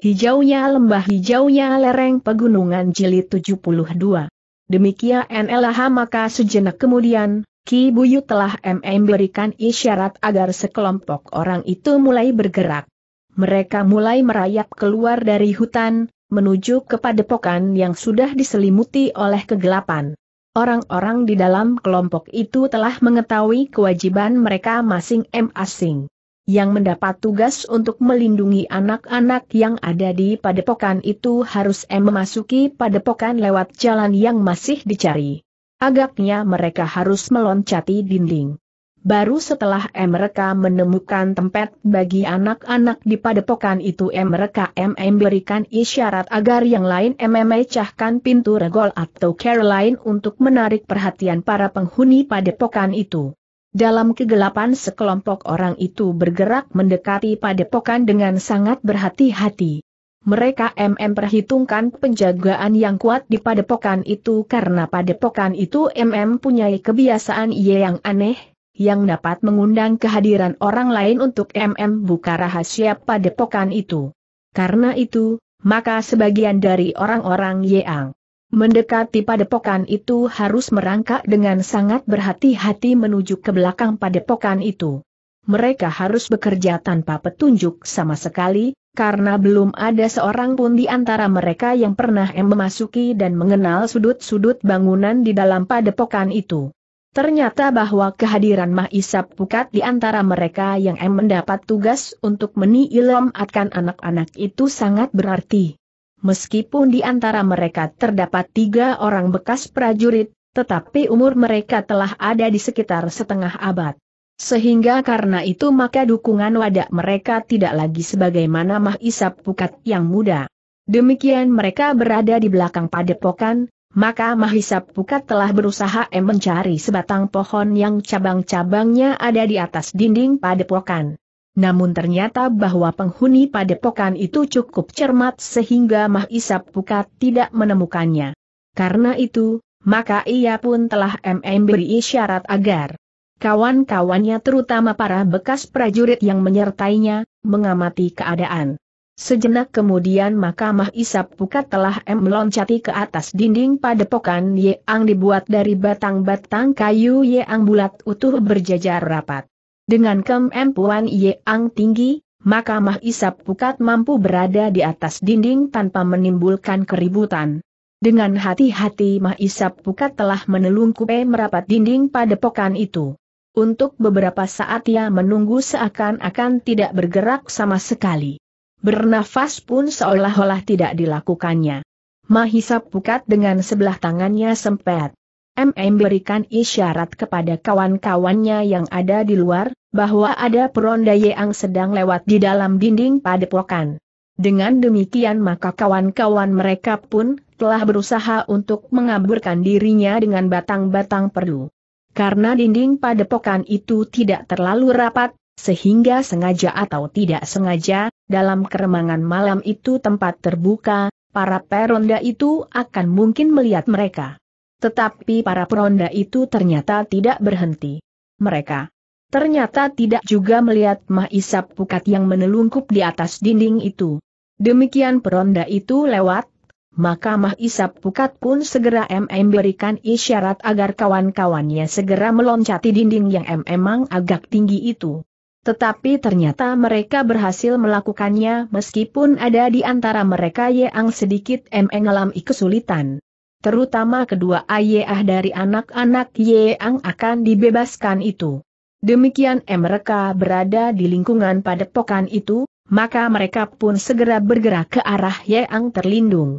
Hijaunya lembah hijaunya lereng pegunungan jilid 72. Demikian NLH maka sejenak kemudian, Ki Buyu telah MM berikan isyarat agar sekelompok orang itu mulai bergerak. Mereka mulai merayap keluar dari hutan, menuju ke padepokan yang sudah diselimuti oleh kegelapan. Orang-orang di dalam kelompok itu telah mengetahui kewajiban mereka masing-masing yang mendapat tugas untuk melindungi anak-anak yang ada di padepokan itu harus M memasuki padepokan lewat jalan yang masih dicari. Agaknya mereka harus meloncati dinding. Baru setelah mereka menemukan tempat bagi anak-anak di padepokan itu mereka em berikan isyarat agar yang lain em mecahkan pintu regol atau Caroline untuk menarik perhatian para penghuni padepokan itu. Dalam kegelapan sekelompok orang itu bergerak mendekati padepokan dengan sangat berhati-hati. Mereka MM perhitungkan penjagaan yang kuat di padepokan itu karena padepokan itu MM punya kebiasaan ia yang aneh, yang dapat mengundang kehadiran orang lain untuk MM buka rahasia padepokan itu. Karena itu, maka sebagian dari orang-orang Yeang Mendekati padepokan itu harus merangkak dengan sangat berhati-hati menuju ke belakang padepokan itu. Mereka harus bekerja tanpa petunjuk sama sekali, karena belum ada seorang pun di antara mereka yang pernah memasuki dan mengenal sudut-sudut bangunan di dalam padepokan itu. Ternyata bahwa kehadiran Mahisap Pukat di antara mereka yang mendapat tugas untuk meniilam akan anak-anak itu sangat berarti meskipun di antara mereka terdapat tiga orang bekas prajurit, tetapi umur mereka telah ada di sekitar setengah abad. Sehingga karena itu maka dukungan wadah mereka tidak lagi sebagaimana Mahisap Pukat yang muda. Demikian mereka berada di belakang padepokan, maka Mahisap Pukat telah berusaha mencari sebatang pohon yang cabang-cabangnya ada di atas dinding padepokan namun ternyata bahwa penghuni padepokan itu cukup cermat sehingga Mahisa Pukat tidak menemukannya. Karena itu, maka ia pun telah memberi isyarat agar kawan-kawannya terutama para bekas prajurit yang menyertainya, mengamati keadaan. Sejenak kemudian mahkamah isap pukat telah M meloncati ke atas dinding padepokan Yang dibuat dari batang-batang kayu Yang bulat utuh berjajar rapat. Dengan kemampuan Ye Yang tinggi, maka Mahisap Pukat mampu berada di atas dinding tanpa menimbulkan keributan. Dengan hati-hati Mahisap Pukat telah menelungkupi merapat dinding pada pokan itu. Untuk beberapa saat ia menunggu seakan-akan tidak bergerak sama sekali. Bernafas pun seolah-olah tidak dilakukannya. Mahisap Pukat dengan sebelah tangannya sempet MM berikan isyarat kepada kawan-kawannya yang ada di luar, bahwa ada peronda yang sedang lewat di dalam dinding padepokan. Dengan demikian maka kawan-kawan mereka pun telah berusaha untuk mengaburkan dirinya dengan batang-batang perdu. Karena dinding padepokan itu tidak terlalu rapat, sehingga sengaja atau tidak sengaja, dalam keremangan malam itu tempat terbuka, para peronda itu akan mungkin melihat mereka. Tetapi para peronda itu ternyata tidak berhenti. Mereka ternyata tidak juga melihat Mahisap Pukat yang menelungkup di atas dinding itu. Demikian peronda itu lewat, maka Mahisap Pukat pun segera MM berikan isyarat agar kawan-kawannya segera meloncati dinding yang memang agak tinggi itu. Tetapi ternyata mereka berhasil melakukannya meskipun ada di antara mereka yang sedikit mengalami kesulitan terutama kedua ayah dari anak-anak Yeang akan dibebaskan itu. Demikian mereka berada di lingkungan padepokan itu, maka mereka pun segera bergerak ke arah Yeang terlindung.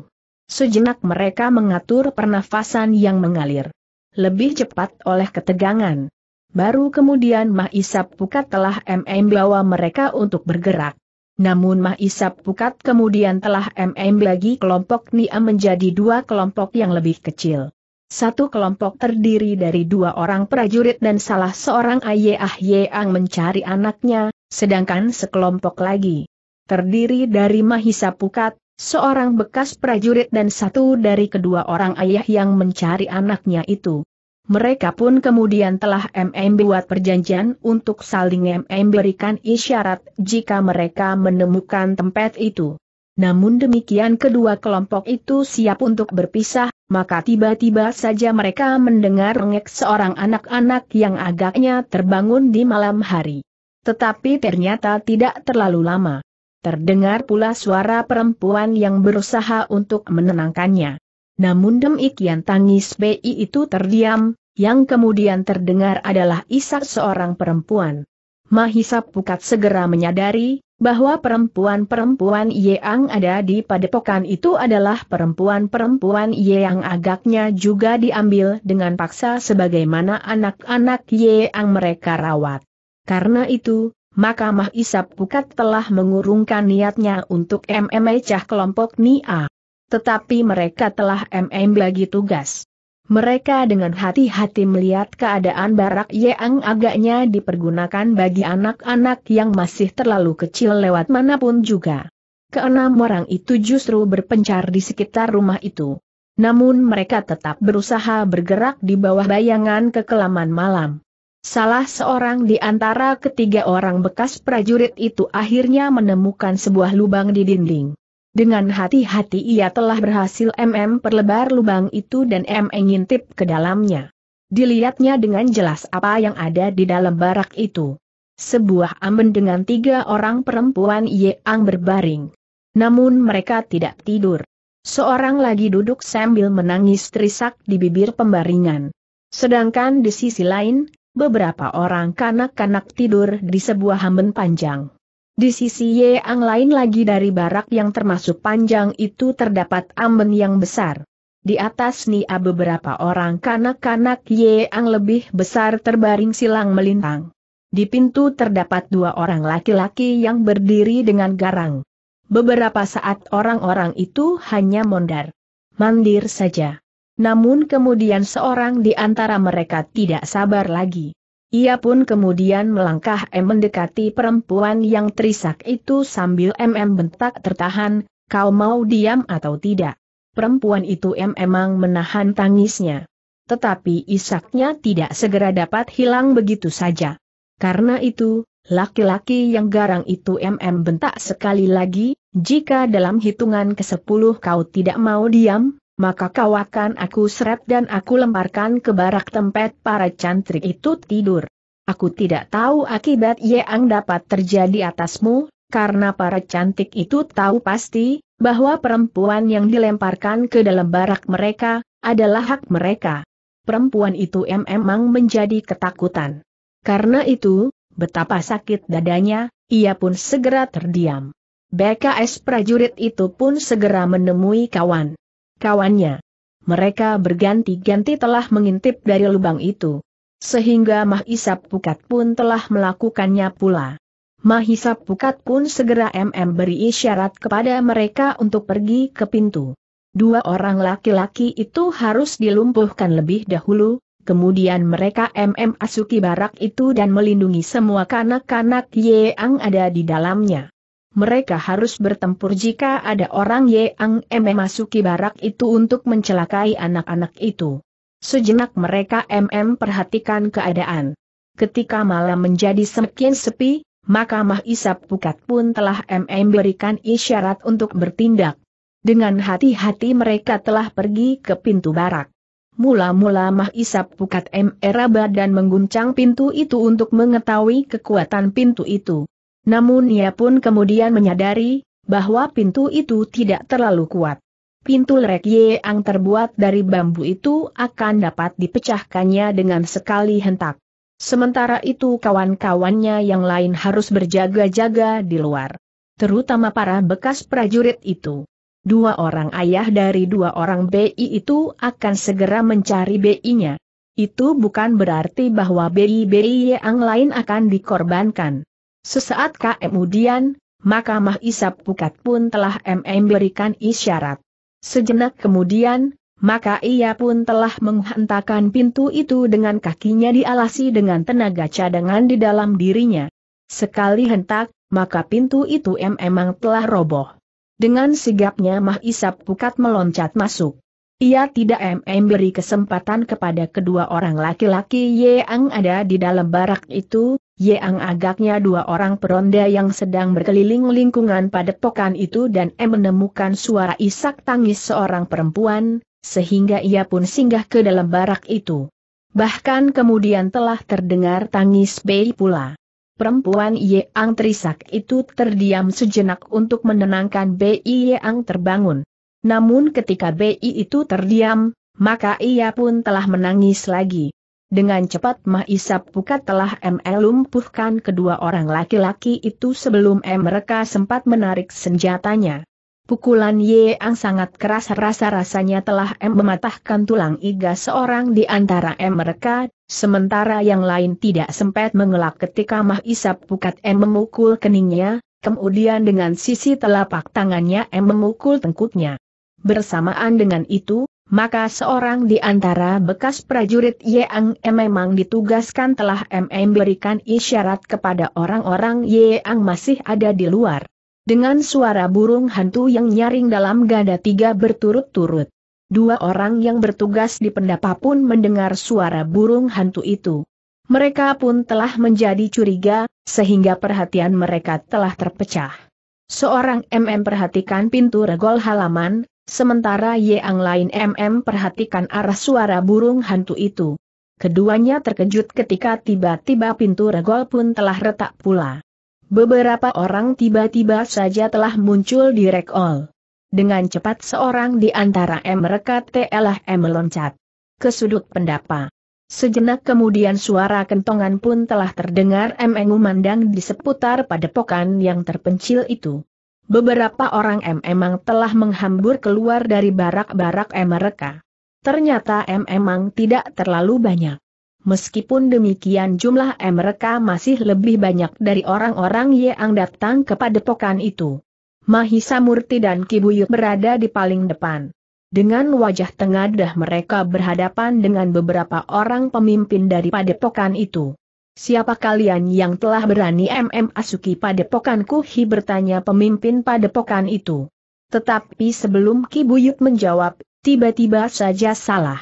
Sejenak mereka mengatur pernafasan yang mengalir. Lebih cepat oleh ketegangan. Baru kemudian Mahisap Pukat telah MM bawa mereka untuk bergerak. Namun Mahisap Pukat kemudian telah MM bagi kelompok Nia menjadi dua kelompok yang lebih kecil. Satu kelompok terdiri dari dua orang prajurit dan salah seorang Ayah Yeang mencari anaknya, sedangkan sekelompok lagi terdiri dari Mahisap Pukat, seorang bekas prajurit dan satu dari kedua orang ayah yang mencari anaknya itu. Mereka pun kemudian telah MM buat perjanjian untuk saling MM berikan isyarat jika mereka menemukan tempat itu. Namun demikian kedua kelompok itu siap untuk berpisah, maka tiba-tiba saja mereka mendengar rengek seorang anak-anak yang agaknya terbangun di malam hari. Tetapi ternyata tidak terlalu lama. Terdengar pula suara perempuan yang berusaha untuk menenangkannya. Namun demikian tangis BI itu terdiam, yang kemudian terdengar adalah isak seorang perempuan. Mahisa Pukat segera menyadari, bahwa perempuan-perempuan Yeang ada di padepokan itu adalah perempuan-perempuan Yeang agaknya juga diambil dengan paksa sebagaimana anak-anak Yeang mereka rawat. Karena itu, maka Mahisa Pukat telah mengurungkan niatnya untuk MMA cah kelompok NIA. Tetapi mereka telah MM bagi tugas. Mereka dengan hati-hati melihat keadaan barak Yeang agaknya dipergunakan bagi anak-anak yang masih terlalu kecil lewat manapun juga. Keenam orang itu justru berpencar di sekitar rumah itu. Namun mereka tetap berusaha bergerak di bawah bayangan kekelaman malam. Salah seorang di antara ketiga orang bekas prajurit itu akhirnya menemukan sebuah lubang di dinding. Dengan hati-hati ia telah berhasil MM perlebar lubang itu dan MM ngintip ke dalamnya. Dilihatnya dengan jelas apa yang ada di dalam barak itu. Sebuah amben dengan tiga orang perempuan Yeang berbaring. Namun mereka tidak tidur. Seorang lagi duduk sambil menangis terisak di bibir pembaringan. Sedangkan di sisi lain, beberapa orang kanak-kanak tidur di sebuah amben panjang. Di sisi yang lain lagi dari barak yang termasuk panjang itu terdapat amben yang besar. Di atas Nia beberapa orang kanak-kanak yang lebih besar terbaring silang melintang. Di pintu terdapat dua orang laki-laki yang berdiri dengan garang. Beberapa saat orang-orang itu hanya mondar. Mandir saja. Namun kemudian seorang di antara mereka tidak sabar lagi. Ia pun kemudian melangkah M mendekati perempuan yang terisak itu sambil MM bentak tertahan, kau mau diam atau tidak. Perempuan itu M emang menahan tangisnya. Tetapi isaknya tidak segera dapat hilang begitu saja. Karena itu, laki-laki yang garang itu MM bentak sekali lagi, jika dalam hitungan ke-10 kau tidak mau diam, maka kau akan aku seret dan aku lemparkan ke barak tempat para cantrik itu tidur. Aku tidak tahu akibat yang dapat terjadi atasmu, karena para cantik itu tahu pasti, bahwa perempuan yang dilemparkan ke dalam barak mereka, adalah hak mereka. Perempuan itu memang menjadi ketakutan. Karena itu, betapa sakit dadanya, ia pun segera terdiam. BKS prajurit itu pun segera menemui kawan kawannya. Mereka berganti-ganti telah mengintip dari lubang itu. Sehingga Mahisap Pukat pun telah melakukannya pula. Mahisap Pukat pun segera MM beri isyarat kepada mereka untuk pergi ke pintu. Dua orang laki-laki itu harus dilumpuhkan lebih dahulu, kemudian mereka MM asuki barak itu dan melindungi semua kanak-kanak Yeang ada di dalamnya mereka harus bertempur jika ada orang yang masuki barak itu untuk mencelakai anak-anak itu. Sejenak mereka MM perhatikan keadaan. Ketika malam menjadi semakin sepi, maka Mah Isap Pukat pun telah MM berikan isyarat untuk bertindak. Dengan hati-hati mereka telah pergi ke pintu barak. Mula-mula Mah Isap Pukat MR dan mengguncang pintu itu untuk mengetahui kekuatan pintu itu. Namun ia pun kemudian menyadari, bahwa pintu itu tidak terlalu kuat. Pintu lerek Yeang terbuat dari bambu itu akan dapat dipecahkannya dengan sekali hentak. Sementara itu kawan-kawannya yang lain harus berjaga-jaga di luar. Terutama para bekas prajurit itu. Dua orang ayah dari dua orang BI itu akan segera mencari BI-nya. Itu bukan berarti bahwa BI-BI yang lain akan dikorbankan. Sesaat kemudian, Mahkamah Isap Pukat pun telah MM berikan isyarat. Sejenak kemudian, maka ia pun telah menghentakkan pintu itu dengan kakinya dialasi dengan tenaga cadangan di dalam dirinya. Sekali hentak, maka pintu itu memang telah roboh. Dengan sigapnya Mah Isap Pukat meloncat masuk. Ia tidak memberi kesempatan kepada kedua orang laki-laki yang ada di dalam barak itu, yang agaknya dua orang peronda yang sedang berkeliling lingkungan pada pokan itu dan M menemukan suara isak tangis seorang perempuan, sehingga ia pun singgah ke dalam barak itu. Bahkan kemudian telah terdengar tangis Bei pula. Perempuan Yang terisak itu terdiam sejenak untuk menenangkan Ye Yang terbangun. Namun ketika BI itu terdiam, maka ia pun telah menangis lagi. Dengan cepat Mahisap Pukat telah melumpuhkan kedua orang laki-laki itu sebelum mereka sempat menarik senjatanya. Pukulan Ye Ang sangat keras rasa-rasanya telah M mematahkan tulang iga seorang di antara M mereka, sementara yang lain tidak sempat mengelak ketika Mahisap Pukat M memukul keningnya, kemudian dengan sisi telapak tangannya M memukul tengkuknya. Bersamaan dengan itu, maka seorang di antara bekas prajurit Yang memang ditugaskan telah MM berikan isyarat kepada orang-orang Yang masih ada di luar. Dengan suara burung hantu yang nyaring dalam gada tiga berturut-turut. Dua orang yang bertugas di pendapa pun mendengar suara burung hantu itu. Mereka pun telah menjadi curiga, sehingga perhatian mereka telah terpecah. Seorang MM perhatikan pintu regol halaman, Sementara Yang lain MM perhatikan arah suara burung hantu itu. Keduanya terkejut ketika tiba-tiba pintu regol pun telah retak pula. Beberapa orang tiba-tiba saja telah muncul di regol. Dengan cepat seorang di antara M rekat telah M meloncat. Ke sudut pendapa. Sejenak kemudian suara kentongan pun telah terdengar M mengumandang di seputar padepokan yang terpencil itu beberapa orang M emang telah menghambur keluar dari barak-barak M mereka. Ternyata M emang tidak terlalu banyak. Meskipun demikian jumlah M mereka masih lebih banyak dari orang-orang yang datang ke padepokan itu. Mahisa Murti dan Kibuyut berada di paling depan. Dengan wajah tengadah mereka berhadapan dengan beberapa orang pemimpin dari padepokan itu. Siapa kalian yang telah berani MM Asuki padepokanku? Kuhi bertanya pemimpin padepokan itu. Tetapi sebelum Ki menjawab, tiba-tiba saja salah.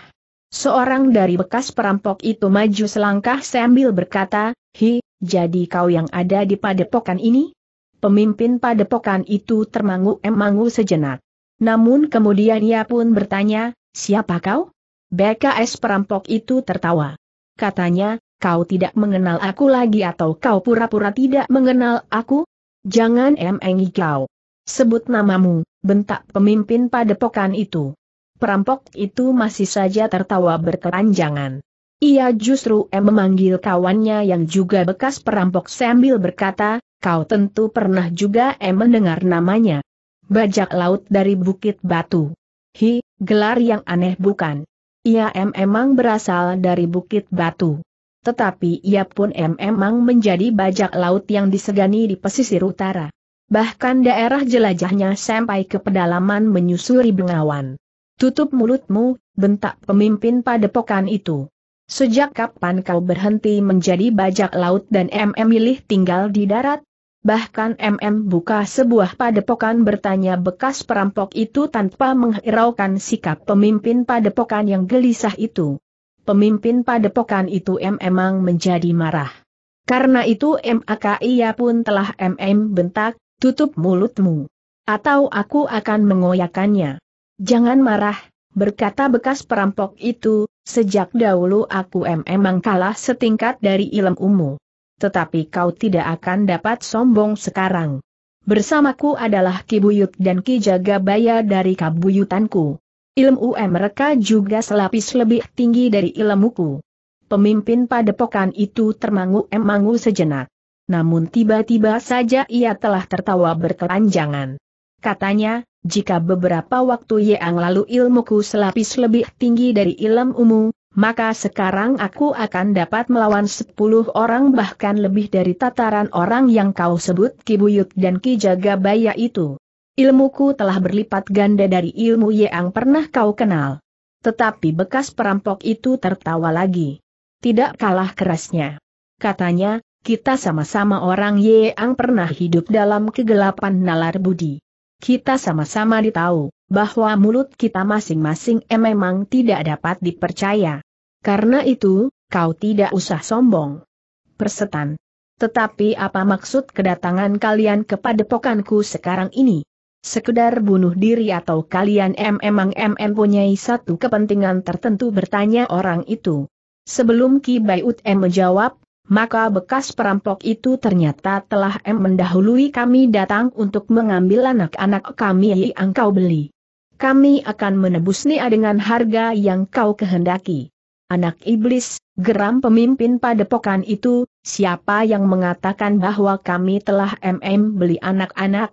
Seorang dari bekas perampok itu maju selangkah sambil berkata, Hi, jadi kau yang ada di padepokan ini? Pemimpin padepokan itu termangu-emangu sejenak. Namun kemudian ia pun bertanya, siapa kau? BKS perampok itu tertawa. Katanya, kau tidak mengenal aku lagi atau kau pura-pura tidak mengenal aku? Jangan emengi kau. Sebut namamu, bentak pemimpin padepokan itu. Perampok itu masih saja tertawa berkeranjangan. Ia justru em memanggil kawannya yang juga bekas perampok sambil berkata, kau tentu pernah juga em mendengar namanya. Bajak laut dari Bukit Batu. Hi, gelar yang aneh bukan? Ia em emang berasal dari Bukit Batu. Tetapi ia pun memang menjadi bajak laut yang disegani di pesisir utara. Bahkan daerah jelajahnya sampai ke pedalaman menyusuri Bengawan. Tutup mulutmu, bentak pemimpin padepokan itu. Sejak kapan kau berhenti menjadi bajak laut dan MM milih tinggal di darat? Bahkan MM buka sebuah padepokan bertanya bekas perampok itu tanpa menghiraukan sikap pemimpin padepokan yang gelisah itu pemimpin padepokan itu M emang menjadi marah. Karena itu maka ia pun telah MM bentak, tutup mulutmu. Atau aku akan mengoyakannya. Jangan marah, berkata bekas perampok itu, sejak dahulu aku emang kalah setingkat dari umu. Tetapi kau tidak akan dapat sombong sekarang. Bersamaku adalah Kibuyut dan Ki Jagabaya dari kabuyutanku. Ilmu mereka juga selapis lebih tinggi dari ilmuku. Pemimpin padepokan itu termangu-emangu sejenak. Namun tiba-tiba saja ia telah tertawa berkelanjangan. Katanya, jika beberapa waktu yang lalu ilmuku selapis lebih tinggi dari ilmumu, maka sekarang aku akan dapat melawan sepuluh orang bahkan lebih dari tataran orang yang kau sebut Kibuyut dan Kijagabaya itu. Ilmuku telah berlipat ganda dari ilmu yang pernah kau kenal. Tetapi bekas perampok itu tertawa lagi. Tidak kalah kerasnya. Katanya, kita sama-sama orang yang pernah hidup dalam kegelapan nalar budi. Kita sama-sama ditahu, bahwa mulut kita masing-masing memang tidak dapat dipercaya. Karena itu, kau tidak usah sombong. Persetan. Tetapi apa maksud kedatangan kalian kepada pokanku sekarang ini? Sekedar bunuh diri atau kalian memang MM punya satu kepentingan tertentu bertanya orang itu. Sebelum Ki Baiut M menjawab, maka bekas perampok itu ternyata telah M mendahului kami datang untuk mengambil anak-anak kami yang kau beli. Kami akan menebus Nia dengan harga yang kau kehendaki. Anak iblis, geram pemimpin padepokan itu, siapa yang mengatakan bahwa kami telah MM beli anak-anak,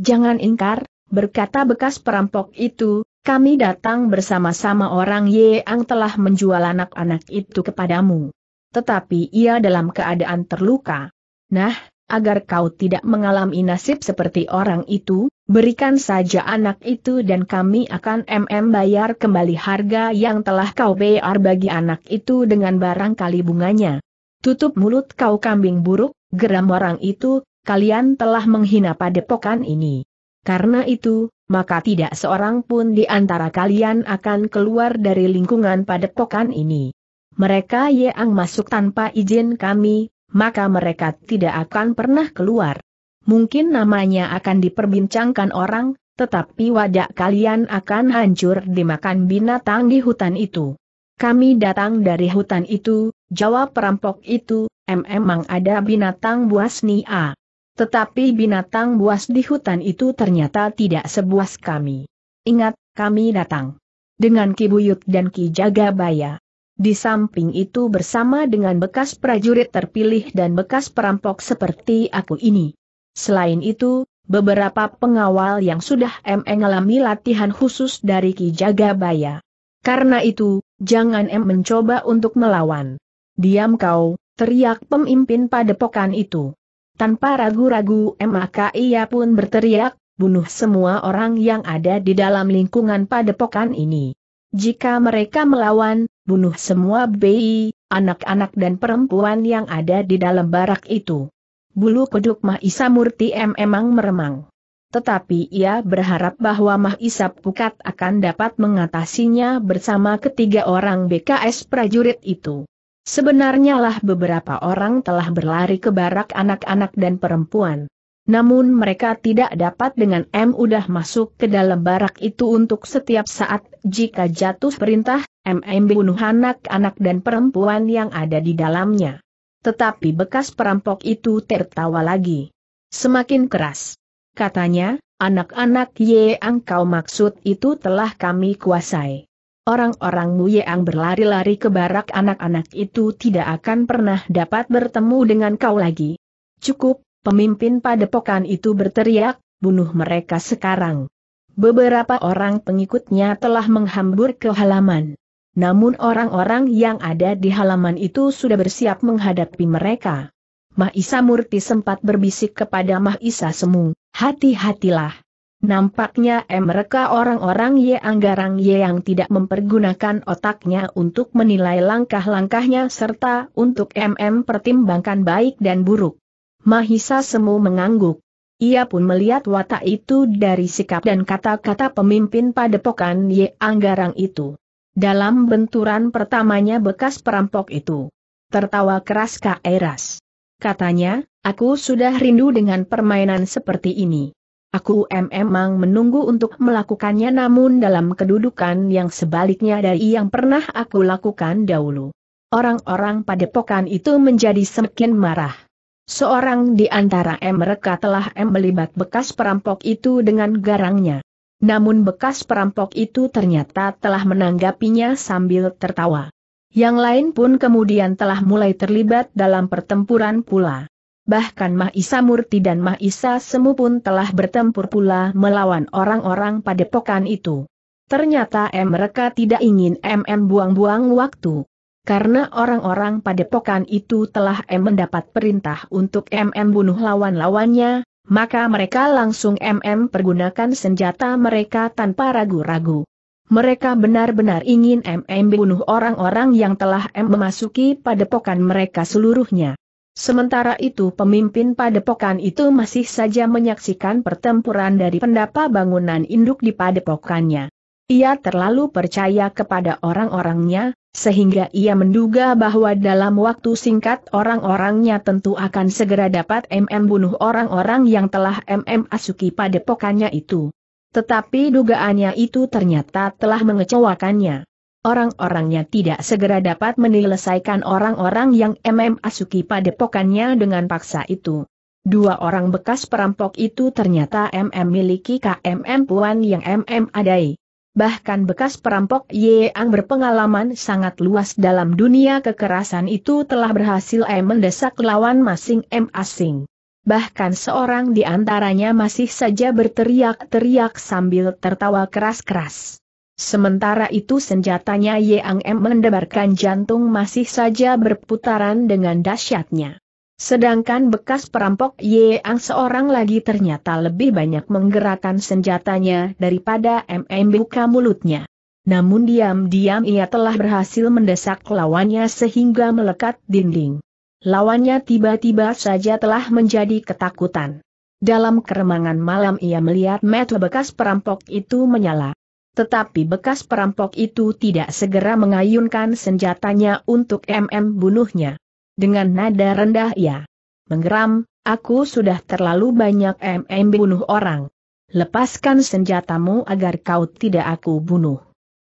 Jangan ingkar, berkata bekas perampok itu, kami datang bersama-sama orang Ye yang telah menjual anak-anak itu kepadamu. Tetapi ia dalam keadaan terluka. Nah, agar kau tidak mengalami nasib seperti orang itu, berikan saja anak itu dan kami akan MM bayar kembali harga yang telah kau bayar bagi anak itu dengan barangkali bunganya. Tutup mulut kau kambing buruk, geram orang itu, kalian telah menghina padepokan ini. Karena itu, maka tidak seorang pun di antara kalian akan keluar dari lingkungan padepokan ini. Mereka yang masuk tanpa izin kami, maka mereka tidak akan pernah keluar. Mungkin namanya akan diperbincangkan orang, tetapi wadah kalian akan hancur dimakan binatang di hutan itu. Kami datang dari hutan itu, jawab perampok itu, memang ada binatang buas nih, ah. Tetapi binatang buas di hutan itu ternyata tidak sebuas kami. Ingat, kami datang. Dengan Ki Buyut dan Ki Jagabaya. Di samping itu bersama dengan bekas prajurit terpilih dan bekas perampok seperti aku ini. Selain itu, beberapa pengawal yang sudah mengalami latihan khusus dari Ki Jagabaya. Karena itu, jangan M mencoba untuk melawan. Diam kau, teriak pemimpin padepokan itu. Tanpa ragu-ragu maka ia pun berteriak, bunuh semua orang yang ada di dalam lingkungan padepokan ini. Jika mereka melawan, bunuh semua bayi, anak-anak dan perempuan yang ada di dalam barak itu. Bulu kuduk Mahisa Murti M emang meremang. Tetapi ia berharap bahwa Mahisa Pukat akan dapat mengatasinya bersama ketiga orang BKS prajurit itu. Sebenarnya lah beberapa orang telah berlari ke barak anak-anak dan perempuan. Namun mereka tidak dapat dengan M udah masuk ke dalam barak itu untuk setiap saat jika jatuh perintah, MM bunuh anak-anak dan perempuan yang ada di dalamnya. Tetapi bekas perampok itu tertawa lagi. Semakin keras. Katanya, anak-anak Y angkau maksud itu telah kami kuasai. Orang-orang Mu Yeang berlari-lari ke barak anak-anak itu tidak akan pernah dapat bertemu dengan kau lagi. Cukup, pemimpin padepokan itu berteriak, bunuh mereka sekarang. Beberapa orang pengikutnya telah menghambur ke halaman. Namun orang-orang yang ada di halaman itu sudah bersiap menghadapi mereka. Mahisa Murti sempat berbisik kepada Mahisa Semu, hati-hatilah. Nampaknya mereka orang-orang Ye Anggarang Ye yang tidak mempergunakan otaknya untuk menilai langkah-langkahnya serta untuk MM pertimbangkan baik dan buruk. Mahisa Semu mengangguk. Ia pun melihat watak itu dari sikap dan kata-kata pemimpin padepokan Ye Anggarang itu. Dalam benturan pertamanya bekas perampok itu. Tertawa keras Kak Eras. Katanya, aku sudah rindu dengan permainan seperti ini. Aku memang menunggu untuk melakukannya namun dalam kedudukan yang sebaliknya dari yang pernah aku lakukan dahulu. Orang-orang pada pokan itu menjadi semakin marah. Seorang di antara mereka telah melibat bekas perampok itu dengan garangnya. Namun bekas perampok itu ternyata telah menanggapinya sambil tertawa. Yang lain pun kemudian telah mulai terlibat dalam pertempuran pula. Bahkan Mahisa Murti dan Mahisa Semu pun telah bertempur pula melawan orang-orang padepokan itu. Ternyata M mereka tidak ingin MM buang-buang waktu. Karena orang-orang padepokan itu telah M mendapat perintah untuk MM bunuh lawan-lawannya, maka mereka langsung MM pergunakan senjata mereka tanpa ragu-ragu. Mereka benar-benar ingin MM bunuh orang-orang yang telah M memasuki padepokan mereka seluruhnya. Sementara itu pemimpin padepokan itu masih saja menyaksikan pertempuran dari pendapa bangunan induk di padepokannya. Ia terlalu percaya kepada orang-orangnya, sehingga ia menduga bahwa dalam waktu singkat orang-orangnya tentu akan segera dapat MM bunuh orang-orang yang telah MM asuki padepokannya itu. Tetapi dugaannya itu ternyata telah mengecewakannya. Orang-orangnya tidak segera dapat menyelesaikan orang-orang yang MM Asuki padepokannya dengan paksa itu. Dua orang bekas perampok itu ternyata MM miliki KMM Puan yang MM adai. Bahkan bekas perampok Yeang berpengalaman sangat luas dalam dunia kekerasan itu telah berhasil M mendesak lawan masing M asing. Bahkan seorang di antaranya masih saja berteriak-teriak sambil tertawa keras-keras. Sementara itu senjatanya Yang M mendebarkan jantung masih saja berputaran dengan dahsyatnya. Sedangkan bekas perampok Yang seorang lagi ternyata lebih banyak menggerakkan senjatanya daripada MM buka mulutnya. Namun diam-diam ia telah berhasil mendesak lawannya sehingga melekat dinding. Lawannya tiba-tiba saja telah menjadi ketakutan. Dalam keremangan malam ia melihat mata bekas perampok itu menyala. Tetapi bekas perampok itu tidak segera mengayunkan senjatanya untuk MM bunuhnya. Dengan nada rendah ya, menggeram, aku sudah terlalu banyak MM bunuh orang. Lepaskan senjatamu agar kau tidak aku bunuh.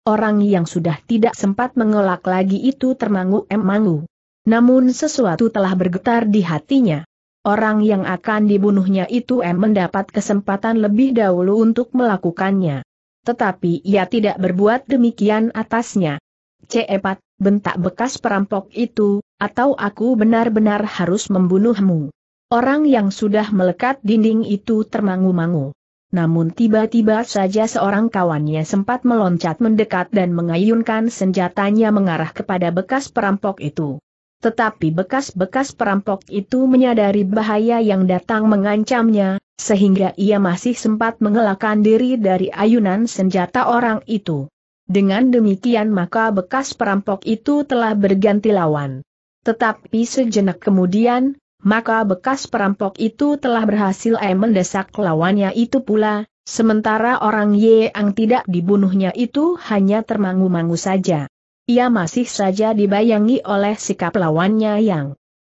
Orang yang sudah tidak sempat mengelak lagi itu termangu-emangu. Namun sesuatu telah bergetar di hatinya. Orang yang akan dibunuhnya itu M mendapat kesempatan lebih dahulu untuk melakukannya tetapi ia tidak berbuat demikian atasnya. Cepat, bentak bekas perampok itu, atau aku benar-benar harus membunuhmu. Orang yang sudah melekat dinding itu termangu-mangu. Namun tiba-tiba saja seorang kawannya sempat meloncat mendekat dan mengayunkan senjatanya mengarah kepada bekas perampok itu. Tetapi bekas-bekas perampok itu menyadari bahaya yang datang mengancamnya, sehingga ia masih sempat mengelakkan diri dari ayunan senjata orang itu. Dengan demikian maka bekas perampok itu telah berganti lawan. Tetapi sejenak kemudian, maka bekas perampok itu telah berhasil eh, mendesak lawannya itu pula, sementara orang Yang tidak dibunuhnya itu hanya termangu-mangu saja. Ia masih saja dibayangi oleh sikap lawannya yang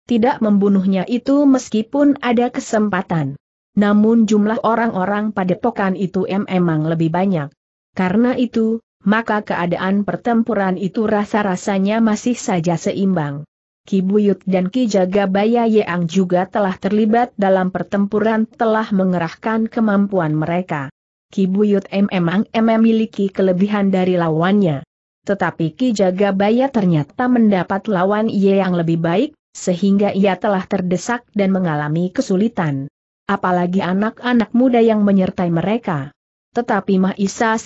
tidak membunuhnya itu meskipun ada kesempatan namun jumlah orang-orang padepokan itu memang lebih banyak. Karena itu, maka keadaan pertempuran itu rasa-rasanya masih saja seimbang. Ki Buyut dan Ki Jagabaya Yeang juga telah terlibat dalam pertempuran telah mengerahkan kemampuan mereka. Ki Buyut memang memiliki kelebihan dari lawannya. Tetapi Ki Jagabaya ternyata mendapat lawan Yeang lebih baik, sehingga ia telah terdesak dan mengalami kesulitan apalagi anak-anak muda yang menyertai mereka. Tetapi Mahisa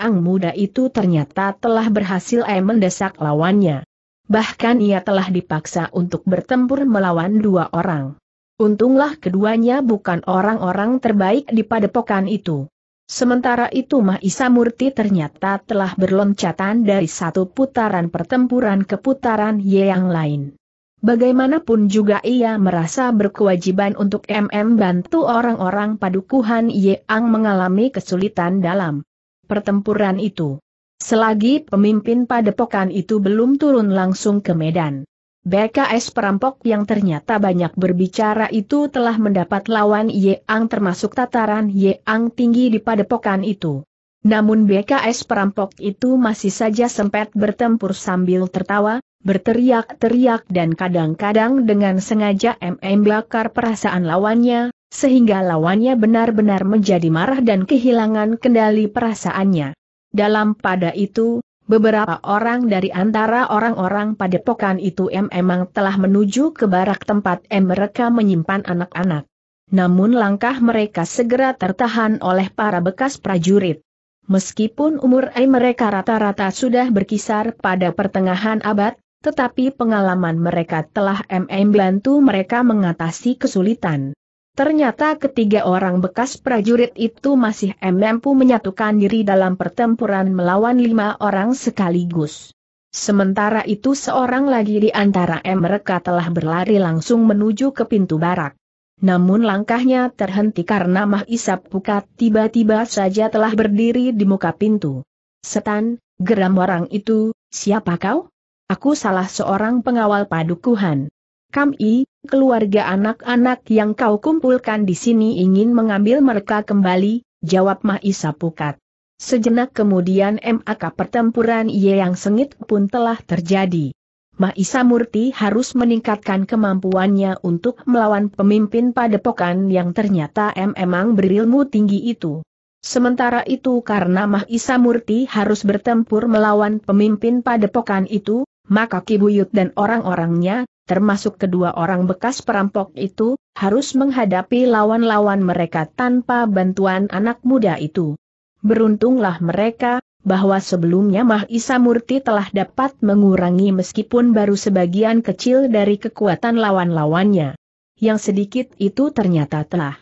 ang muda itu ternyata telah berhasil eh, mendesak lawannya. Bahkan ia telah dipaksa untuk bertempur melawan dua orang. Untunglah keduanya bukan orang-orang terbaik di padepokan itu. Sementara itu Mahisa Murti ternyata telah berloncatan dari satu putaran pertempuran ke putaran yang lain. Bagaimanapun juga ia merasa berkewajiban untuk MM bantu orang-orang padukuhan Ye Ang mengalami kesulitan dalam pertempuran itu. Selagi pemimpin padepokan itu belum turun langsung ke medan. BKS perampok yang ternyata banyak berbicara itu telah mendapat lawan Ye Ang termasuk tataran Ye Ang tinggi di padepokan itu. Namun BKS perampok itu masih saja sempat bertempur sambil tertawa, berteriak-teriak dan kadang-kadang dengan sengaja MM bakar perasaan lawannya, sehingga lawannya benar-benar menjadi marah dan kehilangan kendali perasaannya. Dalam pada itu, beberapa orang dari antara orang-orang padepokan itu M memang telah menuju ke barak tempat M mereka menyimpan anak-anak. Namun langkah mereka segera tertahan oleh para bekas prajurit. Meskipun umur M mereka rata-rata sudah berkisar pada pertengahan abad, tetapi pengalaman mereka telah MM membantu mereka mengatasi kesulitan. Ternyata ketiga orang bekas prajurit itu masih mampu menyatukan diri dalam pertempuran melawan lima orang sekaligus. Sementara itu seorang lagi di antara mereka telah berlari langsung menuju ke pintu barak. Namun langkahnya terhenti karena Mah Isap Pukat tiba-tiba saja telah berdiri di muka pintu. Setan, geram orang itu, siapa kau? Aku salah seorang pengawal padukuhan. Kami, keluarga anak-anak yang kau kumpulkan di sini ingin mengambil mereka kembali, jawab Mahisa Pukat. Sejenak kemudian MAK pertempuran Ye yang sengit pun telah terjadi. Mahisa Murti harus meningkatkan kemampuannya untuk melawan pemimpin padepokan yang ternyata memang berilmu tinggi itu. Sementara itu karena Mahisa Murti harus bertempur melawan pemimpin padepokan itu, maka Kibuyut dan orang-orangnya, termasuk kedua orang bekas perampok itu, harus menghadapi lawan-lawan mereka tanpa bantuan anak muda itu. Beruntunglah mereka, bahwa sebelumnya Mahisa Murti telah dapat mengurangi meskipun baru sebagian kecil dari kekuatan lawan-lawannya. Yang sedikit itu ternyata telah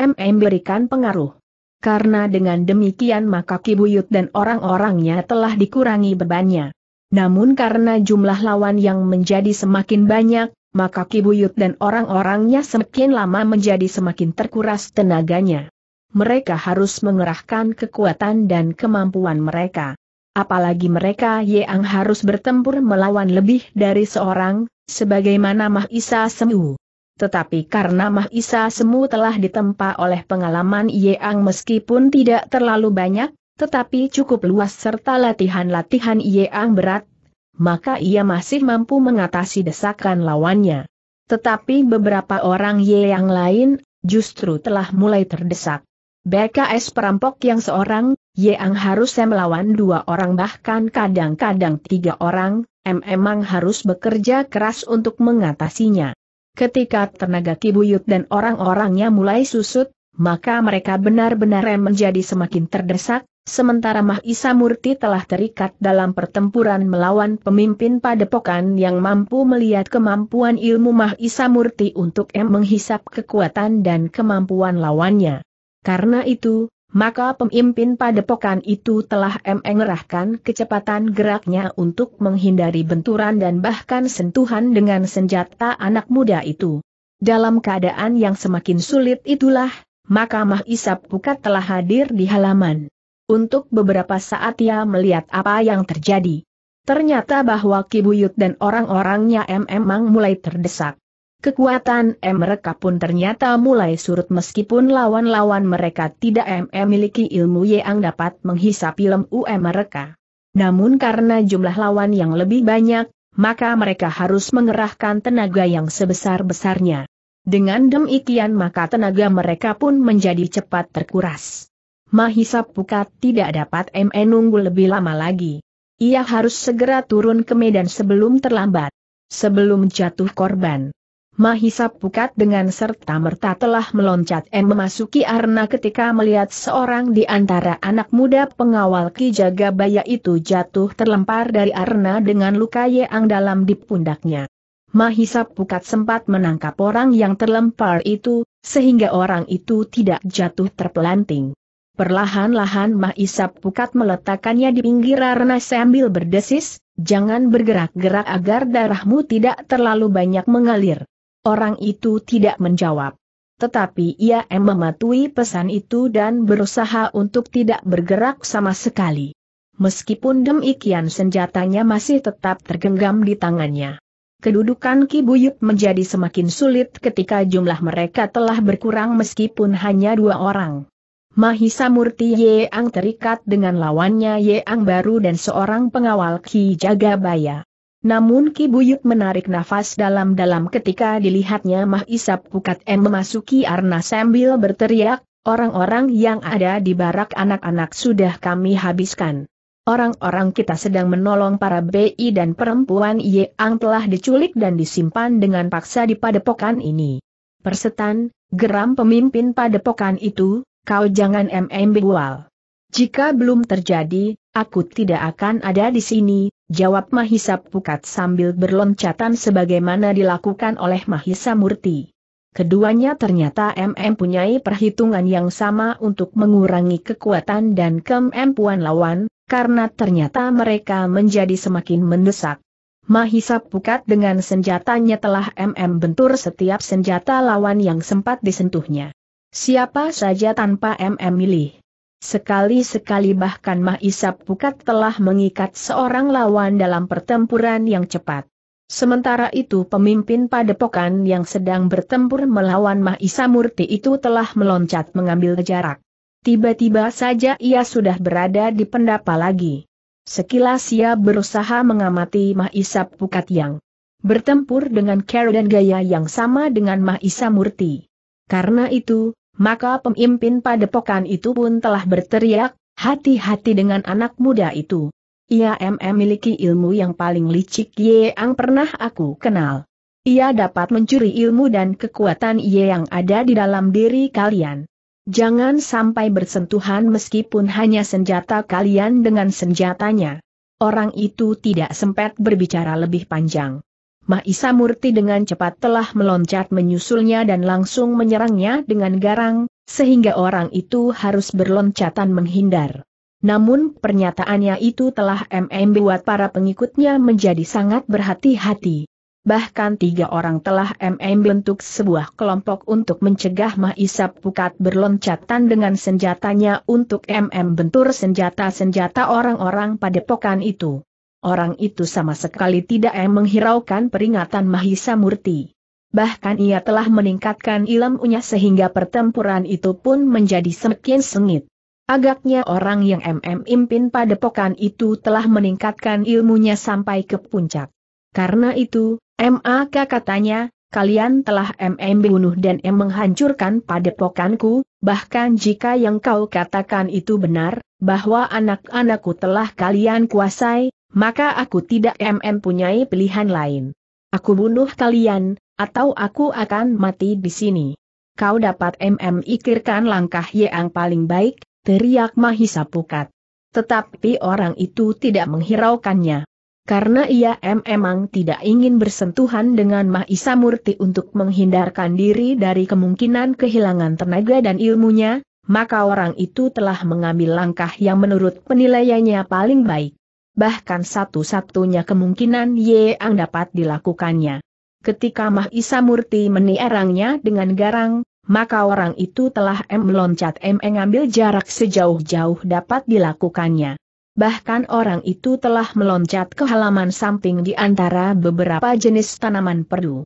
memberikan pengaruh. Karena dengan demikian maka Kibuyut dan orang-orangnya telah dikurangi bebannya. Namun karena jumlah lawan yang menjadi semakin banyak, maka Kibuyut dan orang-orangnya semakin lama menjadi semakin terkuras tenaganya. Mereka harus mengerahkan kekuatan dan kemampuan mereka. Apalagi mereka yang harus bertempur melawan lebih dari seorang, sebagaimana Mahisa Semu. Tetapi karena Mahisa Semu telah ditempa oleh pengalaman yang meskipun tidak terlalu banyak, tetapi cukup luas serta latihan-latihan yang berat, maka ia masih mampu mengatasi desakan lawannya. Tetapi beberapa orang Ye yang lain, justru telah mulai terdesak. BKS perampok yang seorang, yeang harus melawan dua orang bahkan kadang-kadang tiga orang, em memang harus bekerja keras untuk mengatasinya. Ketika tenaga Kibuyut dan orang-orangnya mulai susut, maka mereka benar-benar menjadi semakin terdesak, Sementara Mahisa Murti telah terikat dalam pertempuran melawan pemimpin padepokan yang mampu melihat kemampuan ilmu Mahisa Murti untuk menghisap kekuatan dan kemampuan lawannya. Karena itu, maka pemimpin padepokan itu telah mengarahkan mengerahkan kecepatan geraknya untuk menghindari benturan dan bahkan sentuhan dengan senjata anak muda itu. Dalam keadaan yang semakin sulit itulah, maka Mahisa Pukat telah hadir di halaman. Untuk beberapa saat ia melihat apa yang terjadi. Ternyata bahwa Kibuyut dan orang-orangnya M memang mulai terdesak. Kekuatan M mereka pun ternyata mulai surut meskipun lawan-lawan mereka tidak M memiliki ilmu yang dapat menghisap ilmu M mereka. Namun karena jumlah lawan yang lebih banyak, maka mereka harus mengerahkan tenaga yang sebesar-besarnya. Dengan demikian maka tenaga mereka pun menjadi cepat terkuras. Mahisa Pukat tidak dapat menunggu lebih lama lagi. Ia harus segera turun ke medan sebelum terlambat. Sebelum jatuh korban. Mahisa Pukat dengan serta merta telah meloncat M e memasuki arna ketika melihat seorang di antara anak muda pengawal Ki Jagabaya itu jatuh terlempar dari arna dengan luka yang dalam di pundaknya. Mahisa Pukat sempat menangkap orang yang terlempar itu, sehingga orang itu tidak jatuh terpelanting. Perlahan-lahan Mah Isap Pukat meletakkannya di pinggir arena sambil berdesis, jangan bergerak-gerak agar darahmu tidak terlalu banyak mengalir. Orang itu tidak menjawab. Tetapi ia mematuhi pesan itu dan berusaha untuk tidak bergerak sama sekali. Meskipun demikian senjatanya masih tetap tergenggam di tangannya. Kedudukan Ki Buyut menjadi semakin sulit ketika jumlah mereka telah berkurang meskipun hanya dua orang. Mahisa Murti Yeang terikat dengan lawannya Yeang baru dan seorang pengawal Ki Jagabaya. Namun Ki Buyut menarik nafas dalam-dalam ketika dilihatnya Mahisa Pukat M memasuki arna sambil berteriak, orang-orang yang ada di barak anak-anak sudah kami habiskan. Orang-orang kita sedang menolong para BI dan perempuan Yeang telah diculik dan disimpan dengan paksa di padepokan ini. Persetan, geram pemimpin padepokan itu, Kau jangan MMB bual. Jika belum terjadi, aku tidak akan ada di sini, jawab Mahisa Pukat sambil berloncatan sebagaimana dilakukan oleh Mahisa Murti. Keduanya ternyata MM punyai perhitungan yang sama untuk mengurangi kekuatan dan kemampuan lawan, karena ternyata mereka menjadi semakin mendesak. Mahisa Pukat dengan senjatanya telah MM bentur setiap senjata lawan yang sempat disentuhnya. Siapa saja tanpa MM milih. Sekali-sekali bahkan Isap Pukat telah mengikat seorang lawan dalam pertempuran yang cepat. Sementara itu pemimpin padepokan yang sedang bertempur melawan Mahisa Murti itu telah meloncat mengambil jarak. Tiba-tiba saja ia sudah berada di pendapa lagi. Sekilas ia berusaha mengamati Mahisa Pukat yang bertempur dengan cara dan gaya yang sama dengan Mahisa Murti. Karena itu, maka pemimpin padepokan itu pun telah berteriak, hati-hati dengan anak muda itu. Ia memiliki ilmu yang paling licik yang pernah aku kenal. Ia dapat mencuri ilmu dan kekuatan yang ada di dalam diri kalian. Jangan sampai bersentuhan meskipun hanya senjata kalian dengan senjatanya. Orang itu tidak sempat berbicara lebih panjang. Maisa Murti dengan cepat telah meloncat menyusulnya dan langsung menyerangnya dengan garang, sehingga orang itu harus berloncatan menghindar. Namun pernyataannya itu telah MM buat para pengikutnya menjadi sangat berhati-hati. Bahkan tiga orang telah MM bentuk sebuah kelompok untuk mencegah Maisa Pukat berloncatan dengan senjatanya untuk MM bentur senjata-senjata orang-orang pada pokan itu orang itu sama sekali tidak menghiraukan peringatan Mahisa Murti. Bahkan ia telah meningkatkan ilmunya sehingga pertempuran itu pun menjadi semakin sengit. Agaknya orang yang MM Impin pada Padepokan itu telah meningkatkan ilmunya sampai ke puncak. Karena itu, MAK katanya, kalian telah MM bunuh dan M menghancurkan pokanku, bahkan jika yang kau katakan itu benar, bahwa anak-anakku telah kalian kuasai, maka aku tidak mm mempunyai pilihan lain. Aku bunuh kalian, atau aku akan mati di sini. Kau dapat MM ikirkan langkah yang paling baik, teriak Mahisa Pukat. Tetapi orang itu tidak menghiraukannya. Karena ia memang tidak ingin bersentuhan dengan Mahisa Murti untuk menghindarkan diri dari kemungkinan kehilangan tenaga dan ilmunya, maka orang itu telah mengambil langkah yang menurut penilaiannya paling baik bahkan satu-satunya kemungkinan Yeang dapat dilakukannya. Ketika Mahisa Murti menierangnya dengan garang, maka orang itu telah M meloncat M mengambil jarak sejauh-jauh dapat dilakukannya. Bahkan orang itu telah meloncat ke halaman samping di antara beberapa jenis tanaman perdu.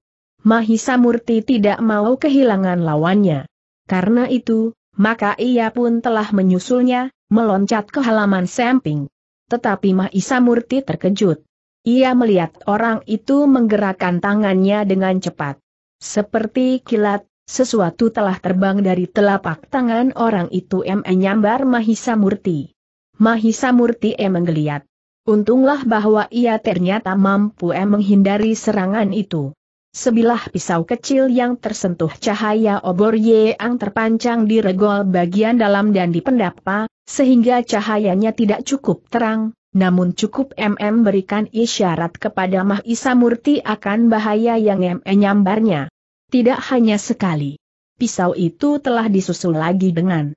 Mahisa Murti tidak mau kehilangan lawannya. Karena itu, maka ia pun telah menyusulnya, meloncat ke halaman samping tetapi Mahisa Murti terkejut. Ia melihat orang itu menggerakkan tangannya dengan cepat. Seperti kilat, sesuatu telah terbang dari telapak tangan orang itu M. menyambar Mahisa Murti. Mahisa Murti menggeliat. Untunglah bahwa ia ternyata mampu menghindari serangan itu. Sebilah pisau kecil yang tersentuh cahaya obor yang terpancang di regol bagian dalam dan di dipendapa, sehingga cahayanya tidak cukup terang, namun cukup MM berikan isyarat kepada Mahisa Murti akan bahaya yang MM nyambarnya. Tidak hanya sekali. Pisau itu telah disusul lagi dengan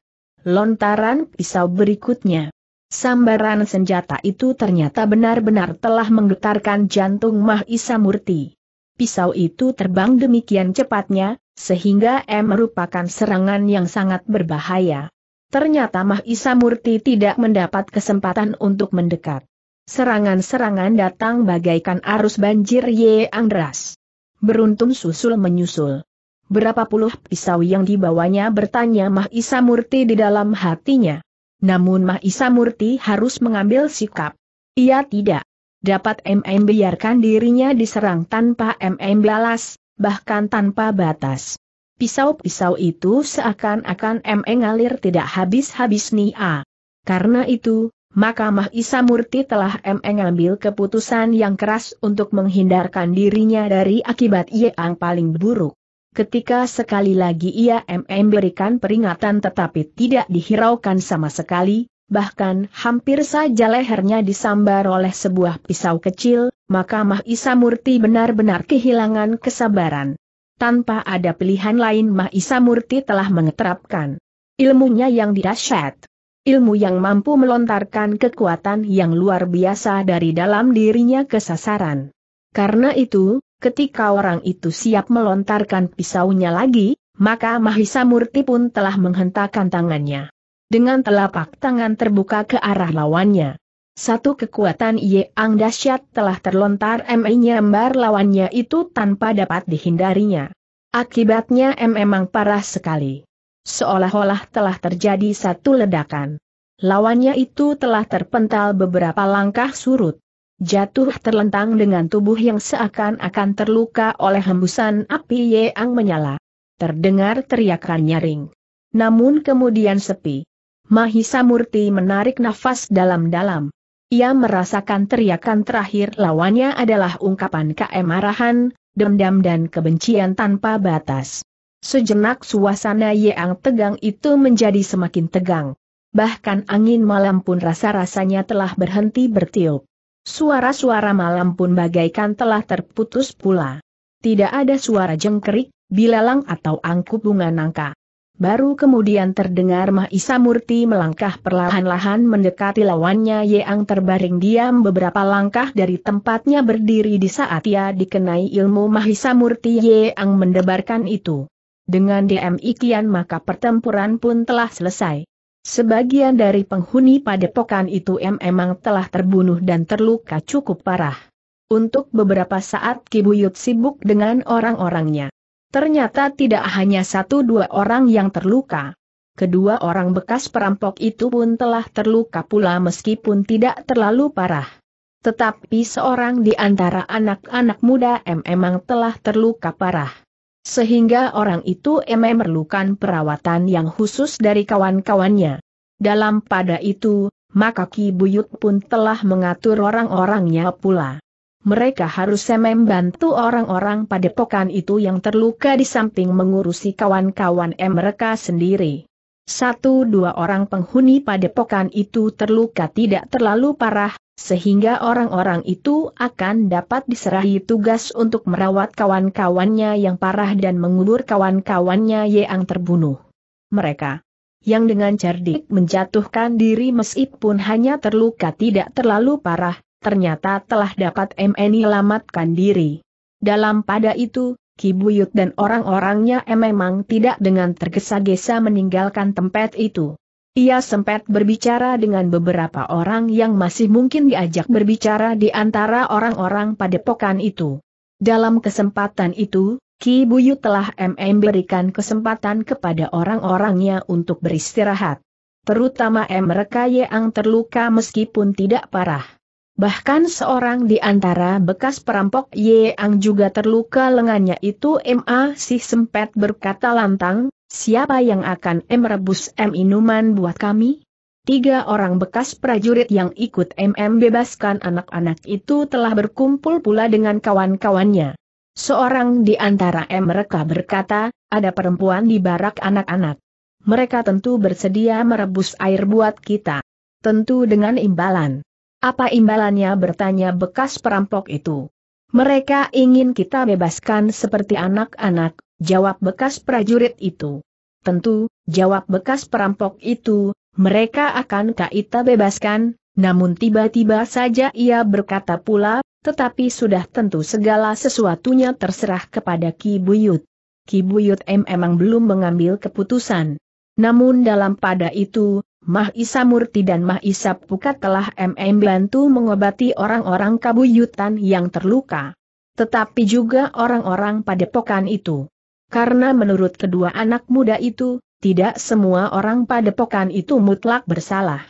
lontaran pisau berikutnya. Sambaran senjata itu ternyata benar-benar telah menggetarkan jantung Mahisa Murti pisau itu terbang demikian cepatnya, sehingga M merupakan serangan yang sangat berbahaya. Ternyata Mahisa Murti tidak mendapat kesempatan untuk mendekat. Serangan-serangan datang bagaikan arus banjir yang deras. Beruntung susul menyusul. Berapa puluh pisau yang dibawanya bertanya Mahisa Murti di dalam hatinya. Namun Mahisa Murti harus mengambil sikap. Ia tidak Dapat MM biarkan dirinya diserang tanpa MM balas, bahkan tanpa batas. Pisau-pisau itu seakan-akan MM ngalir tidak habis-habis nia. Ah. Karena itu, Mahkamah Isa Murti telah MM ngambil keputusan yang keras untuk menghindarkan dirinya dari akibat ia yang paling buruk. Ketika sekali lagi ia MM berikan peringatan tetapi tidak dihiraukan sama sekali, bahkan hampir saja lehernya disambar oleh sebuah pisau kecil, maka Mah Isa Murti benar-benar kehilangan kesabaran. Tanpa ada pilihan lain Mah Isa Murti telah mengeterapkan ilmunya yang dirasyat. Ilmu yang mampu melontarkan kekuatan yang luar biasa dari dalam dirinya ke sasaran. Karena itu, ketika orang itu siap melontarkan pisaunya lagi, maka Mahisa Murti pun telah menghentakkan tangannya dengan telapak tangan terbuka ke arah lawannya. Satu kekuatan Ye Ang dahsyat telah terlontar ME nyambar lawannya itu tanpa dapat dihindarinya. Akibatnya M e memang parah sekali. Seolah-olah telah terjadi satu ledakan. Lawannya itu telah terpental beberapa langkah surut. Jatuh terlentang dengan tubuh yang seakan-akan terluka oleh hembusan api Ye Ang menyala. Terdengar teriakan nyaring. Namun kemudian sepi. Mahisa Murti menarik nafas dalam-dalam. Ia merasakan teriakan terakhir lawannya adalah ungkapan keemarahan, dendam dan kebencian tanpa batas. Sejenak suasana yang tegang itu menjadi semakin tegang. Bahkan angin malam pun rasa-rasanya telah berhenti bertiup. Suara-suara malam pun bagaikan telah terputus pula. Tidak ada suara jengkerik, bilalang atau angkup bunga nangka. Baru kemudian terdengar Mahisa Murti melangkah perlahan-lahan mendekati lawannya Yeang terbaring diam beberapa langkah dari tempatnya berdiri di saat ia dikenai ilmu Mahisa Murti Yeang mendebarkan itu. Dengan demikian maka pertempuran pun telah selesai. Sebagian dari penghuni padepokan itu memang telah terbunuh dan terluka cukup parah. Untuk beberapa saat Kibuyut sibuk dengan orang-orangnya. Ternyata tidak hanya satu dua orang yang terluka. Kedua orang bekas perampok itu pun telah terluka pula meskipun tidak terlalu parah. Tetapi seorang di antara anak-anak muda M emang telah terluka parah. Sehingga orang itu M memerlukan perawatan yang khusus dari kawan-kawannya. Dalam pada itu, maka Ki Buyut pun telah mengatur orang-orangnya pula mereka harus semem bantu orang-orang padepokan itu yang terluka di samping mengurusi kawan-kawan mereka sendiri. Satu dua orang penghuni padepokan itu terluka tidak terlalu parah, sehingga orang-orang itu akan dapat diserahi tugas untuk merawat kawan-kawannya yang parah dan mengulur kawan-kawannya yang terbunuh. Mereka yang dengan cerdik menjatuhkan diri meskipun hanya terluka tidak terlalu parah, ternyata telah dapat MNI lamatkan diri. Dalam pada itu, Ki Buyut dan orang-orangnya memang tidak dengan tergesa-gesa meninggalkan tempat itu. Ia sempat berbicara dengan beberapa orang yang masih mungkin diajak berbicara di antara orang-orang padepokan itu. Dalam kesempatan itu, Ki Buyut telah MM berikan kesempatan kepada orang-orangnya untuk beristirahat. Terutama M. Reka yang terluka meskipun tidak parah. Bahkan seorang di antara bekas perampok Yeang juga terluka lengannya itu M.A. si sempat berkata lantang, siapa yang akan M rebus M inuman buat kami? Tiga orang bekas prajurit yang ikut MM bebaskan anak-anak itu telah berkumpul pula dengan kawan-kawannya. Seorang di antara M mereka berkata, ada perempuan di barak anak-anak. Mereka tentu bersedia merebus air buat kita. Tentu dengan imbalan. Apa imbalannya bertanya bekas perampok itu? Mereka ingin kita bebaskan seperti anak-anak, jawab bekas prajurit itu. Tentu, jawab bekas perampok itu, mereka akan kita bebaskan, namun tiba-tiba saja ia berkata pula, tetapi sudah tentu segala sesuatunya terserah kepada Ki Buyut. Ki Buyut M memang belum mengambil keputusan. Namun dalam pada itu, Mah Isa Murti dan Mah Isa Pukat telah MM bantu mengobati orang-orang kabuyutan yang terluka. Tetapi juga orang-orang padepokan itu. Karena menurut kedua anak muda itu, tidak semua orang padepokan itu mutlak bersalah.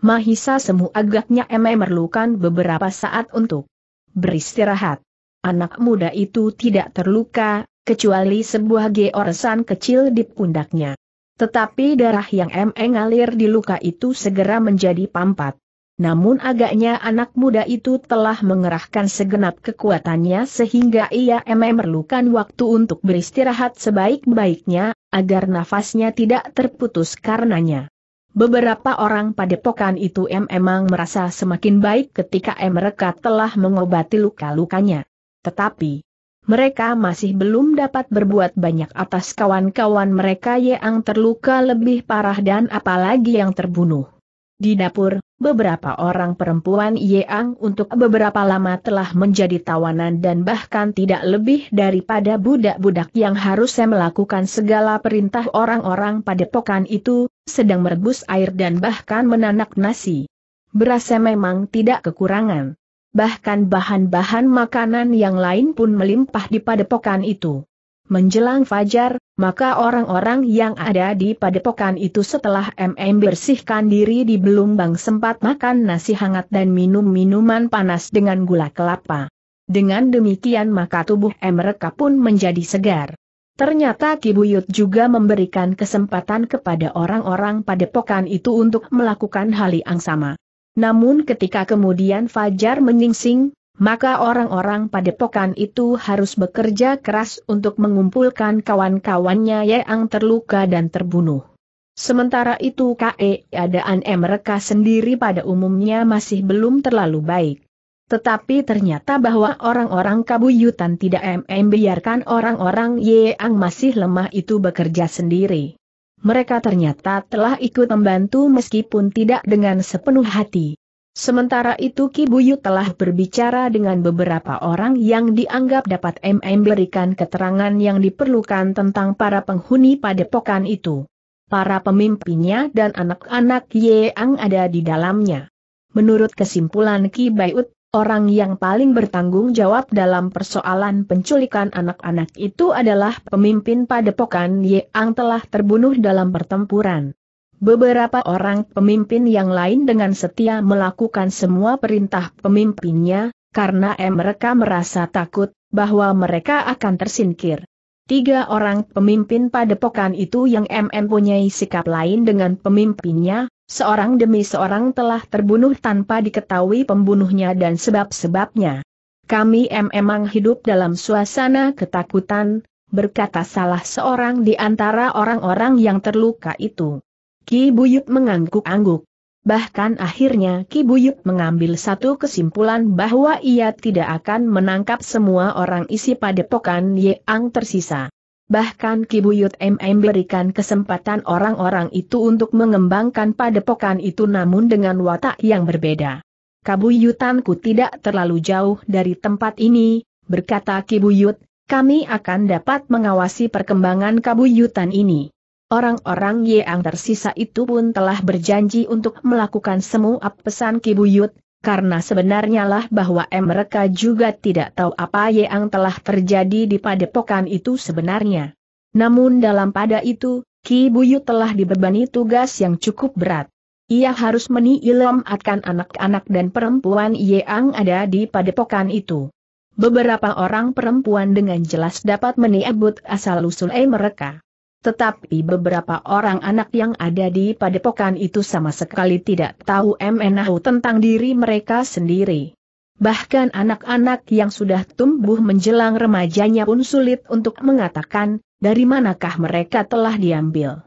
Mahisa Semu agaknya MM memerlukan beberapa saat untuk beristirahat. Anak muda itu tidak terluka, kecuali sebuah georesan kecil di pundaknya. Tetapi darah yang mengalir di luka itu segera menjadi pampat. Namun agaknya anak muda itu telah mengerahkan segenap kekuatannya sehingga ia e memerlukan waktu untuk beristirahat sebaik-baiknya, agar nafasnya tidak terputus karenanya. Beberapa orang padepokan itu e memang merasa semakin baik ketika mereka telah mengobati luka-lukanya. Tetapi, mereka masih belum dapat berbuat banyak atas kawan-kawan mereka yang terluka lebih parah dan apalagi yang terbunuh. Di dapur, beberapa orang perempuan Yeang untuk beberapa lama telah menjadi tawanan dan bahkan tidak lebih daripada budak-budak yang harusnya melakukan segala perintah orang-orang pada pokan itu, sedang merebus air dan bahkan menanak nasi. Berasnya memang tidak kekurangan bahkan bahan-bahan makanan yang lain pun melimpah di padepokan itu. Menjelang fajar, maka orang-orang yang ada di padepokan itu setelah MM bersihkan diri di Belumbang sempat makan nasi hangat dan minum minuman panas dengan gula kelapa. Dengan demikian maka tubuh M mereka pun menjadi segar. Ternyata Kibuyut juga memberikan kesempatan kepada orang-orang padepokan itu untuk melakukan hal yang sama. Namun ketika kemudian Fajar menyingsing, maka orang-orang padepokan itu harus bekerja keras untuk mengumpulkan kawan-kawannya yang terluka dan terbunuh. Sementara itu e, keadaan mereka sendiri pada umumnya masih belum terlalu baik. Tetapi ternyata bahwa orang-orang kabuyutan tidak membiarkan orang-orang yang masih lemah itu bekerja sendiri mereka ternyata telah ikut membantu meskipun tidak dengan sepenuh hati. Sementara itu Ki Buyu telah berbicara dengan beberapa orang yang dianggap dapat memberikan keterangan yang diperlukan tentang para penghuni padepokan itu. Para pemimpinnya dan anak-anak Yeang ada di dalamnya. Menurut kesimpulan Ki Baiut, Orang yang paling bertanggung jawab dalam persoalan penculikan anak-anak itu adalah pemimpin padepokan yang telah terbunuh dalam pertempuran. Beberapa orang pemimpin yang lain dengan setia melakukan semua perintah pemimpinnya, karena mereka merasa takut bahwa mereka akan tersingkir. Tiga orang pemimpin padepokan itu yang MM punyai sikap lain dengan pemimpinnya, Seorang demi seorang telah terbunuh tanpa diketahui pembunuhnya dan sebab-sebabnya. Kami memang hidup dalam suasana ketakutan, berkata salah seorang di antara orang-orang yang terluka itu. Ki Buyut mengangguk-angguk. Bahkan akhirnya Ki Buyut mengambil satu kesimpulan bahwa ia tidak akan menangkap semua orang isi padepokan Yeang tersisa bahkan Kibuyut MM berikan kesempatan orang-orang itu untuk mengembangkan padepokan itu namun dengan watak yang berbeda. Kabuyutanku tidak terlalu jauh dari tempat ini, berkata Kibuyut, kami akan dapat mengawasi perkembangan kabuyutan ini. Orang-orang yang tersisa itu pun telah berjanji untuk melakukan semua pesan Kibuyut, karena sebenarnya lah bahwa mereka juga tidak tahu apa yang telah terjadi di padepokan itu sebenarnya. Namun dalam pada itu, Ki Buyu telah dibebani tugas yang cukup berat. Ia harus meniilamatkan akan anak-anak dan perempuan yang ada di padepokan itu. Beberapa orang perempuan dengan jelas dapat meniabut asal-usul mereka. Tetapi beberapa orang anak yang ada di padepokan itu sama sekali tidak tahu MNAU tentang diri mereka sendiri. Bahkan anak-anak yang sudah tumbuh menjelang remajanya pun sulit untuk mengatakan, dari manakah mereka telah diambil.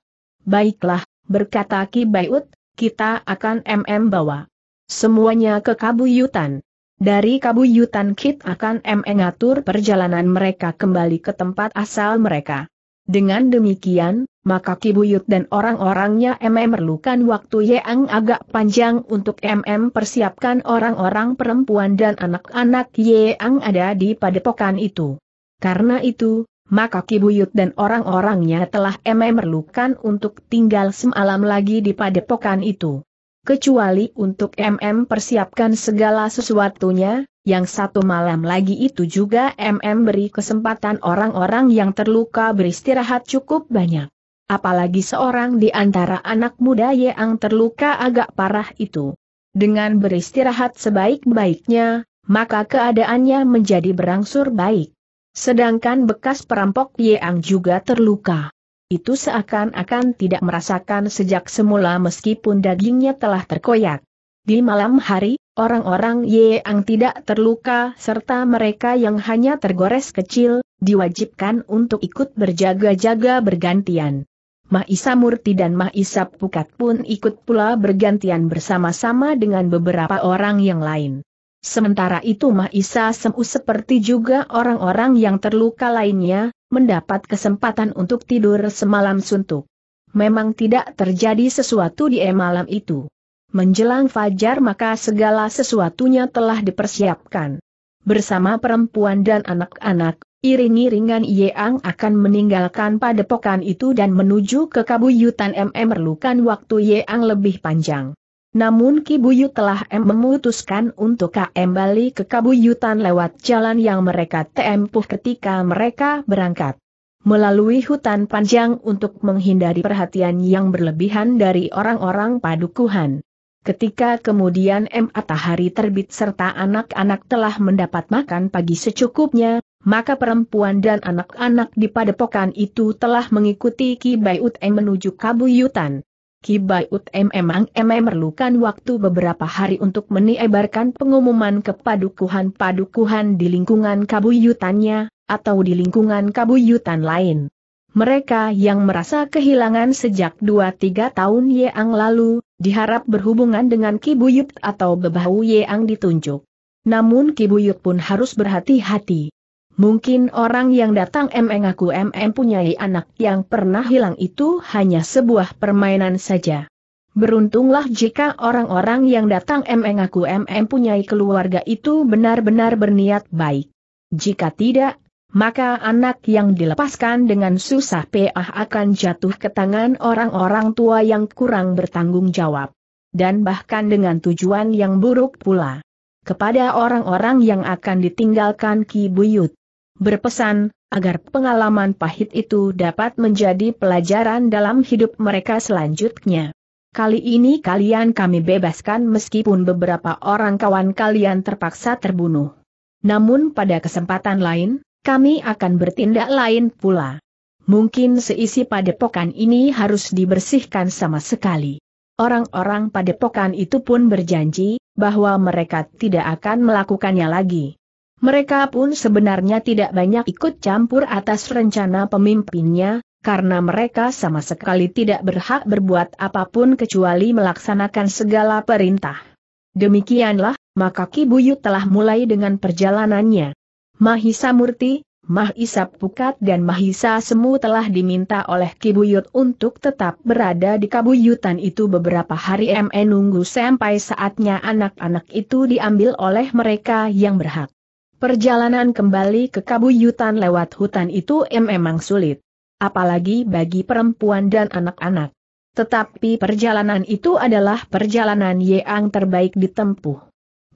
Baiklah, berkata Ki Baiut, kita akan MM bawa. Semuanya ke Kabuyutan. Dari Kabuyutan Kit akan MM ngatur perjalanan mereka kembali ke tempat asal mereka. Dengan demikian, maka Kibuyut dan orang-orangnya MM memerlukan waktu yang agak panjang untuk MM persiapkan orang-orang perempuan dan anak-anak yang ada di padepokan itu. Karena itu, maka Kibuyut dan orang-orangnya telah MM memerlukan untuk tinggal semalam lagi di padepokan itu. Kecuali untuk MM persiapkan segala sesuatunya, yang satu malam lagi itu juga MM beri kesempatan orang-orang yang terluka beristirahat cukup banyak. Apalagi seorang di antara anak muda yang terluka agak parah itu. Dengan beristirahat sebaik-baiknya, maka keadaannya menjadi berangsur baik. Sedangkan bekas perampok Yang juga terluka. Itu seakan-akan tidak merasakan sejak semula meskipun dagingnya telah terkoyak. Di malam hari, orang-orang ye yang tidak terluka serta mereka yang hanya tergores kecil, diwajibkan untuk ikut berjaga-jaga bergantian. Mahisa Murti dan Mahisa Pukat pun ikut pula bergantian bersama-sama dengan beberapa orang yang lain. Sementara itu Mahisa Semu seperti juga orang-orang yang terluka lainnya, mendapat kesempatan untuk tidur semalam suntuk. Memang tidak terjadi sesuatu di malam itu. Menjelang fajar maka segala sesuatunya telah dipersiapkan. Bersama perempuan dan anak-anak, iring-iringan Yeang akan meninggalkan padepokan itu dan menuju ke Kabuyutan M MM memerlukan waktu Yeang lebih panjang. Namun Kibuyu telah M memutuskan untuk KM balik ke Kabuyutan lewat jalan yang mereka tempuh ketika mereka berangkat melalui hutan panjang untuk menghindari perhatian yang berlebihan dari orang-orang padukuhan. Ketika kemudian M. Atahari terbit serta anak-anak telah mendapat makan pagi secukupnya, maka perempuan dan anak-anak di padepokan itu telah mengikuti Ki Baiut M menuju Kabuyutan. Ki Baiut M memang M memerlukan waktu beberapa hari untuk menyebarkan pengumuman ke padukuhan-padukuhan di lingkungan Kabuyutannya, atau di lingkungan Kabuyutan lain. Mereka yang merasa kehilangan sejak 2-3 tahun yang lalu, diharap berhubungan dengan Kibuyut atau Bebahu yang ditunjuk. Namun Kibuyut pun harus berhati-hati. Mungkin orang yang datang emeng aku emeng punyai anak yang pernah hilang itu hanya sebuah permainan saja. Beruntunglah jika orang-orang yang datang emeng aku emeng punyai keluarga itu benar-benar berniat baik. Jika tidak, maka anak yang dilepaskan dengan susah payah akan jatuh ke tangan orang-orang tua yang kurang bertanggung jawab. Dan bahkan dengan tujuan yang buruk pula. Kepada orang-orang yang akan ditinggalkan Ki Buyut. Berpesan, agar pengalaman pahit itu dapat menjadi pelajaran dalam hidup mereka selanjutnya. Kali ini kalian kami bebaskan meskipun beberapa orang kawan kalian terpaksa terbunuh. Namun pada kesempatan lain, kami akan bertindak lain pula. Mungkin seisi padepokan ini harus dibersihkan sama sekali. Orang-orang padepokan itu pun berjanji, bahwa mereka tidak akan melakukannya lagi. Mereka pun sebenarnya tidak banyak ikut campur atas rencana pemimpinnya, karena mereka sama sekali tidak berhak berbuat apapun kecuali melaksanakan segala perintah. Demikianlah, maka Kibuyut telah mulai dengan perjalanannya. Mahisa Murti, Mahisa Pukat dan Mahisa Semu telah diminta oleh Kibuyut untuk tetap berada di Kabuyutan itu beberapa hari MN menunggu sampai saatnya anak-anak itu diambil oleh mereka yang berhak. Perjalanan kembali ke Kabuyutan lewat hutan itu memang sulit. Apalagi bagi perempuan dan anak-anak. Tetapi perjalanan itu adalah perjalanan yang terbaik ditempuh.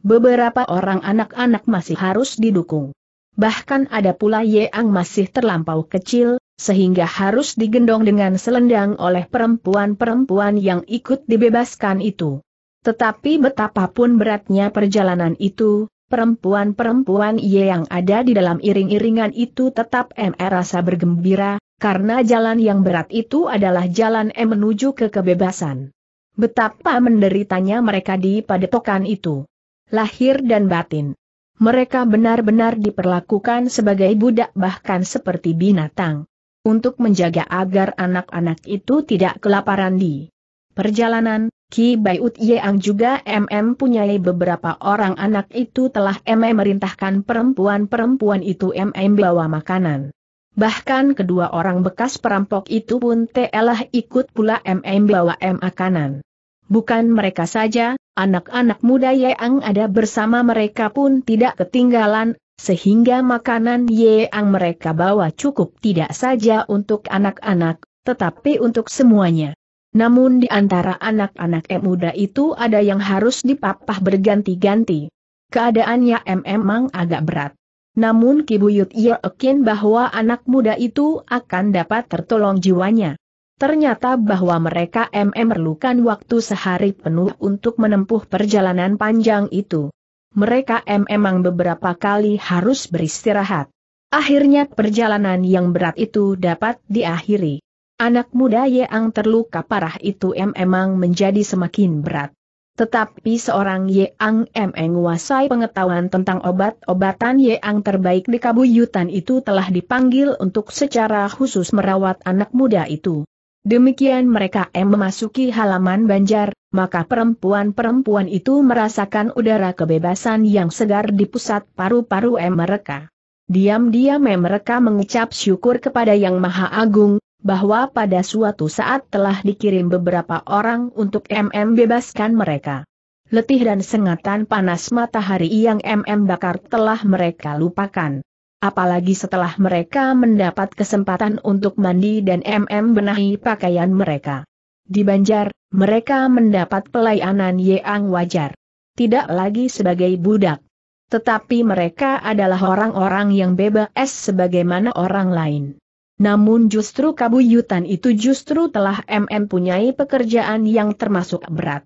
Beberapa orang anak-anak masih harus didukung bahkan ada pula Yeang masih terlampau kecil, sehingga harus digendong dengan selendang oleh perempuan-perempuan yang ikut dibebaskan itu. Tetapi betapapun beratnya perjalanan itu, perempuan-perempuan yang ada di dalam iring-iringan itu tetap M rasa bergembira, karena jalan yang berat itu adalah jalan M menuju ke kebebasan. Betapa menderitanya mereka di padepokan itu. Lahir dan batin. Mereka benar-benar diperlakukan sebagai budak bahkan seperti binatang. Untuk menjaga agar anak-anak itu tidak kelaparan di perjalanan, Ki Baiut Yeang juga MM punyai beberapa orang anak itu telah MM merintahkan perempuan-perempuan itu MM bawa makanan. Bahkan kedua orang bekas perampok itu pun telah ikut pula MM bawa makanan. Bukan mereka saja, anak-anak muda Yeang ada bersama mereka pun tidak ketinggalan, sehingga makanan Yeang mereka bawa cukup tidak saja untuk anak-anak, tetapi untuk semuanya. Namun di antara anak-anak muda itu ada yang harus dipapah berganti-ganti. Keadaannya memang agak berat. Namun Kibuyut yakin bahwa anak muda itu akan dapat tertolong jiwanya. Ternyata bahwa mereka MM memerlukan waktu sehari penuh untuk menempuh perjalanan panjang itu. Mereka mm memang beberapa kali harus beristirahat. Akhirnya perjalanan yang berat itu dapat diakhiri. Anak muda Yang terluka parah itu memang menjadi semakin berat. Tetapi seorang Yang M menguasai pengetahuan tentang obat-obatan Yang terbaik di kabuyutan itu telah dipanggil untuk secara khusus merawat anak muda itu. Demikian mereka M memasuki halaman Banjar, maka perempuan-perempuan itu merasakan udara kebebasan yang segar di pusat paru-paru M mereka. Diam-diam mereka mengucap syukur kepada Yang Maha Agung, bahwa pada suatu saat telah dikirim beberapa orang untuk MM bebaskan mereka. Letih dan sengatan panas matahari yang MM bakar telah mereka lupakan apalagi setelah mereka mendapat kesempatan untuk mandi dan MM benahi pakaian mereka. Di Banjar, mereka mendapat pelayanan yang wajar. Tidak lagi sebagai budak. Tetapi mereka adalah orang-orang yang bebas sebagaimana orang lain. Namun justru kabuyutan itu justru telah MM punyai pekerjaan yang termasuk berat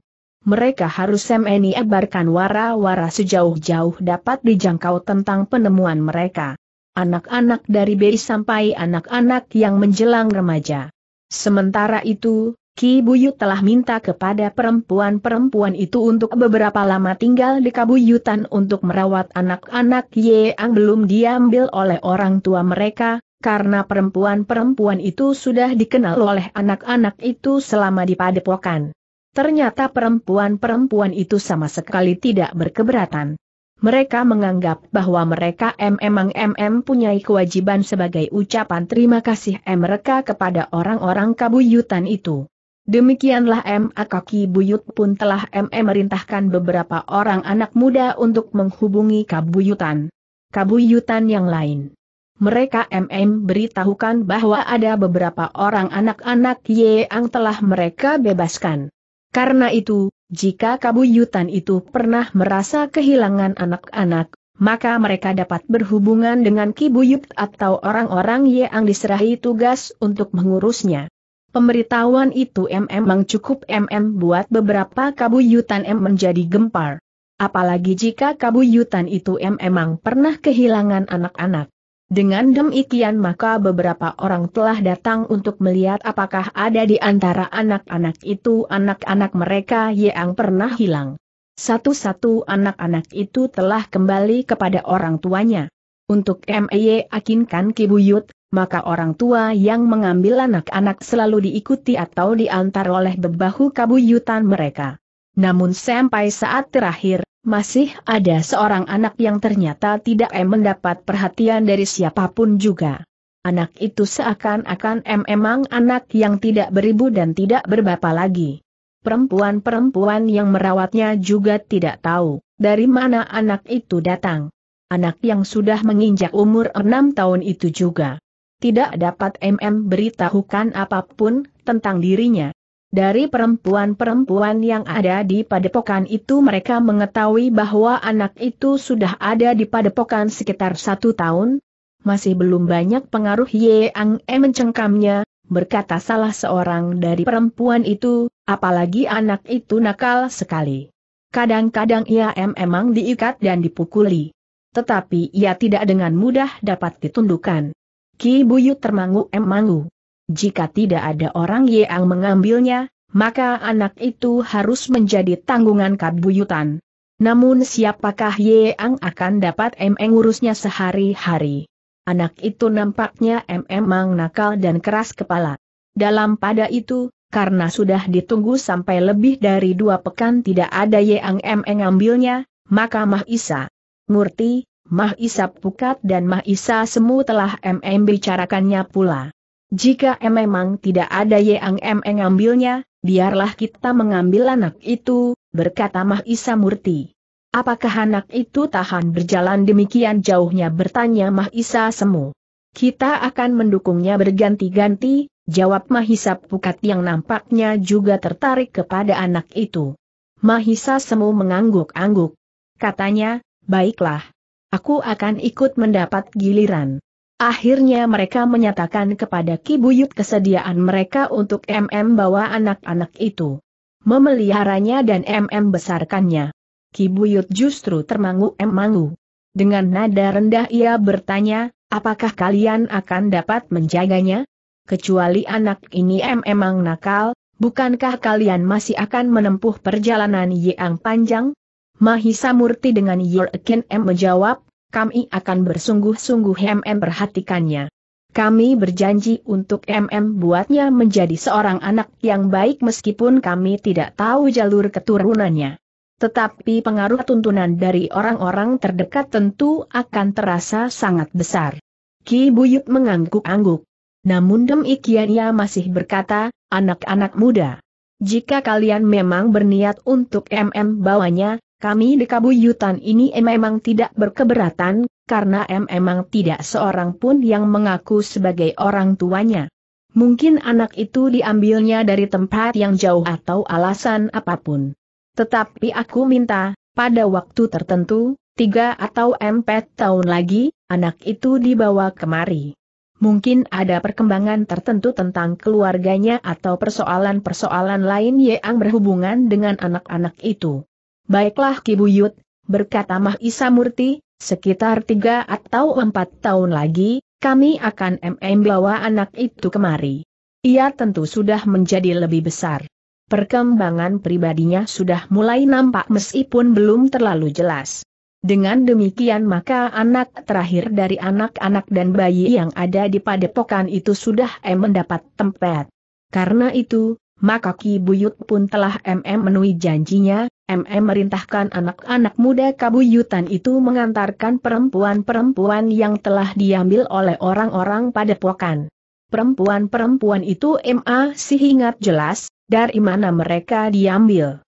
mereka harus semeni ebarkan wara-wara sejauh-jauh dapat dijangkau tentang penemuan mereka. Anak-anak dari bayi sampai anak-anak yang menjelang remaja. Sementara itu, Ki Buyut telah minta kepada perempuan-perempuan itu untuk beberapa lama tinggal di Kabuyutan untuk merawat anak-anak yang belum diambil oleh orang tua mereka, karena perempuan-perempuan itu sudah dikenal oleh anak-anak itu selama di padepokan. Ternyata perempuan-perempuan itu sama sekali tidak berkeberatan. Mereka menganggap bahwa mereka memang MM punya kewajiban sebagai ucapan terima kasih mereka kepada orang-orang kabuyutan itu. Demikianlah M. Akaki Buyut pun telah M. merintahkan beberapa orang anak muda untuk menghubungi kabuyutan. Kabuyutan yang lain. Mereka MM beritahukan bahwa ada beberapa orang anak-anak yang telah mereka bebaskan. Karena itu, jika kabuyutan itu pernah merasa kehilangan anak-anak, maka mereka dapat berhubungan dengan kibuyut atau orang-orang yang diserahi tugas untuk mengurusnya. Pemberitahuan itu memang cukup mm buat beberapa kabuyutan M menjadi gempar. Apalagi jika kabuyutan itu memang pernah kehilangan anak-anak. Dengan demikian maka beberapa orang telah datang untuk melihat apakah ada di antara anak-anak itu anak-anak mereka yang pernah hilang. Satu-satu anak-anak itu telah kembali kepada orang tuanya. Untuk M.E.Y. Akinkan Kibuyut, maka orang tua yang mengambil anak-anak selalu diikuti atau diantar oleh bebahu kabuyutan mereka. Namun sampai saat terakhir, masih ada seorang anak yang ternyata tidak mendapat perhatian dari siapapun juga. Anak itu seakan-akan memang anak yang tidak beribu dan tidak berbapa lagi. Perempuan-perempuan yang merawatnya juga tidak tahu dari mana anak itu datang. Anak yang sudah menginjak umur enam tahun itu juga tidak dapat MM beritahukan apapun tentang dirinya. Dari perempuan-perempuan yang ada di padepokan itu mereka mengetahui bahwa anak itu sudah ada di padepokan sekitar satu tahun. Masih belum banyak pengaruh Ye Ang E mencengkamnya, berkata salah seorang dari perempuan itu, apalagi anak itu nakal sekali. Kadang-kadang ia memang diikat dan dipukuli. Tetapi ia tidak dengan mudah dapat ditundukkan. Ki Buyu termangu emangu. Jika tidak ada orang yang mengambilnya, maka anak itu harus menjadi tanggungan kabuyutan. Namun siapakah Yeang akan dapat MM urusnya sehari-hari? Anak itu nampaknya memang nakal dan keras kepala. Dalam pada itu, karena sudah ditunggu sampai lebih dari dua pekan tidak ada Yeang MM ambilnya, maka Mah Isa. Ngurti, Mah Isa Pukat dan Mah Isa Semu telah MM bicarakannya pula. Jika memang tidak ada yang mengambilnya, biarlah kita mengambil anak itu, berkata Mahisa Murti. Apakah anak itu tahan berjalan demikian jauhnya bertanya Mahisa Semu. Kita akan mendukungnya berganti-ganti, jawab Mahisa Pukat yang nampaknya juga tertarik kepada anak itu. Mahisa Semu mengangguk-angguk. Katanya, baiklah. Aku akan ikut mendapat giliran. Akhirnya mereka menyatakan kepada Kibuyut kesediaan mereka untuk MM bawa anak-anak itu. Memeliharanya dan MM besarkannya. Kibuyut justru termangu-emangu. Dengan nada rendah ia bertanya, apakah kalian akan dapat menjaganya? Kecuali anak ini MM nakal, bukankah kalian masih akan menempuh perjalanan yang panjang? Mahisa Murti dengan Yorken M menjawab, kami akan bersungguh-sungguh MM perhatikannya. Kami berjanji untuk MM buatnya menjadi seorang anak yang baik meskipun kami tidak tahu jalur keturunannya. Tetapi pengaruh tuntunan dari orang-orang terdekat tentu akan terasa sangat besar. Ki Buyut mengangguk-angguk. Namun demikian ia masih berkata, anak-anak muda. Jika kalian memang berniat untuk MM bawanya, kami di Kabuyutan ini memang tidak berkeberatan, karena memang tidak seorang pun yang mengaku sebagai orang tuanya. Mungkin anak itu diambilnya dari tempat yang jauh atau alasan apapun. Tetapi aku minta, pada waktu tertentu, tiga atau empat tahun lagi, anak itu dibawa kemari. Mungkin ada perkembangan tertentu tentang keluarganya atau persoalan-persoalan lain yang berhubungan dengan anak-anak itu. Baiklah Ki Buyut, berkata Isa Murti, sekitar tiga atau empat tahun lagi, kami akan MM bawa anak itu kemari. Ia tentu sudah menjadi lebih besar. Perkembangan pribadinya sudah mulai nampak meskipun belum terlalu jelas. Dengan demikian maka anak terakhir dari anak-anak dan bayi yang ada di padepokan itu sudah M mendapat tempat. Karena itu, maka Ki Buyut pun telah MM menui janjinya, MM merintahkan anak-anak muda kabuyutan itu mengantarkan perempuan-perempuan yang telah diambil oleh orang-orang pada pokan. Perempuan-perempuan itu MA sih ingat jelas, dari mana mereka diambil.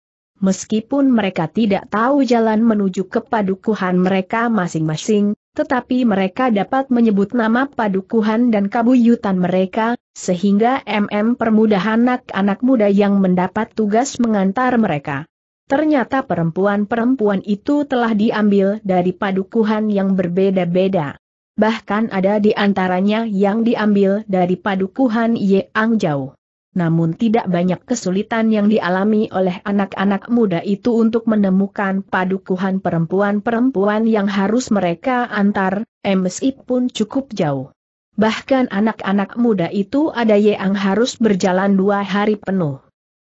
Meskipun mereka tidak tahu jalan menuju ke padukuhan mereka masing-masing, tetapi mereka dapat menyebut nama padukuhan dan kabuyutan mereka, sehingga MM permudah anak-anak muda yang mendapat tugas mengantar mereka. Ternyata perempuan-perempuan itu telah diambil dari padukuhan yang berbeda-beda. Bahkan ada di antaranya yang diambil dari padukuhan Ang Jauh namun tidak banyak kesulitan yang dialami oleh anak-anak muda itu untuk menemukan padukuhan perempuan-perempuan yang harus mereka antar, msip pun cukup jauh. Bahkan anak-anak muda itu ada yang harus berjalan dua hari penuh.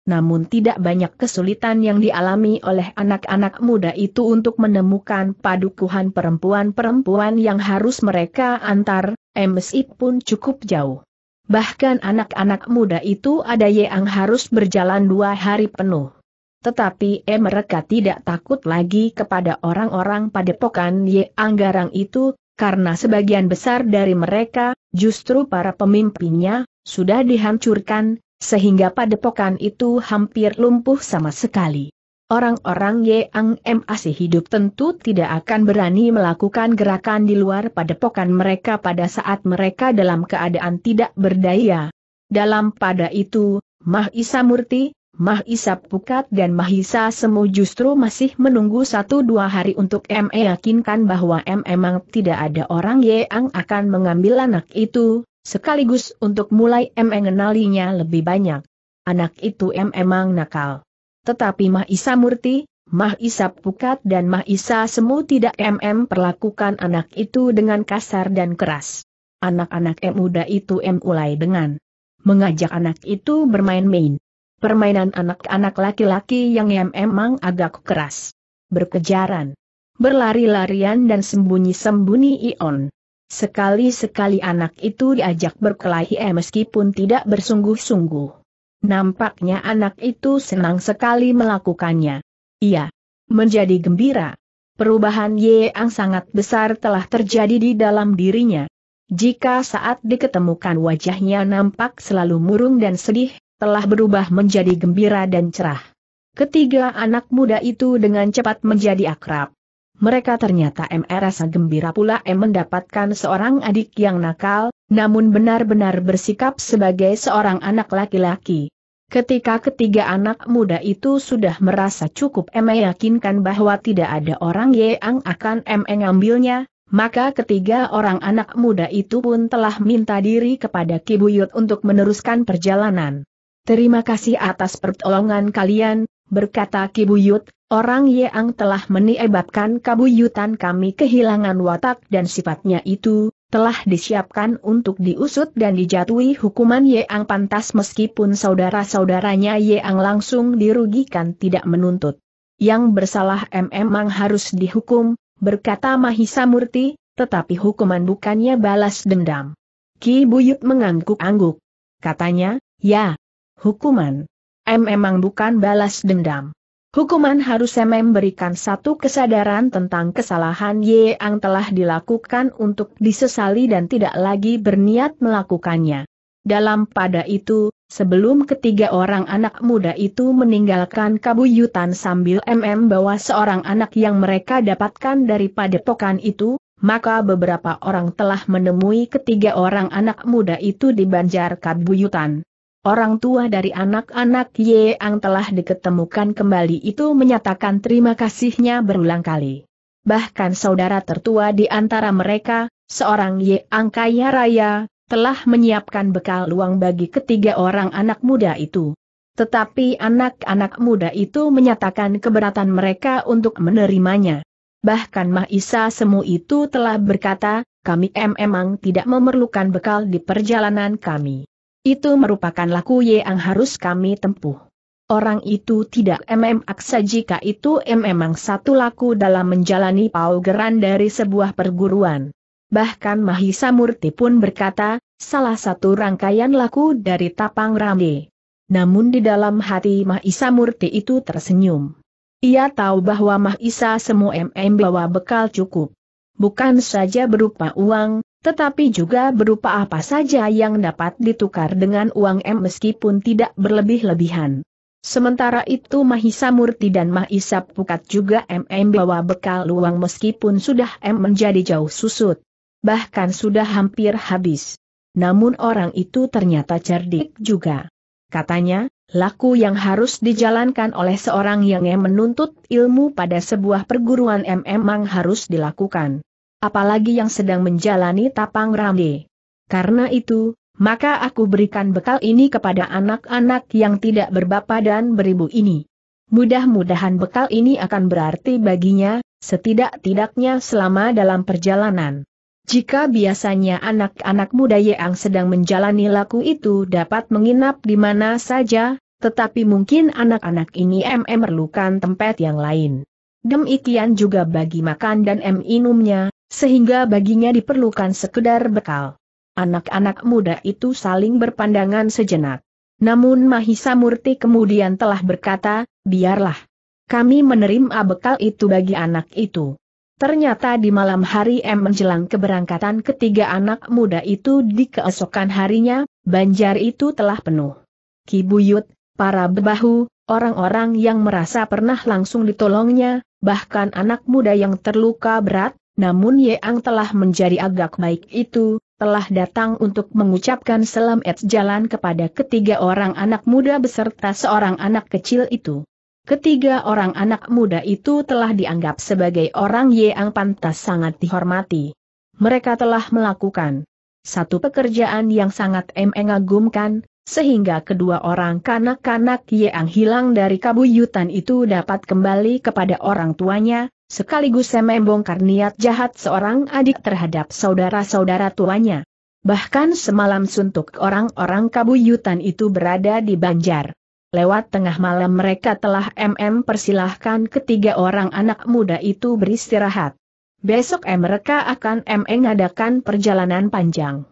Namun tidak banyak kesulitan yang dialami oleh anak-anak muda itu untuk menemukan padukuhan perempuan-perempuan yang harus mereka antar, msip pun cukup jauh. Bahkan anak-anak muda itu ada yang harus berjalan dua hari penuh. Tetapi e mereka tidak takut lagi kepada orang-orang padepokan Ye Anggarang itu, karena sebagian besar dari mereka, justru para pemimpinnya, sudah dihancurkan, sehingga padepokan itu hampir lumpuh sama sekali. Orang-orang Yang M masih hidup tentu tidak akan berani melakukan gerakan di luar padepokan mereka pada saat mereka dalam keadaan tidak berdaya. Dalam pada itu, Mahisa Murti, Mahisa Pukat dan Mahisa Semu justru masih menunggu satu dua hari untuk M yakinkan bahwa M emang tidak ada orang yang akan mengambil anak itu, sekaligus untuk mulai M mengenalinya lebih banyak. Anak itu M emang nakal. Tetapi Mah Isa Murti, Mah Isa Pukat dan Mah Isa Semu tidak MM perlakukan anak itu dengan kasar dan keras. Anak-anak M muda itu M mulai dengan mengajak anak itu bermain-main. Permainan anak-anak laki-laki yang M memang agak keras. Berkejaran. Berlari-larian dan sembunyi-sembunyi ion. Sekali-sekali anak itu diajak berkelahi eh, meskipun tidak bersungguh-sungguh. Nampaknya anak itu senang sekali melakukannya. Iya. Menjadi gembira. Perubahan Yeang sangat besar telah terjadi di dalam dirinya. Jika saat diketemukan wajahnya nampak selalu murung dan sedih, telah berubah menjadi gembira dan cerah. Ketiga anak muda itu dengan cepat menjadi akrab. Mereka ternyata MR eh, gembira pula M mendapatkan seorang adik yang nakal, namun benar-benar bersikap sebagai seorang anak laki-laki. Ketika ketiga anak muda itu sudah merasa cukup meyakinkan bahwa tidak ada orang yang akan mengambilnya, maka ketiga orang anak muda itu pun telah minta diri kepada Kibuyut untuk meneruskan perjalanan. Terima kasih atas pertolongan kalian, berkata Kibuyut, orang yang telah meniebabkan kabuyutan kami kehilangan watak dan sifatnya itu, telah disiapkan untuk diusut dan dijatuhi hukuman Yeang pantas meskipun saudara-saudaranya Yeang langsung dirugikan tidak menuntut. Yang bersalah memang harus dihukum, berkata Mahisa Murti, tetapi hukuman bukannya balas dendam. Ki Buyut mengangguk-angguk. Katanya, ya, hukuman. Memang bukan balas dendam. Hukuman harus harusnya berikan satu kesadaran tentang kesalahan yang telah dilakukan untuk disesali dan tidak lagi berniat melakukannya. Dalam pada itu, sebelum ketiga orang anak muda itu meninggalkan kabuyutan sambil MM bawa seorang anak yang mereka dapatkan daripada padepokan itu, maka beberapa orang telah menemui ketiga orang anak muda itu di banjar kabuyutan. Orang tua dari anak-anak Yeang telah diketemukan kembali itu menyatakan terima kasihnya berulang kali. Bahkan saudara tertua di antara mereka, seorang Yeang kaya raya, telah menyiapkan bekal luang bagi ketiga orang anak muda itu. Tetapi anak-anak muda itu menyatakan keberatan mereka untuk menerimanya. Bahkan Mahisa Semu itu telah berkata, kami memang tidak memerlukan bekal di perjalanan kami. Itu merupakan laku yang harus kami tempuh. Orang itu tidak MM aksa jika itu memang satu laku dalam menjalani paugeran dari sebuah perguruan. Bahkan Mahisa Murti pun berkata, salah satu rangkaian laku dari Tapang Ramde. Namun di dalam hati Mahisa Murti itu tersenyum. Ia tahu bahwa Mahisa semua MM bawa bekal cukup. Bukan saja berupa uang, tetapi juga berupa apa saja yang dapat ditukar dengan uang M meskipun tidak berlebih-lebihan. Sementara itu Mahisa Murti dan Mahisa Pukat juga MM bawa bekal uang meskipun sudah M menjadi jauh susut. Bahkan sudah hampir habis. Namun orang itu ternyata cerdik juga. Katanya, laku yang harus dijalankan oleh seorang yang M menuntut ilmu pada sebuah perguruan MM memang harus dilakukan apalagi yang sedang menjalani tapang rande. Karena itu, maka aku berikan bekal ini kepada anak-anak yang tidak berbapa dan beribu ini. Mudah-mudahan bekal ini akan berarti baginya, setidak-tidaknya selama dalam perjalanan. Jika biasanya anak-anak muda yang sedang menjalani laku itu dapat menginap di mana saja, tetapi mungkin anak-anak ini memerlukan tempat yang lain. Demikian juga bagi makan dan minumnya, sehingga baginya diperlukan sekedar bekal. Anak-anak muda itu saling berpandangan sejenak. Namun Mahisa Murti kemudian telah berkata, biarlah. Kami menerima bekal itu bagi anak itu. Ternyata di malam hari M menjelang keberangkatan ketiga anak muda itu di keesokan harinya, banjar itu telah penuh. Kibuyut, para bebahu, orang-orang yang merasa pernah langsung ditolongnya, bahkan anak muda yang terluka berat, namun Ye Ang telah menjadi agak baik itu, telah datang untuk mengucapkan selam et jalan kepada ketiga orang anak muda beserta seorang anak kecil itu. Ketiga orang anak muda itu telah dianggap sebagai orang Ye Ang pantas sangat dihormati. Mereka telah melakukan satu pekerjaan yang sangat mengagumkan, sehingga kedua orang kanak-kanak Ye Ang hilang dari kabuyutan itu dapat kembali kepada orang tuanya, sekaligus membongkar niat jahat seorang adik terhadap saudara-saudara tuanya. Bahkan semalam suntuk orang-orang kabuyutan itu berada di Banjar. Lewat tengah malam mereka telah MM persilahkan ketiga orang anak muda itu beristirahat. Besok mereka akan MM mengadakan perjalanan panjang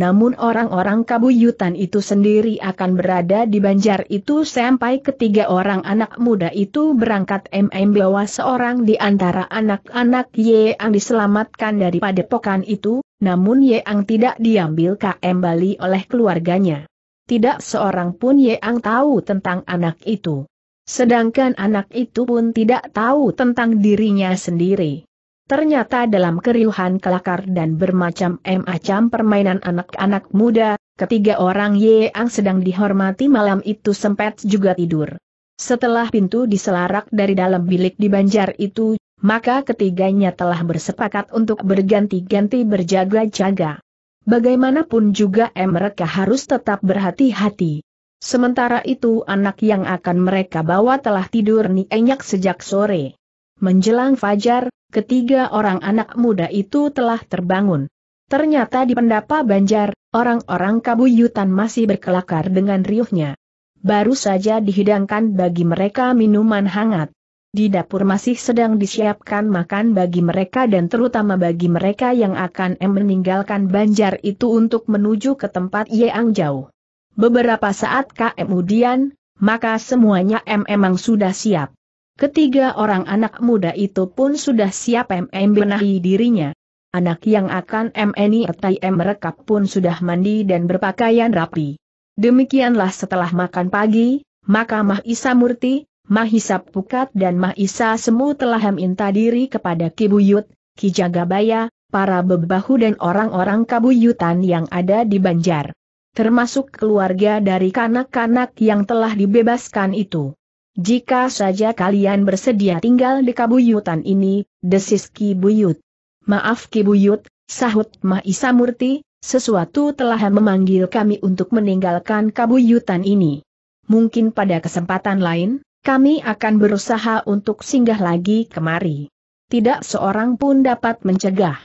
namun orang-orang kabuyutan itu sendiri akan berada di banjar itu sampai ketiga orang anak muda itu berangkat MM bawa seorang di antara anak-anak Yeang diselamatkan dari padepokan itu, namun Yeang tidak diambil KM Bali oleh keluarganya. Tidak seorang pun Yeang tahu tentang anak itu. Sedangkan anak itu pun tidak tahu tentang dirinya sendiri. Ternyata dalam keriuhan kelakar dan bermacam-macam permainan anak-anak muda, ketiga orang yang sedang dihormati malam itu sempat juga tidur. Setelah pintu diselarak dari dalam bilik di banjar itu, maka ketiganya telah bersepakat untuk berganti-ganti berjaga-jaga. Bagaimanapun juga mereka harus tetap berhati-hati. Sementara itu anak yang akan mereka bawa telah tidur nienyak sejak sore. Menjelang fajar, ketiga orang anak muda itu telah terbangun. Ternyata di pendapa Banjar, orang-orang kabuyutan masih berkelakar dengan riuhnya. Baru saja dihidangkan bagi mereka minuman hangat. Di dapur masih sedang disiapkan makan bagi mereka dan terutama bagi mereka yang akan meninggalkan Banjar itu untuk menuju ke tempat yang jauh. Beberapa saat kemudian, maka semuanya memang sudah siap. Ketiga orang anak muda itu pun sudah siap membenahi dirinya. Anak yang akan MNITM merekap pun sudah mandi dan berpakaian rapi. Demikianlah setelah makan pagi, maka Mahisa Murti, Mahisa Pukat dan Mahisa Semu telah meminta diri kepada Kibuyut, Kijagabaya, para bebahu dan orang-orang kabuyutan yang ada di Banjar. Termasuk keluarga dari kanak-kanak yang telah dibebaskan itu. Jika saja kalian bersedia tinggal di kabuyutan ini, desis Ki Buyut. Maaf Ki Buyut, sahut Mahisa Murti, sesuatu telah memanggil kami untuk meninggalkan kabuyutan ini. Mungkin pada kesempatan lain, kami akan berusaha untuk singgah lagi kemari. Tidak seorang pun dapat mencegah.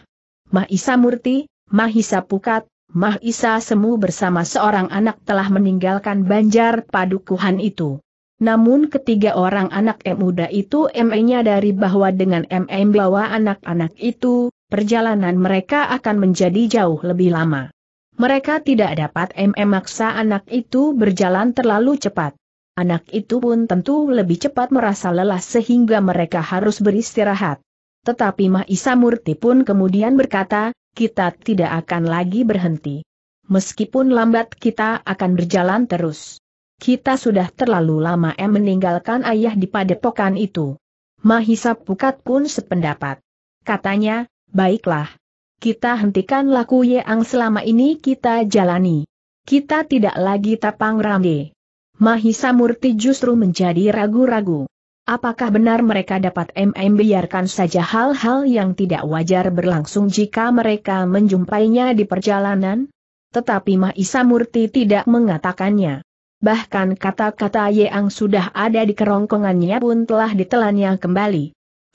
Mahisa Murti, Mahisa Pukat, Mahisa Semu bersama seorang anak telah meninggalkan banjar padukuhan itu. Namun ketiga orang anak M muda itu ME dari bahwa dengan M bawa anak-anak itu, perjalanan mereka akan menjadi jauh lebih lama. Mereka tidak dapat M maksa anak itu berjalan terlalu cepat. Anak itu pun tentu lebih cepat merasa lelah sehingga mereka harus beristirahat. Tetapi Mahisa Murti pun kemudian berkata, kita tidak akan lagi berhenti. Meskipun lambat kita akan berjalan terus. Kita sudah terlalu lama em meninggalkan ayah di padepokan itu. Mahisa Pukat pun sependapat. Katanya, baiklah. Kita hentikan laku yang selama ini kita jalani. Kita tidak lagi tapang rande. Mahisa Murti justru menjadi ragu-ragu. Apakah benar mereka dapat MM biarkan saja hal-hal yang tidak wajar berlangsung jika mereka menjumpainya di perjalanan? Tetapi Mahisa Murti tidak mengatakannya bahkan kata-kata yang sudah ada di kerongkongannya pun telah ditelannya kembali.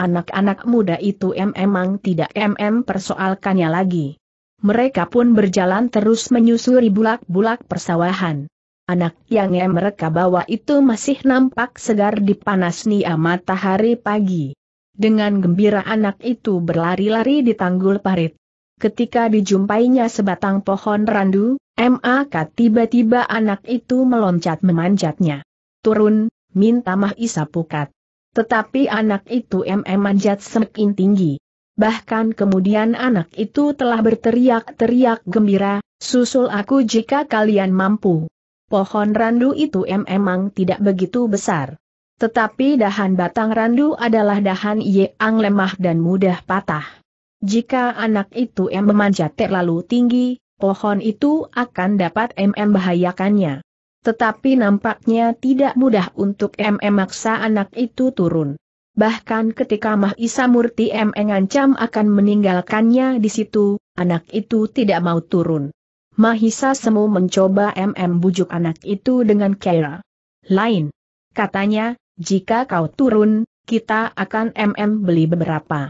Anak-anak muda itu memang tidak mm persoalkannya lagi. Mereka pun berjalan terus menyusuri bulak-bulak persawahan. Anak yang mereka bawa itu masih nampak segar di panas nia matahari pagi. Dengan gembira anak itu berlari-lari di tanggul parit. Ketika dijumpainya sebatang pohon randu, MAK tiba-tiba anak itu meloncat memanjatnya. Turun, minta mah isa pukat. Tetapi anak itu MM manjat semakin tinggi. Bahkan kemudian anak itu telah berteriak-teriak gembira, susul aku jika kalian mampu. Pohon randu itu memang tidak begitu besar. Tetapi dahan batang randu adalah dahan yang lemah dan mudah patah. Jika anak itu M memanjat terlalu tinggi, pohon itu akan dapat MM bahayakannya. Tetapi nampaknya tidak mudah untuk MM memaksa anak itu turun. Bahkan ketika Mahisa Murti M mengancam akan meninggalkannya di situ, anak itu tidak mau turun. Mahisa Semu mencoba MM bujuk anak itu dengan kera. lain. Katanya, jika kau turun, kita akan MM beli beberapa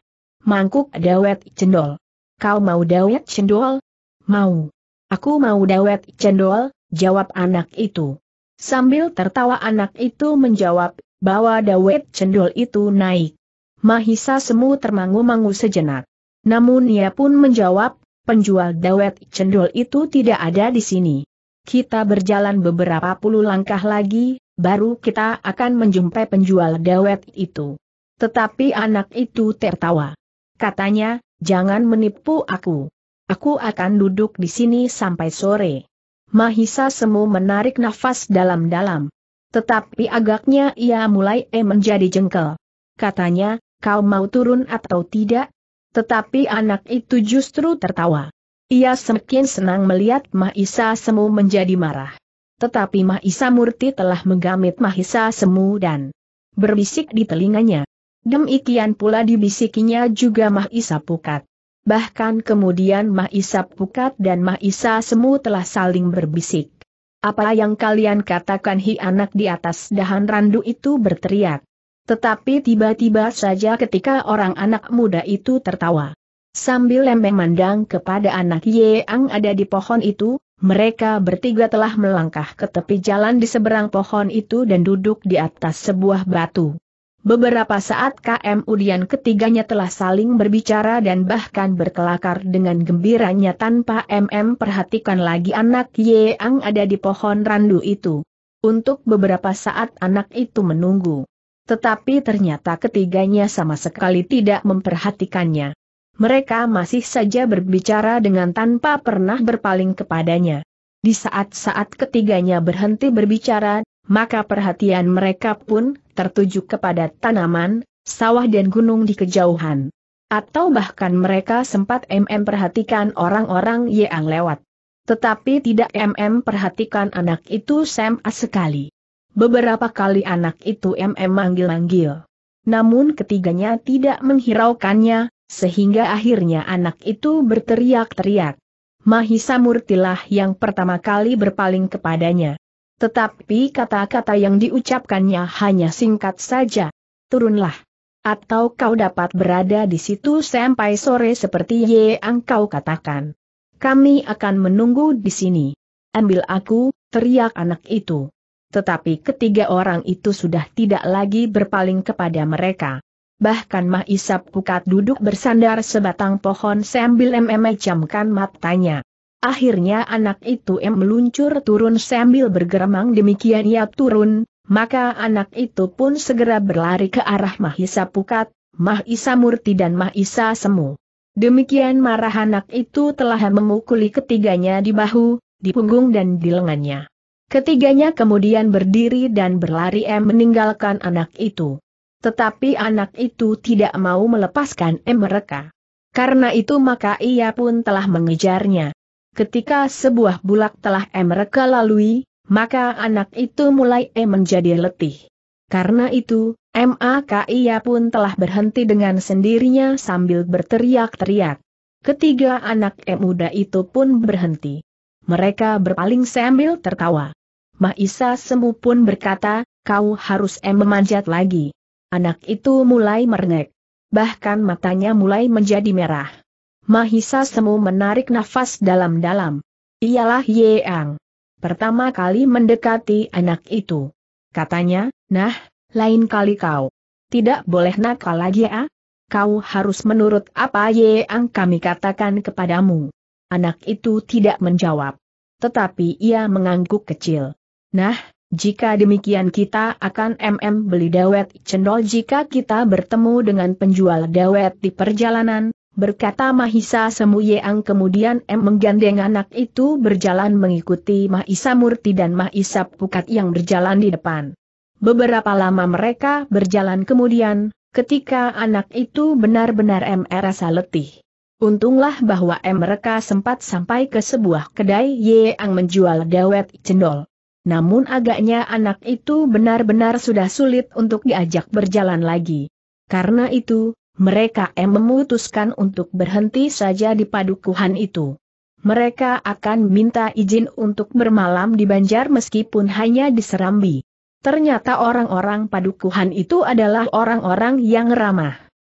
mangkuk dawet cendol. Kau mau dawet cendol? Mau. Aku mau dawet cendol, jawab anak itu. Sambil tertawa anak itu menjawab, bahwa dawet cendol itu naik. Mahisa semu termangu-mangu sejenak. Namun ia pun menjawab, penjual dawet cendol itu tidak ada di sini. Kita berjalan beberapa puluh langkah lagi, baru kita akan menjumpai penjual dawet itu. Tetapi anak itu tertawa. Katanya, jangan menipu aku. Aku akan duduk di sini sampai sore. Mahisa Semu menarik nafas dalam-dalam. Tetapi agaknya ia mulai eh, menjadi jengkel. Katanya, kau mau turun atau tidak? Tetapi anak itu justru tertawa. Ia semakin senang melihat Mahisa Semu menjadi marah. Tetapi Mahisa Murti telah menggamit Mahisa Semu dan berbisik di telinganya. Demikian pula dibisikinya juga Isa Pukat. Bahkan kemudian Isa Pukat dan Isa Semu telah saling berbisik. Apa yang kalian katakan hi anak di atas dahan randu itu berteriak. Tetapi tiba-tiba saja ketika orang anak muda itu tertawa. Sambil lembek mandang kepada anak Yeang ada di pohon itu, mereka bertiga telah melangkah ke tepi jalan di seberang pohon itu dan duduk di atas sebuah batu. Beberapa saat KM Udian ketiganya telah saling berbicara dan bahkan berkelakar dengan gembiranya tanpa MM perhatikan lagi anak Yeang ada di pohon randu itu. Untuk beberapa saat anak itu menunggu. Tetapi ternyata ketiganya sama sekali tidak memperhatikannya. Mereka masih saja berbicara dengan tanpa pernah berpaling kepadanya. Di saat-saat ketiganya berhenti berbicara, maka perhatian mereka pun tertuju kepada tanaman, sawah dan gunung di kejauhan. Atau bahkan mereka sempat MM perhatikan orang-orang yang lewat. Tetapi tidak MM perhatikan anak itu Sam sekali. Beberapa kali anak itu MM manggil-manggil. Namun ketiganya tidak menghiraukannya, sehingga akhirnya anak itu berteriak-teriak. Mahisa Murtilah yang pertama kali berpaling kepadanya. Tetapi kata-kata yang diucapkannya hanya singkat saja. Turunlah. Atau kau dapat berada di situ sampai sore seperti yang kau katakan. Kami akan menunggu di sini. Ambil aku, teriak anak itu. Tetapi ketiga orang itu sudah tidak lagi berpaling kepada mereka. Bahkan Mahisap Pukat duduk bersandar sebatang pohon sambil memejamkan matanya. Akhirnya anak itu M meluncur turun sambil bergeramang demikian ia turun, maka anak itu pun segera berlari ke arah Mahisa Pukat, Mahisa Murti dan Mahisa Semu. Demikian marah anak itu telah memukuli ketiganya di bahu, di punggung dan di lengannya. Ketiganya kemudian berdiri dan berlari M meninggalkan anak itu. Tetapi anak itu tidak mau melepaskan em mereka. Karena itu maka ia pun telah mengejarnya ketika sebuah bulak telah e mereka lalui, maka anak itu mulai e menjadi letih. Karena itu, maka ia pun telah berhenti dengan sendirinya sambil berteriak-teriak. Ketiga anak E muda itu pun berhenti. Mereka berpaling sambil tertawa. Maisa Semu pun berkata, kau harus E memanjat lagi. Anak itu mulai merengek. Bahkan matanya mulai menjadi merah. Mahisa Semu menarik nafas dalam-dalam. Ialah Yeang. Pertama kali mendekati anak itu. Katanya, nah, lain kali kau. Tidak boleh nakal lagi ah. Kau harus menurut apa Yeang kami katakan kepadamu. Anak itu tidak menjawab. Tetapi ia mengangguk kecil. Nah, jika demikian kita akan MM beli dawet cendol jika kita bertemu dengan penjual dawet di perjalanan, berkata Mahisa ang kemudian M menggandeng anak itu berjalan mengikuti Mahisa Murti dan Mahisa Pukat yang berjalan di depan. Beberapa lama mereka berjalan kemudian, ketika anak itu benar-benar M rasa letih. Untunglah bahwa M mereka sempat sampai ke sebuah kedai yang menjual dawet cendol. Namun agaknya anak itu benar-benar sudah sulit untuk diajak berjalan lagi. Karena itu, mereka em memutuskan untuk berhenti saja di padukuhan itu. Mereka akan minta izin untuk bermalam di Banjar meskipun hanya di Serambi. Ternyata orang-orang padukuhan itu adalah orang-orang yang ramah.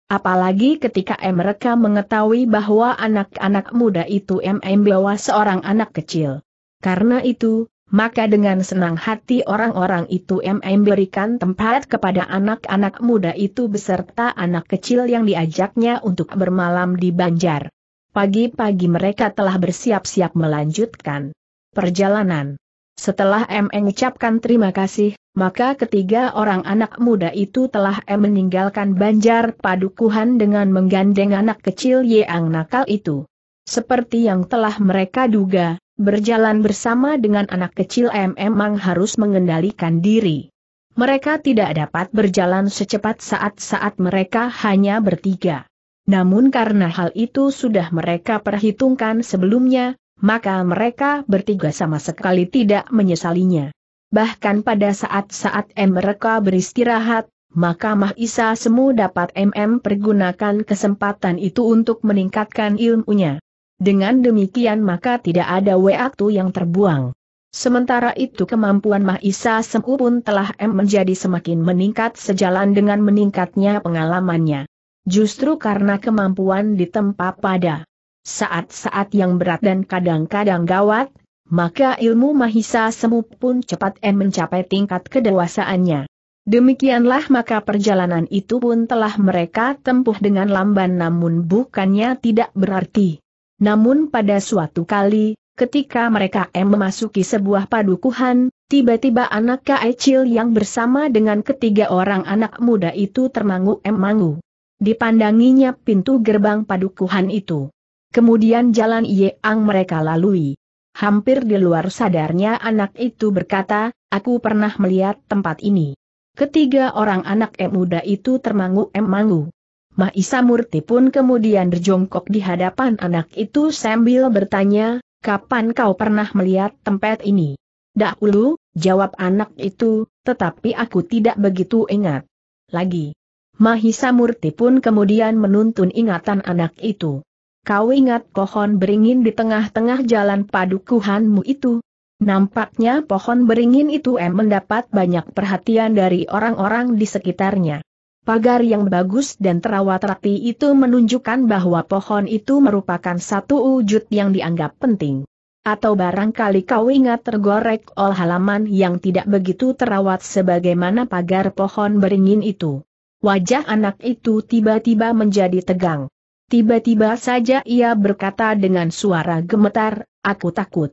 Apalagi ketika mereka mengetahui bahwa anak-anak muda itu MM bawa seorang anak kecil. Karena itu, maka dengan senang hati orang-orang itu memberikan tempat kepada anak-anak muda itu beserta anak kecil yang diajaknya untuk bermalam di Banjar. Pagi-pagi mereka telah bersiap-siap melanjutkan perjalanan. Setelah M mengucapkan terima kasih, maka ketiga orang anak muda itu telah M meninggalkan Banjar Padukuhan dengan menggandeng anak kecil yang nakal itu. Seperti yang telah mereka duga, Berjalan bersama dengan anak kecil M memang harus mengendalikan diri. Mereka tidak dapat berjalan secepat saat-saat mereka hanya bertiga. Namun karena hal itu sudah mereka perhitungkan sebelumnya, maka mereka bertiga sama sekali tidak menyesalinya. Bahkan pada saat-saat M mereka beristirahat, maka Mahisa Semu dapat MM pergunakan kesempatan itu untuk meningkatkan ilmunya. Dengan demikian maka tidak ada waktu yang terbuang. Sementara itu kemampuan Mahisa Semupun pun telah M menjadi semakin meningkat sejalan dengan meningkatnya pengalamannya. Justru karena kemampuan ditempa pada saat-saat yang berat dan kadang-kadang gawat, maka ilmu Mahisa Semupun pun cepat M mencapai tingkat kedewasaannya. Demikianlah maka perjalanan itu pun telah mereka tempuh dengan lamban namun bukannya tidak berarti namun pada suatu kali, ketika mereka M memasuki sebuah padukuhan, tiba-tiba anak kecil yang bersama dengan ketiga orang anak muda itu termangu mangu Dipandanginya pintu gerbang padukuhan itu. Kemudian jalan Yeang mereka lalui. Hampir di luar sadarnya anak itu berkata, aku pernah melihat tempat ini. Ketiga orang anak M muda itu termangu mangu Maisa Murti pun kemudian berjongkok di hadapan anak itu sambil bertanya, kapan kau pernah melihat tempat ini? Dahulu, jawab anak itu, tetapi aku tidak begitu ingat. Lagi. Mahisa Murti pun kemudian menuntun ingatan anak itu. Kau ingat pohon beringin di tengah-tengah jalan padukuhanmu itu? Nampaknya pohon beringin itu em mendapat banyak perhatian dari orang-orang di sekitarnya. Pagar yang bagus dan terawat rapi itu menunjukkan bahwa pohon itu merupakan satu wujud yang dianggap penting. Atau barangkali kau ingat tergorek oleh halaman yang tidak begitu terawat sebagaimana pagar pohon beringin itu. Wajah anak itu tiba-tiba menjadi tegang. Tiba-tiba saja ia berkata dengan suara gemetar, aku takut.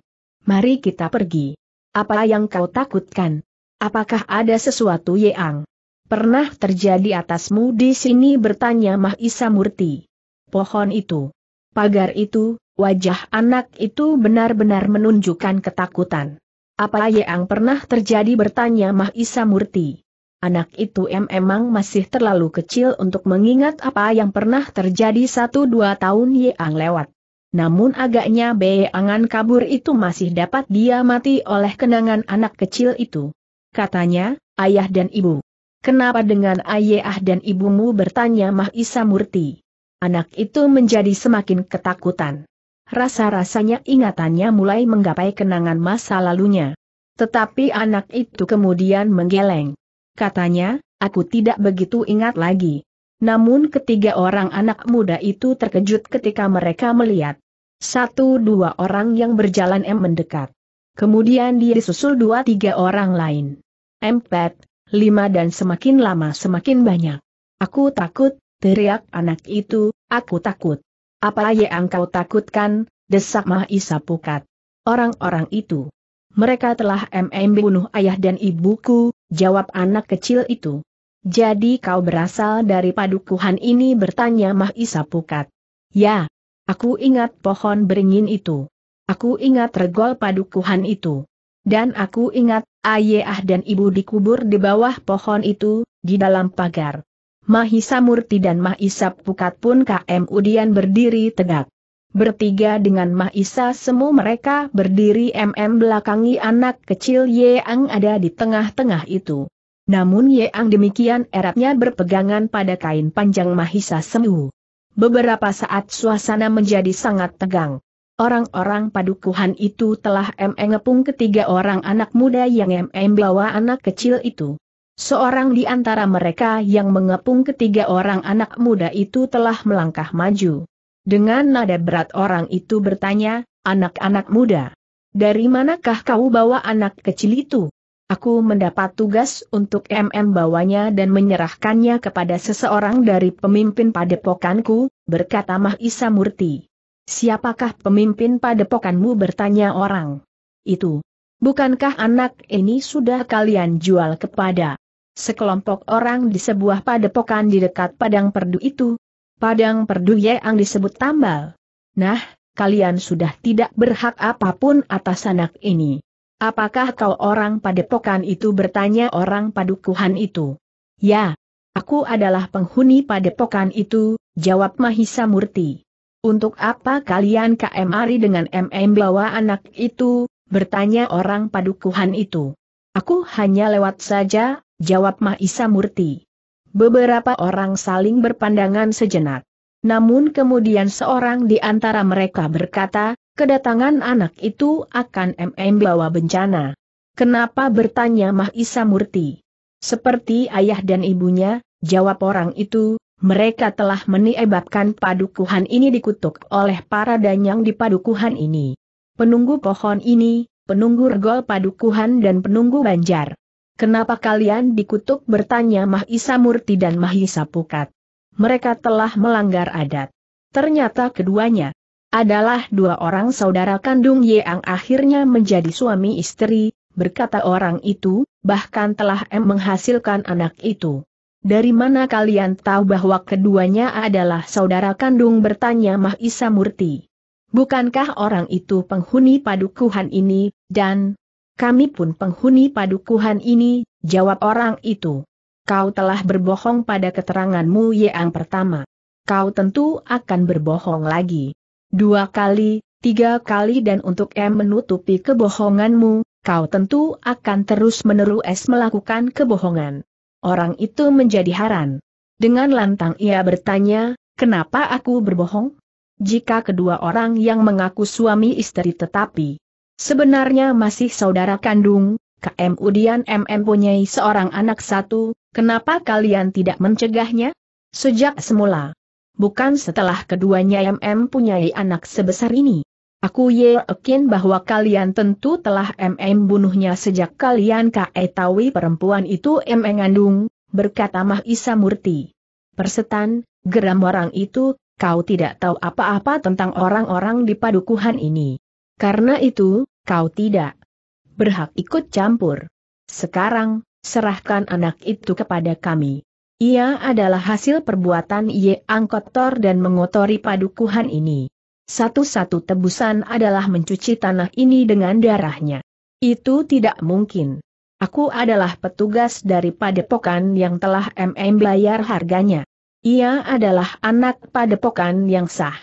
Mari kita pergi. Apa yang kau takutkan? Apakah ada sesuatu Yang? Pernah terjadi atasmu di sini bertanya Mahisa Murti. Pohon itu. Pagar itu, wajah anak itu benar-benar menunjukkan ketakutan. Apa yang pernah terjadi bertanya Mahisa Murti. Anak itu memang masih terlalu kecil untuk mengingat apa yang pernah terjadi satu dua tahun yang lewat. Namun agaknya beangan kabur itu masih dapat dia mati oleh kenangan anak kecil itu. Katanya, ayah dan ibu. Kenapa dengan ayah dan ibumu bertanya Isa Murti? Anak itu menjadi semakin ketakutan. Rasa-rasanya ingatannya mulai menggapai kenangan masa lalunya. Tetapi anak itu kemudian menggeleng. Katanya, aku tidak begitu ingat lagi. Namun ketiga orang anak muda itu terkejut ketika mereka melihat. Satu dua orang yang berjalan M mendekat. Kemudian dia disusul dua tiga orang lain. Empat lima dan semakin lama semakin banyak. Aku takut, teriak anak itu, aku takut. Apa ya yang kau takutkan, desak Mahisa Pukat. Orang-orang itu. Mereka telah MM bunuh ayah dan ibuku, jawab anak kecil itu. Jadi kau berasal dari padukuhan ini bertanya Mahisa Pukat. Ya, aku ingat pohon beringin itu. Aku ingat regol padukuhan itu. Dan aku ingat Ayah dan ibu dikubur di bawah pohon itu, di dalam pagar. Mahisa Murti dan Mahisa Pukat pun KM Udian berdiri tegak. Bertiga dengan Mahisa semu mereka berdiri MM belakangi anak kecil Yeang ada di tengah-tengah itu. Namun Yeang demikian eratnya berpegangan pada kain panjang Mahisa semu. Beberapa saat suasana menjadi sangat tegang. Orang-orang padukuhan itu telah mengepung ketiga orang anak muda yang MM bawa anak kecil itu. Seorang di antara mereka yang mengepung ketiga orang anak muda itu telah melangkah maju. Dengan nada berat orang itu bertanya, anak-anak muda. Dari manakah kau bawa anak kecil itu? Aku mendapat tugas untuk MM bawanya dan menyerahkannya kepada seseorang dari pemimpin padepokanku, berkata Mahisa Murti. Siapakah pemimpin padepokanmu bertanya orang? Itu. Bukankah anak ini sudah kalian jual kepada sekelompok orang di sebuah padepokan di dekat padang perdu itu? Padang perdu yang disebut tambal. Nah, kalian sudah tidak berhak apapun atas anak ini. Apakah kau orang padepokan itu bertanya orang padukuhan itu? Ya, aku adalah penghuni padepokan itu, jawab Mahisa Murti. Untuk apa kalian KM Ari dengan MM bawa anak itu, bertanya orang padukuhan itu. Aku hanya lewat saja, jawab Mahisa Murti. Beberapa orang saling berpandangan sejenak. Namun kemudian seorang di antara mereka berkata, kedatangan anak itu akan MM bawa bencana. Kenapa bertanya Mahisa Murti? Seperti ayah dan ibunya, jawab orang itu, mereka telah meniebabkan padukuhan ini dikutuk oleh para danyang di padukuhan ini. Penunggu pohon ini, penunggu regol padukuhan dan penunggu banjar. Kenapa kalian dikutuk bertanya Mahisa Murti dan Mahisa Pukat. Mereka telah melanggar adat. Ternyata keduanya adalah dua orang saudara kandung yang akhirnya menjadi suami istri, berkata orang itu, bahkan telah M menghasilkan anak itu. Dari mana kalian tahu bahwa keduanya adalah saudara kandung bertanya Mahisa Murti. Bukankah orang itu penghuni padukuhan ini, dan kami pun penghuni padukuhan ini, jawab orang itu. Kau telah berbohong pada keteranganmu yang pertama. Kau tentu akan berbohong lagi. Dua kali, tiga kali dan untuk M menutupi kebohonganmu, kau tentu akan terus menerus melakukan kebohongan. Orang itu menjadi haran. Dengan lantang ia bertanya, kenapa aku berbohong? Jika kedua orang yang mengaku suami istri tetapi sebenarnya masih saudara kandung, KM Udian MM punyai seorang anak satu, kenapa kalian tidak mencegahnya? Sejak semula. Bukan setelah keduanya MM punyai anak sebesar ini. Aku yakin bahwa kalian tentu telah MM bunuhnya sejak kalian kae tawi perempuan itu MM ngandung, berkata Mah Isa Murti. Persetan, geram orang itu, kau tidak tahu apa-apa tentang orang-orang di padukuhan ini. Karena itu, kau tidak berhak ikut campur. Sekarang, serahkan anak itu kepada kami. Ia adalah hasil perbuatan Ye Angkotor dan mengotori padukuhan ini satu-satu tebusan adalah mencuci tanah ini dengan darahnya. Itu tidak mungkin. Aku adalah petugas dari padepokan yang telah MM bayar harganya. Ia adalah anak padepokan yang sah.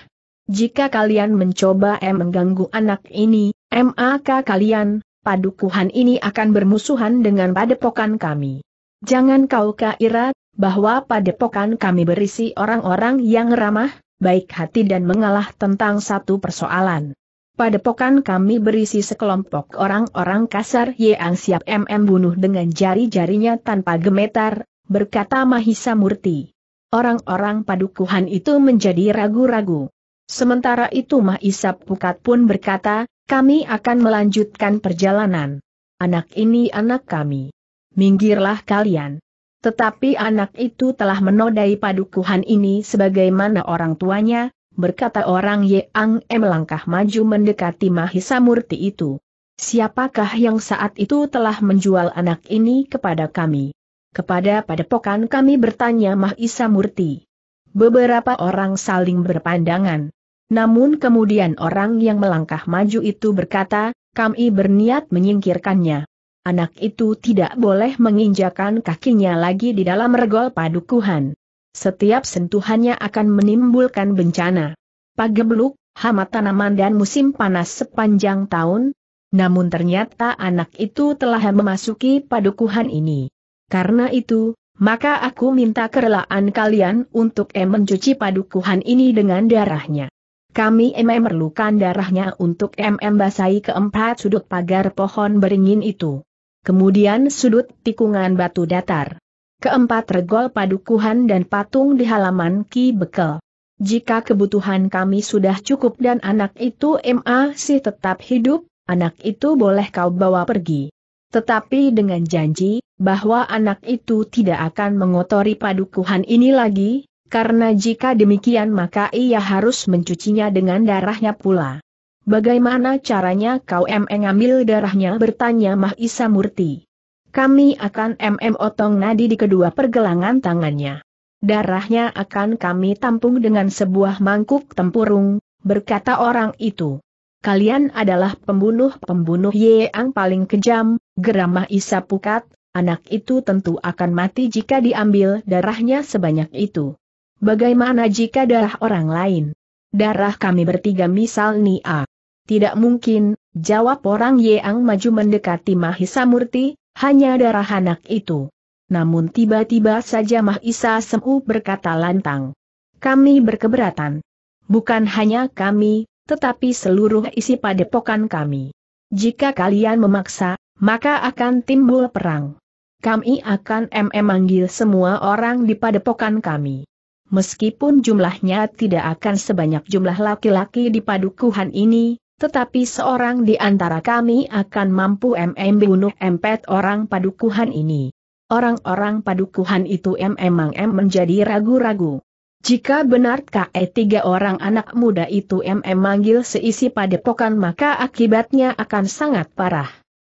Jika kalian mencoba M mengganggu anak ini, maka kalian, padukuhan ini akan bermusuhan dengan padepokan kami. Jangan kau kira bahwa padepokan kami berisi orang-orang yang ramah, baik hati dan mengalah tentang satu persoalan. Padepokan kami berisi sekelompok orang-orang kasar yang siap MM bunuh dengan jari-jarinya tanpa gemetar, berkata Mahisa Murti. Orang-orang padukuhan itu menjadi ragu-ragu. Sementara itu Mahisa Pukat pun berkata, kami akan melanjutkan perjalanan. Anak ini anak kami. Minggirlah kalian. Tetapi anak itu telah menodai padukuhan ini sebagaimana orang tuanya, berkata orang Yang E melangkah maju mendekati Mahisa Murti itu. Siapakah yang saat itu telah menjual anak ini kepada kami? Kepada padepokan kami bertanya Mahisa Murti. Beberapa orang saling berpandangan. Namun kemudian orang yang melangkah maju itu berkata, kami berniat menyingkirkannya anak itu tidak boleh menginjakan kakinya lagi di dalam regol padukuhan. Setiap sentuhannya akan menimbulkan bencana. Pagebluk, hama tanaman dan musim panas sepanjang tahun, namun ternyata anak itu telah memasuki padukuhan ini. Karena itu, maka aku minta kerelaan kalian untuk em mencuci padukuhan ini dengan darahnya. Kami em memerlukan darahnya untuk em basahi keempat sudut pagar pohon beringin itu kemudian sudut tikungan batu datar. Keempat regol padukuhan dan patung di halaman Ki Bekel. Jika kebutuhan kami sudah cukup dan anak itu masih tetap hidup, anak itu boleh kau bawa pergi. Tetapi dengan janji, bahwa anak itu tidak akan mengotori padukuhan ini lagi, karena jika demikian maka ia harus mencucinya dengan darahnya pula. Bagaimana caranya kau mm ngambil darahnya bertanya Mahisa Murti. Kami akan mm otong nadi di kedua pergelangan tangannya. Darahnya akan kami tampung dengan sebuah mangkuk tempurung, berkata orang itu. Kalian adalah pembunuh-pembunuh yang paling kejam, geramah Isa Pukat, anak itu tentu akan mati jika diambil darahnya sebanyak itu. Bagaimana jika darah orang lain? Darah kami bertiga misal Nia. Tidak mungkin, jawab orang Yeang maju mendekati Mahisa Murti, hanya darah anak itu. Namun tiba-tiba saja Mahisa Semu berkata lantang. Kami berkeberatan. Bukan hanya kami, tetapi seluruh isi padepokan kami. Jika kalian memaksa, maka akan timbul perang. Kami akan mm manggil semua orang di padepokan kami. Meskipun jumlahnya tidak akan sebanyak jumlah laki-laki di padukuhan ini, tetapi seorang di antara kami akan mampu MM bunuh empat orang padukuhan ini. Orang-orang padukuhan itu memang M menjadi ragu-ragu. Jika benar KE tiga orang anak muda itu MM manggil seisi padepokan maka akibatnya akan sangat parah.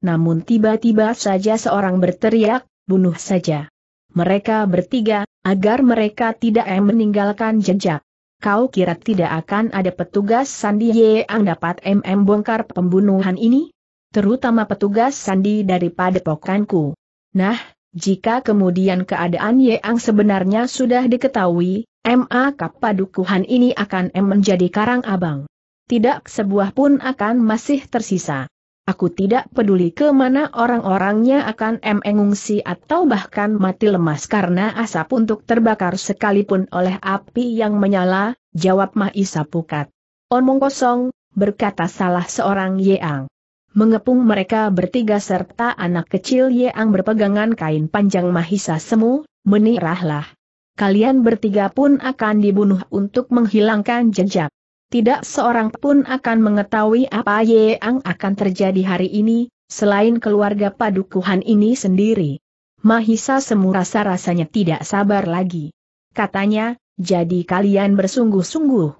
Namun tiba-tiba saja seorang berteriak, bunuh saja. Mereka bertiga, agar mereka tidak meninggalkan jejak. Kau kira tidak akan ada petugas Sandi yang dapat MM bongkar pembunuhan ini? Terutama petugas Sandi daripada pokanku. Nah, jika kemudian keadaan yang sebenarnya sudah diketahui, MA Kapadukuhan ini akan M menjadi karang abang. Tidak sebuah pun akan masih tersisa. Aku tidak peduli kemana orang-orangnya akan mengungsi atau bahkan mati lemas karena asap untuk terbakar sekalipun oleh api yang menyala, jawab Mahisa Pukat. Omong kosong, berkata salah seorang Yeang. Mengepung mereka bertiga serta anak kecil Yeang berpegangan kain panjang Mahisa Semu, menirahlah. Kalian bertiga pun akan dibunuh untuk menghilangkan jejak tidak seorang pun akan mengetahui apa yang akan terjadi hari ini, selain keluarga padukuhan ini sendiri. Mahisa Semu rasa-rasanya tidak sabar lagi. Katanya, jadi kalian bersungguh-sungguh.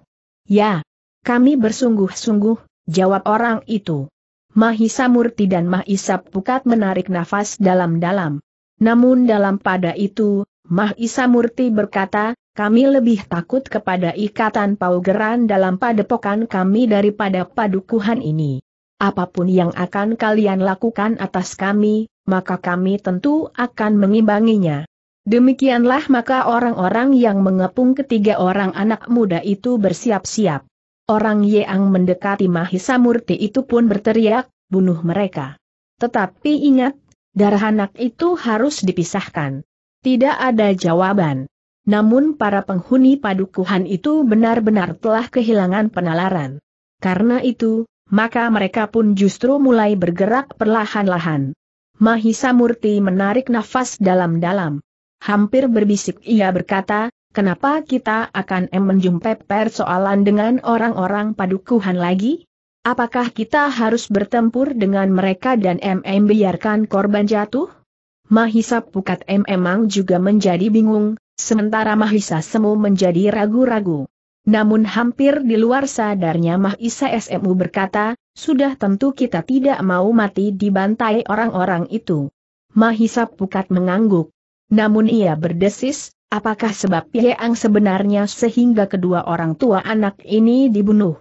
Ya, kami bersungguh-sungguh, jawab orang itu. Mahisa Murti dan Mahisa Pukat menarik nafas dalam-dalam. Namun dalam pada itu, Mahisa Murti berkata, kami lebih takut kepada ikatan paugeran dalam padepokan kami daripada padukuhan ini. Apapun yang akan kalian lakukan atas kami, maka kami tentu akan mengimbanginya. Demikianlah maka orang-orang yang mengepung ketiga orang anak muda itu bersiap-siap. Orang Yeang mendekati Mahisa Murti itu pun berteriak, bunuh mereka. Tetapi ingat, darah anak itu harus dipisahkan. Tidak ada jawaban. Namun para penghuni padukuhan itu benar-benar telah kehilangan penalaran. Karena itu, maka mereka pun justru mulai bergerak perlahan-lahan. Mahisa Murti menarik nafas dalam-dalam. Hampir berbisik ia berkata, kenapa kita akan menjumpai persoalan dengan orang-orang padukuhan lagi? Apakah kita harus bertempur dengan mereka dan MM biarkan korban jatuh? Mahisa Pukat MM memang juga menjadi bingung, Sementara Mahisa Semu menjadi ragu-ragu. Namun hampir di luar sadarnya Mahisa S.M.U berkata, sudah tentu kita tidak mau mati dibantai orang-orang itu. Mahisa Pukat mengangguk. Namun ia berdesis, apakah sebab Yeang sebenarnya sehingga kedua orang tua anak ini dibunuh?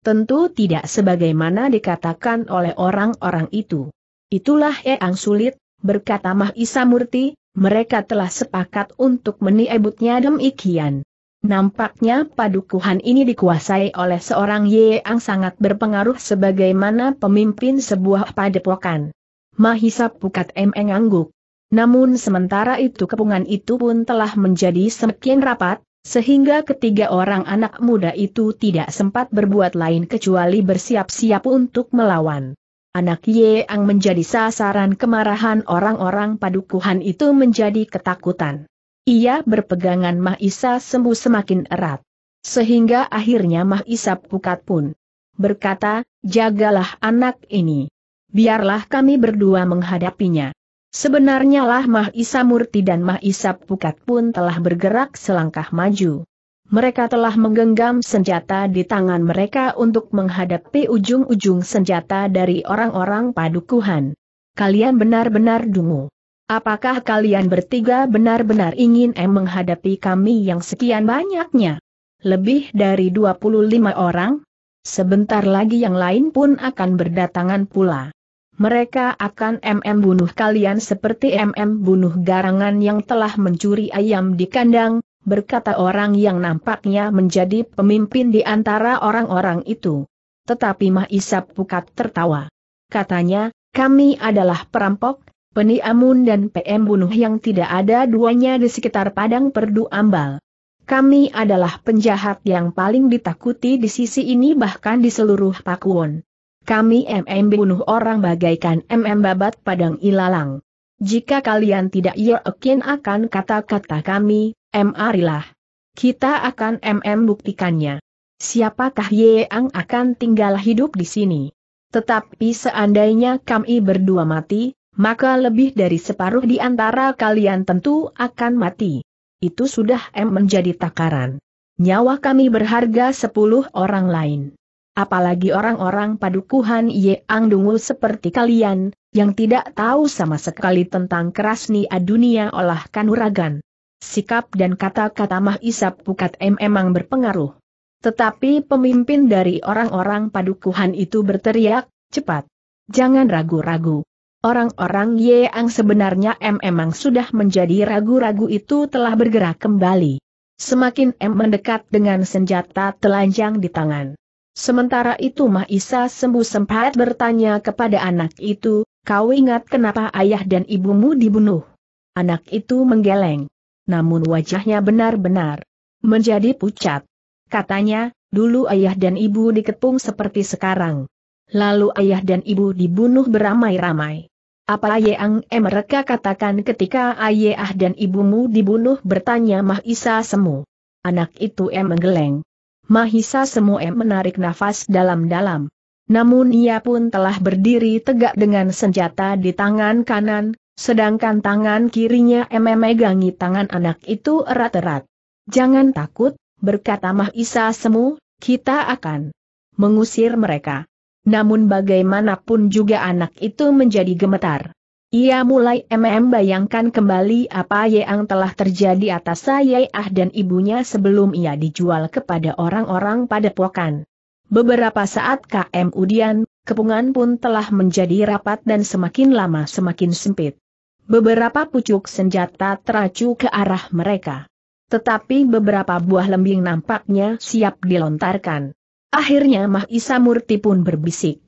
Tentu tidak sebagaimana dikatakan oleh orang-orang itu. Itulah Yeang sulit, berkata Mahisa Murti, mereka telah sepakat untuk menyebutnya demikian. Nampaknya padukuhan ini dikuasai oleh seorang Ye yang sangat berpengaruh sebagaimana pemimpin sebuah padepokan. Mahisa Pukat Emeng angguk. Namun sementara itu kepungan itu pun telah menjadi semakin rapat, sehingga ketiga orang anak muda itu tidak sempat berbuat lain kecuali bersiap-siap untuk melawan anak Ye Yeang menjadi sasaran kemarahan orang-orang padukuhan itu menjadi ketakutan. Ia berpegangan Mahisa sembuh semakin erat. Sehingga akhirnya Mahisa Pukat pun berkata, jagalah anak ini. Biarlah kami berdua menghadapinya. Sebenarnya lah Mahisa Murti dan Mahisa Pukat pun telah bergerak selangkah maju. Mereka telah menggenggam senjata di tangan mereka untuk menghadapi ujung-ujung senjata dari orang-orang padukuhan. Kalian benar-benar dungu. Apakah kalian bertiga benar-benar ingin em menghadapi kami yang sekian banyaknya? Lebih dari 25 orang? Sebentar lagi yang lain pun akan berdatangan pula. Mereka akan MM bunuh kalian seperti MM bunuh garangan yang telah mencuri ayam di kandang, berkata orang yang nampaknya menjadi pemimpin di antara orang-orang itu. Tetapi Mah Isap Pukat tertawa. Katanya, kami adalah perampok, peniamun dan PM bunuh yang tidak ada duanya di sekitar padang perdu ambal. Kami adalah penjahat yang paling ditakuti di sisi ini bahkan di seluruh Pakuwon. Kami MM bunuh orang bagaikan MM babat padang ilalang. Jika kalian tidak yakin akan kata-kata kami, marilah. Kita akan MM buktikannya. Siapakah yang akan tinggal hidup di sini? Tetapi seandainya kami berdua mati, maka lebih dari separuh di antara kalian tentu akan mati. Itu sudah M menjadi takaran. Nyawa kami berharga sepuluh orang lain apalagi orang-orang padukuhan Ye Ang Dungu seperti kalian, yang tidak tahu sama sekali tentang keras nia dunia olah kanuragan. Sikap dan kata-kata Mah Isap Pukat M memang berpengaruh. Tetapi pemimpin dari orang-orang padukuhan itu berteriak, cepat. Jangan ragu-ragu. Orang-orang Ye Ang sebenarnya M memang sudah menjadi ragu-ragu itu telah bergerak kembali. Semakin M mendekat dengan senjata telanjang di tangan. Sementara itu Isa sembuh sempat bertanya kepada anak itu, kau ingat kenapa ayah dan ibumu dibunuh? Anak itu menggeleng. Namun wajahnya benar-benar menjadi pucat. Katanya, dulu ayah dan ibu dikepung seperti sekarang. Lalu ayah dan ibu dibunuh beramai-ramai. Apa yang mereka katakan ketika ayah dan ibumu dibunuh bertanya Isa Semu. Anak itu em menggeleng. Mahisa semua menarik nafas dalam-dalam. Namun ia pun telah berdiri tegak dengan senjata di tangan kanan, sedangkan tangan kirinya memegangi tangan anak itu erat-erat. Jangan takut, berkata Mahisa Semu, kita akan mengusir mereka. Namun bagaimanapun juga anak itu menjadi gemetar. Ia mulai mm bayangkan kembali apa yang telah terjadi atas ah dan ibunya sebelum ia dijual kepada orang-orang pada padepokan. Beberapa saat KM Udian, kepungan pun telah menjadi rapat dan semakin lama semakin sempit. Beberapa pucuk senjata teracu ke arah mereka. Tetapi beberapa buah lembing nampaknya siap dilontarkan. Akhirnya Mahisa Murti pun berbisik.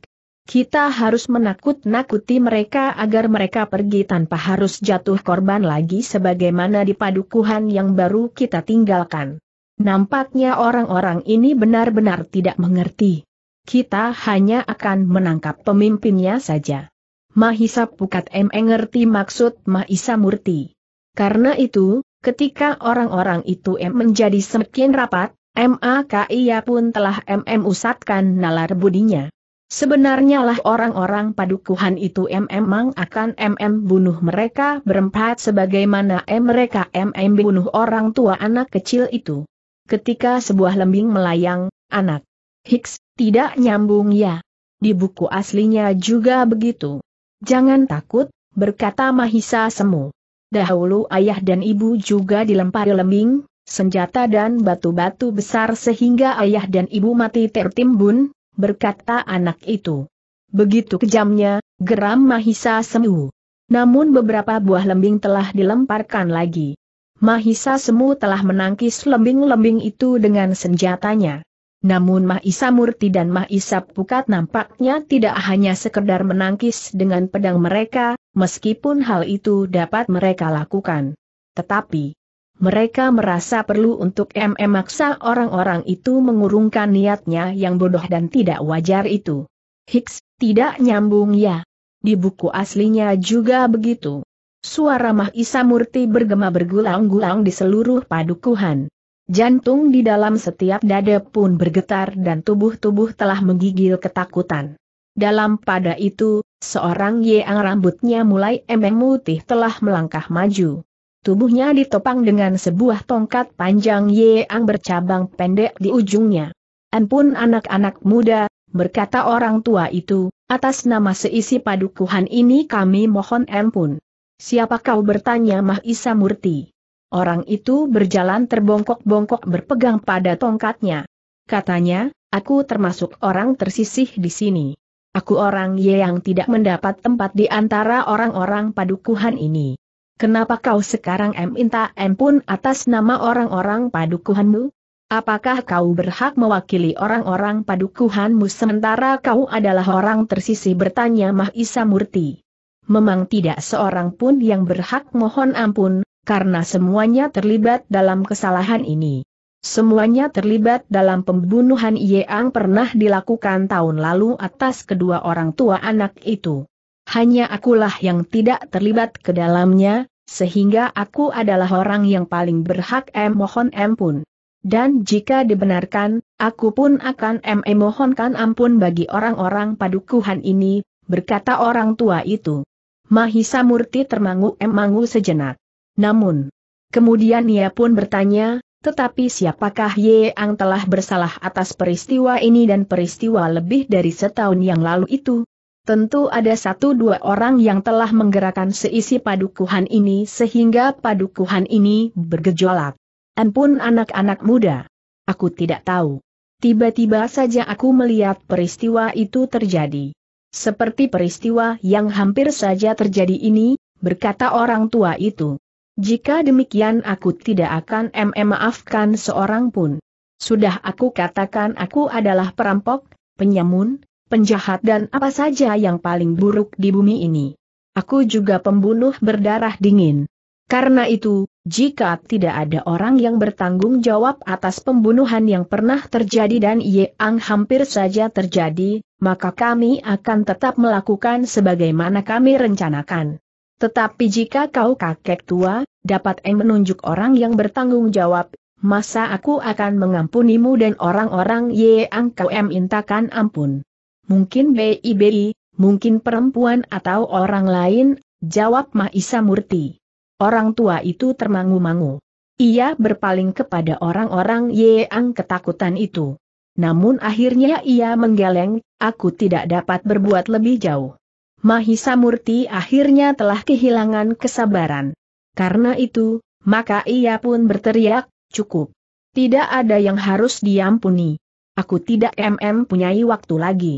Kita harus menakut-nakuti mereka agar mereka pergi tanpa harus jatuh korban lagi sebagaimana di padukuhan yang baru kita tinggalkan. Nampaknya orang-orang ini benar-benar tidak mengerti. Kita hanya akan menangkap pemimpinnya saja. Mahisa Pukat M. mengerti maksud Mahisa Murti. Karena itu, ketika orang-orang itu M menjadi semakin rapat, MAKIA pun telah MM usatkan nalar budinya. Sebenarnya lah orang-orang padukuhan itu memang akan MM bunuh mereka berempat sebagaimana mereka MM bunuh orang tua anak kecil itu. Ketika sebuah lembing melayang, anak Hicks, tidak nyambung ya. Di buku aslinya juga begitu. Jangan takut, berkata Mahisa Semu. Dahulu ayah dan ibu juga dilempari lembing, senjata dan batu-batu besar sehingga ayah dan ibu mati tertimbun, berkata anak itu. Begitu kejamnya, geram Mahisa Semu. Namun beberapa buah lembing telah dilemparkan lagi. Mahisa Semu telah menangkis lembing-lembing itu dengan senjatanya. Namun Mahisa Murti dan Mahisa Pukat nampaknya tidak hanya sekedar menangkis dengan pedang mereka, meskipun hal itu dapat mereka lakukan. Tetapi, mereka merasa perlu untuk memaksa orang-orang itu mengurungkan niatnya yang bodoh dan tidak wajar itu. Hicks, tidak nyambung ya. Di buku aslinya juga begitu. Suara Mahisa Murti bergema bergulang-gulang di seluruh padukuhan. Jantung di dalam setiap dada pun bergetar dan tubuh-tubuh telah menggigil ketakutan. Dalam pada itu, seorang yang rambutnya mulai emeng mutih telah melangkah maju. Tubuhnya ditopang dengan sebuah tongkat panjang yang bercabang pendek di ujungnya. Ampun anak-anak muda, berkata orang tua itu, atas nama seisi padukuhan ini kami mohon ampun. Siapa kau bertanya Mahisa Murti? Orang itu berjalan terbongkok-bongkok berpegang pada tongkatnya. Katanya, aku termasuk orang tersisih di sini. Aku orang yang tidak mendapat tempat di antara orang-orang padukuhan ini. Kenapa kau sekarang minta ampun atas nama orang-orang padukuhanmu? Apakah kau berhak mewakili orang-orang padukuhanmu sementara kau adalah orang tersisih bertanya Mahisa Murti? Memang tidak seorang pun yang berhak mohon ampun, karena semuanya terlibat dalam kesalahan ini. Semuanya terlibat dalam pembunuhan Yeang pernah dilakukan tahun lalu atas kedua orang tua anak itu. Hanya akulah yang tidak terlibat ke dalamnya, sehingga aku adalah orang yang paling berhak em mohon ampun. Dan jika dibenarkan, aku pun akan em mohonkan ampun bagi orang-orang padukuhan ini, berkata orang tua itu. Mahisa Murti termangu-emangu sejenak. Namun, kemudian ia pun bertanya, tetapi siapakah Ye Yeang telah bersalah atas peristiwa ini dan peristiwa lebih dari setahun yang lalu itu? Tentu ada satu dua orang yang telah menggerakkan seisi padukuhan ini sehingga padukuhan ini bergejolak. Ampun anak-anak muda. Aku tidak tahu. Tiba-tiba saja aku melihat peristiwa itu terjadi. Seperti peristiwa yang hampir saja terjadi ini, berkata orang tua itu. Jika demikian aku tidak akan memaafkan seorang pun. Sudah aku katakan aku adalah perampok, penyamun, penjahat dan apa saja yang paling buruk di bumi ini. Aku juga pembunuh berdarah dingin. Karena itu, jika tidak ada orang yang bertanggung jawab atas pembunuhan yang pernah terjadi dan Ye hampir saja terjadi, maka kami akan tetap melakukan sebagaimana kami rencanakan. Tetapi jika kau kakek tua, dapat Eng menunjuk orang yang bertanggung jawab, masa aku akan mengampunimu dan orang-orang Ye Ang kau mintakan ampun mungkin BIBI, mungkin perempuan atau orang lain, jawab Mahisa Murti. Orang tua itu termangu-mangu. Ia berpaling kepada orang-orang yang ketakutan itu. Namun akhirnya ia menggeleng, aku tidak dapat berbuat lebih jauh. Mahisa Murti akhirnya telah kehilangan kesabaran. Karena itu, maka ia pun berteriak, cukup. Tidak ada yang harus diampuni. Aku tidak mm punyai waktu lagi.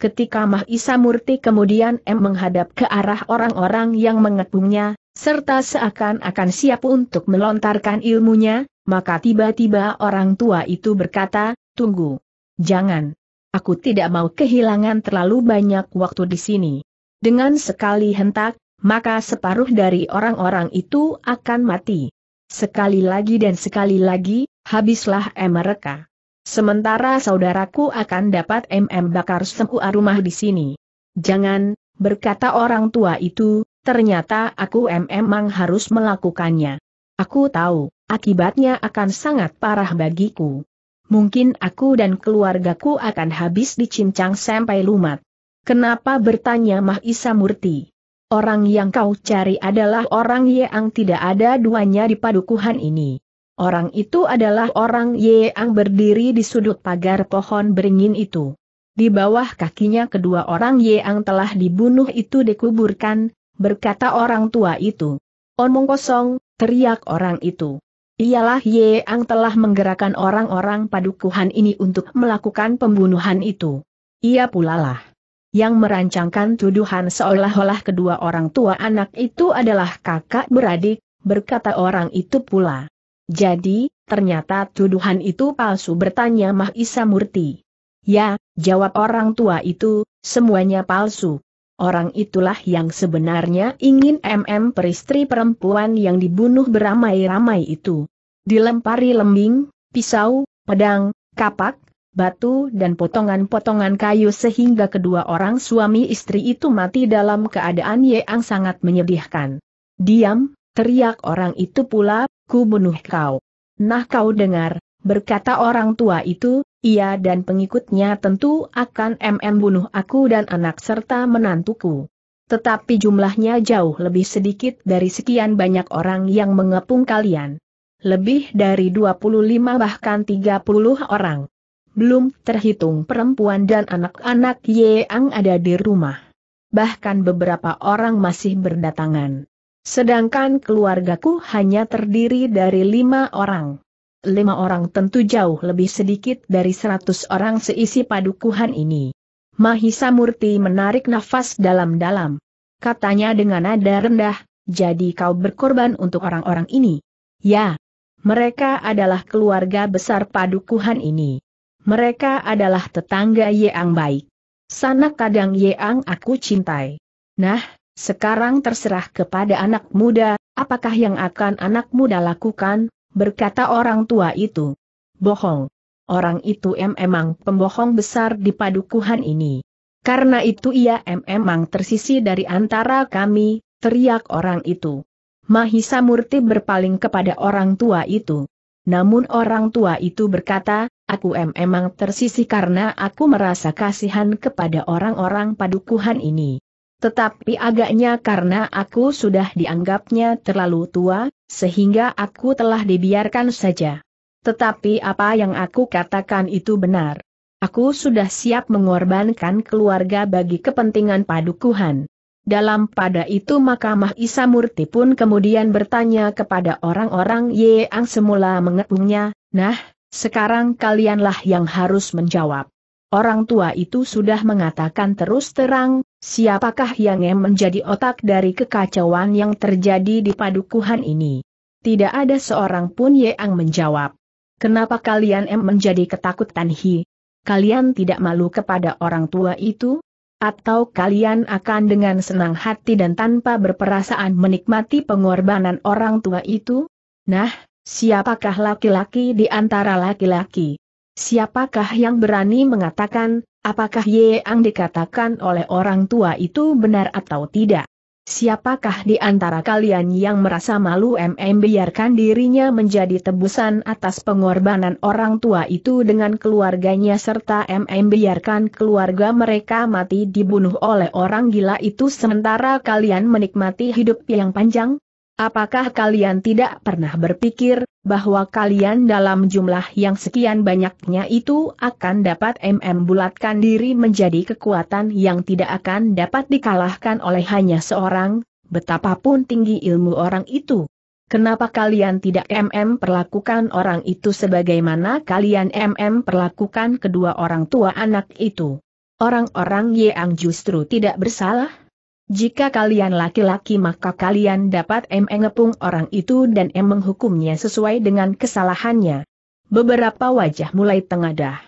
Ketika Mahisa Murti kemudian M menghadap ke arah orang-orang yang mengepungnya, serta seakan-akan siap untuk melontarkan ilmunya, maka tiba-tiba orang tua itu berkata, tunggu. Jangan. Aku tidak mau kehilangan terlalu banyak waktu di sini. Dengan sekali hentak, maka separuh dari orang-orang itu akan mati. Sekali lagi dan sekali lagi, habislah M mereka. Sementara saudaraku akan dapat MM bakar semua rumah di sini. Jangan, berkata orang tua itu, ternyata aku memang harus melakukannya. Aku tahu, akibatnya akan sangat parah bagiku. Mungkin aku dan keluargaku akan habis dicincang sampai lumat. Kenapa bertanya Mahisa Murti? Orang yang kau cari adalah orang yang tidak ada duanya di padukuhan ini. Orang itu adalah orang yang berdiri di sudut pagar pohon beringin itu. Di bawah kakinya kedua orang yang telah dibunuh itu dikuburkan, berkata orang tua itu. Omong kosong, teriak orang itu. Ialah yang telah menggerakkan orang-orang padukuhan ini untuk melakukan pembunuhan itu. Ia pulalah yang merancangkan tuduhan seolah-olah kedua orang tua anak itu adalah kakak beradik, berkata orang itu pula. Jadi, ternyata tuduhan itu palsu bertanya Mahisa Murti. Ya, jawab orang tua itu, semuanya palsu. Orang itulah yang sebenarnya ingin MM peristri perempuan yang dibunuh beramai-ramai itu. Dilempari lembing, pisau, pedang, kapak, batu dan potongan-potongan kayu sehingga kedua orang suami istri itu mati dalam keadaan yang sangat menyedihkan. Diam, teriak orang itu pula, ku bunuh kau. Nah kau dengar, berkata orang tua itu, ia dan pengikutnya tentu akan mm bunuh aku dan anak serta menantuku. Tetapi jumlahnya jauh lebih sedikit dari sekian banyak orang yang mengepung kalian. Lebih dari 25 bahkan 30 orang. Belum terhitung perempuan dan anak-anak Yeang ada di rumah. Bahkan beberapa orang masih berdatangan. Sedangkan keluargaku hanya terdiri dari lima orang. Lima orang tentu jauh lebih sedikit dari seratus orang seisi padukuhan ini. Mahisa Murti menarik nafas dalam-dalam. Katanya dengan nada rendah, jadi kau berkorban untuk orang-orang ini. Ya, mereka adalah keluarga besar padukuhan ini. Mereka adalah tetangga Yeang baik. Sana kadang Yeang aku cintai. Nah, sekarang terserah kepada anak muda, apakah yang akan anak muda lakukan, berkata orang tua itu. Bohong. Orang itu memang pembohong besar di padukuhan ini. Karena itu ia memang tersisi dari antara kami, teriak orang itu. Mahisa Murti berpaling kepada orang tua itu. Namun orang tua itu berkata, aku memang tersisih karena aku merasa kasihan kepada orang-orang padukuhan ini. Tetapi agaknya karena aku sudah dianggapnya terlalu tua, sehingga aku telah dibiarkan saja. Tetapi apa yang aku katakan itu benar. Aku sudah siap mengorbankan keluarga bagi kepentingan padukuhan. Dalam pada itu Mahkamah Isamurti pun kemudian bertanya kepada orang-orang yang semula mengepungnya, nah, sekarang kalianlah yang harus menjawab. Orang tua itu sudah mengatakan terus terang, siapakah yang menjadi otak dari kekacauan yang terjadi di padukuhan ini. Tidak ada seorang pun yang menjawab. Kenapa kalian em menjadi ketakutan hi? Kalian tidak malu kepada orang tua itu? Atau kalian akan dengan senang hati dan tanpa berperasaan menikmati pengorbanan orang tua itu? Nah, siapakah laki-laki di antara laki-laki? Siapakah yang berani mengatakan, apakah Yeang dikatakan oleh orang tua itu benar atau tidak? Siapakah di antara kalian yang merasa malu MM biarkan dirinya menjadi tebusan atas pengorbanan orang tua itu dengan keluarganya serta MM biarkan keluarga mereka mati dibunuh oleh orang gila itu sementara kalian menikmati hidup yang panjang? Apakah kalian tidak pernah berpikir bahwa kalian dalam jumlah yang sekian banyaknya itu akan dapat mm bulatkan diri menjadi kekuatan yang tidak akan dapat dikalahkan oleh hanya seorang, betapapun tinggi ilmu orang itu? Kenapa kalian tidak mm perlakukan orang itu sebagaimana kalian mm perlakukan kedua orang tua anak itu? Orang-orang Yeang justru tidak bersalah? Jika kalian laki-laki maka kalian dapat mengepung orang itu dan menghukumnya sesuai dengan kesalahannya. Beberapa wajah mulai tengadah.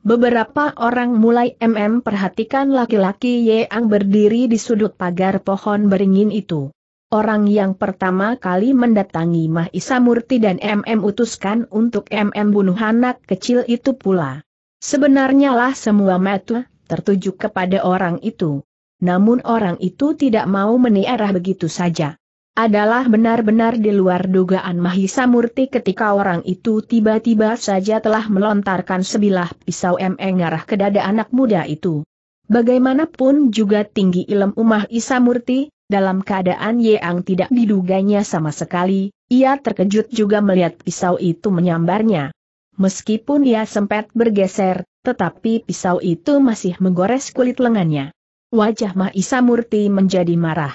Beberapa orang mulai MM perhatikan laki-laki yang berdiri di sudut pagar pohon beringin itu. Orang yang pertama kali mendatangi Mah Isamurti dan MM utuskan untuk MM bunuh anak kecil itu pula. Sebenarnya lah semua metu tertuju kepada orang itu namun orang itu tidak mau meniarah begitu saja. Adalah benar-benar di luar dugaan Mahisa Murti ketika orang itu tiba-tiba saja telah melontarkan sebilah pisau emeng arah ke dada anak muda itu. Bagaimanapun juga tinggi ilmu Mahisa Murti, dalam keadaan yang tidak diduganya sama sekali, ia terkejut juga melihat pisau itu menyambarnya. Meskipun ia sempat bergeser, tetapi pisau itu masih menggores kulit lengannya wajah Mahisa Murti menjadi marah.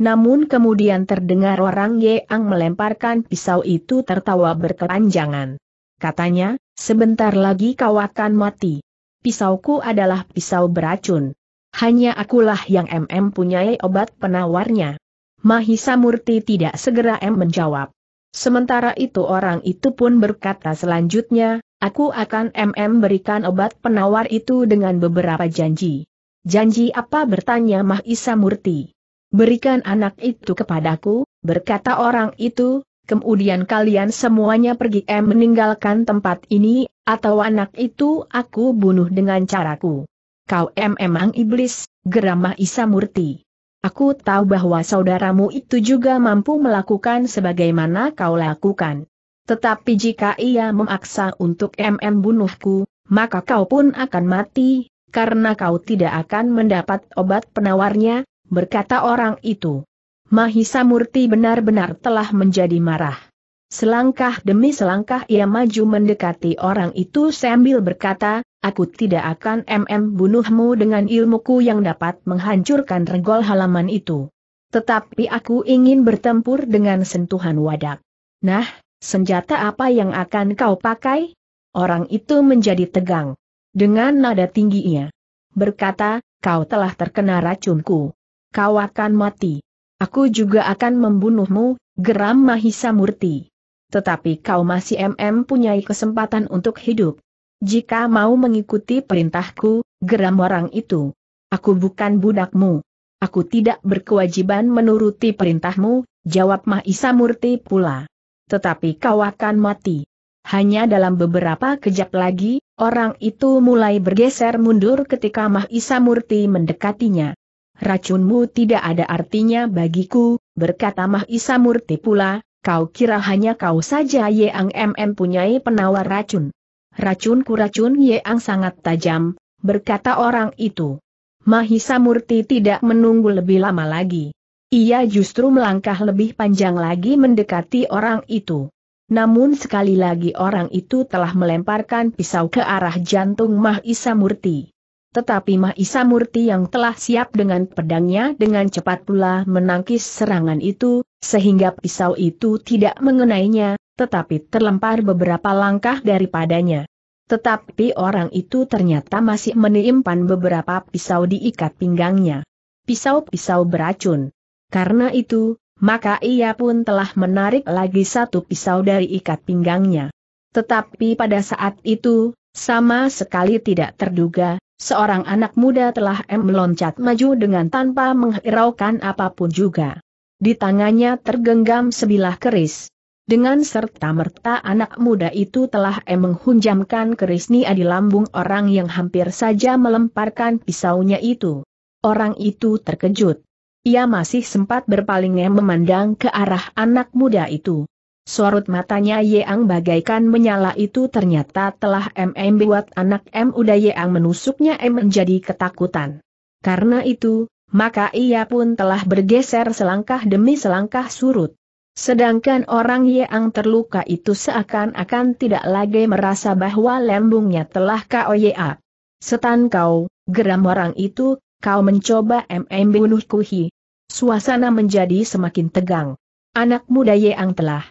Namun kemudian terdengar orang Yeang melemparkan pisau itu tertawa berkepanjangan. Katanya, sebentar lagi kau akan mati. Pisauku adalah pisau beracun. Hanya akulah yang MM punyai obat penawarnya. Mahisa Murti tidak segera M menjawab. Sementara itu orang itu pun berkata selanjutnya, aku akan MM berikan obat penawar itu dengan beberapa janji. Janji apa bertanya Mahisa Murti. Berikan anak itu kepadaku, berkata orang itu, kemudian kalian semuanya pergi em meninggalkan tempat ini, atau anak itu aku bunuh dengan caraku. Kau em emang iblis, geram Mahisa Murti. Aku tahu bahwa saudaramu itu juga mampu melakukan sebagaimana kau lakukan. Tetapi jika ia memaksa untuk MM bunuhku, maka kau pun akan mati, karena kau tidak akan mendapat obat penawarnya, berkata orang itu. Mahisa Murti benar-benar telah menjadi marah. Selangkah demi selangkah ia maju mendekati orang itu sambil berkata, aku tidak akan mm bunuhmu dengan ilmuku yang dapat menghancurkan regol halaman itu. Tetapi aku ingin bertempur dengan sentuhan wadak. Nah, senjata apa yang akan kau pakai? Orang itu menjadi tegang dengan nada tingginya. Berkata, kau telah terkena racunku. Kau akan mati. Aku juga akan membunuhmu, geram Mahisa Murti. Tetapi kau masih MM punyai kesempatan untuk hidup. Jika mau mengikuti perintahku, geram orang itu. Aku bukan budakmu. Aku tidak berkewajiban menuruti perintahmu, jawab Mahisa Murti pula. Tetapi kau akan mati. Hanya dalam beberapa kejap lagi, orang itu mulai bergeser mundur ketika Mahisa Murti mendekatinya. Racunmu tidak ada artinya bagiku, berkata Mahisa Murti pula, kau kira hanya kau saja yang MM punyai penawar racun. Racunku racun yang sangat tajam, berkata orang itu. Mahisa Murti tidak menunggu lebih lama lagi. Ia justru melangkah lebih panjang lagi mendekati orang itu. Namun sekali lagi orang itu telah melemparkan pisau ke arah jantung Mahisa Murti. Tetapi Mahisa Murti yang telah siap dengan pedangnya dengan cepat pula menangkis serangan itu, sehingga pisau itu tidak mengenainya, tetapi terlempar beberapa langkah daripadanya. Tetapi orang itu ternyata masih menimpan beberapa pisau diikat pinggangnya. Pisau-pisau beracun. Karena itu, maka ia pun telah menarik lagi satu pisau dari ikat pinggangnya. Tetapi pada saat itu, sama sekali tidak terduga, seorang anak muda telah meloncat maju dengan tanpa menghiraukan apapun juga. Di tangannya tergenggam sebilah keris. Dengan serta merta anak muda itu telah menghunjamkan keris Nia di lambung orang yang hampir saja melemparkan pisaunya itu. Orang itu terkejut ia masih sempat berpalingnya memandang ke arah anak muda itu. Sorot matanya Yeang bagaikan menyala itu ternyata telah MM buat anak M Uda Yeang menusuknya M menjadi ketakutan. Karena itu, maka ia pun telah bergeser selangkah demi selangkah surut. Sedangkan orang Yeang terluka itu seakan-akan tidak lagi merasa bahwa lembungnya telah kau KOYA. Setan kau, geram orang itu, kau mencoba MM bunuh Kuhi. Suasana menjadi semakin tegang. Anak muda Yeang telah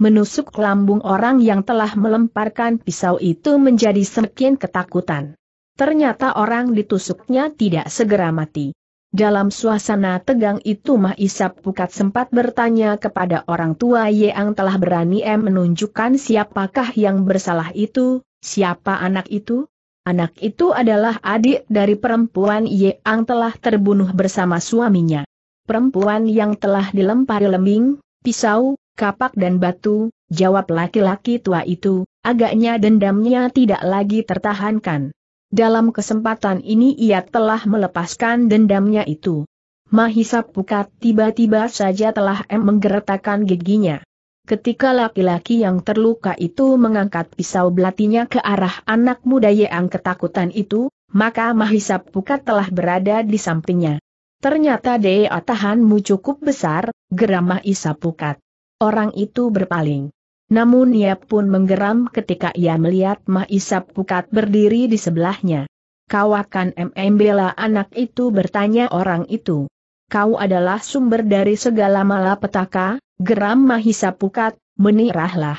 menusuk lambung orang yang telah melemparkan pisau itu menjadi semakin ketakutan. Ternyata orang ditusuknya tidak segera mati. Dalam suasana tegang itu Mah Isap Pukat sempat bertanya kepada orang tua Yeang telah berani M menunjukkan siapakah yang bersalah itu, siapa anak itu? Anak itu adalah adik dari perempuan Yeang telah terbunuh bersama suaminya perempuan yang telah dilempari lembing, pisau, kapak dan batu, jawab laki-laki tua itu, agaknya dendamnya tidak lagi tertahankan. Dalam kesempatan ini ia telah melepaskan dendamnya itu. Mahisa Pukat tiba-tiba saja telah em menggeretakkan giginya. Ketika laki-laki yang terluka itu mengangkat pisau belatinya ke arah anak muda yang ketakutan itu, maka Mahisa Pukat telah berada di sampingnya. Ternyata daya tahanmu cukup besar, geramah Isa Pukat. Orang itu berpaling. Namun ia pun menggeram ketika ia melihat Mah Isa Pukat berdiri di sebelahnya. Kau akan MM anak itu bertanya orang itu. Kau adalah sumber dari segala malapetaka, geram Mahisa Pukat, menirahlah.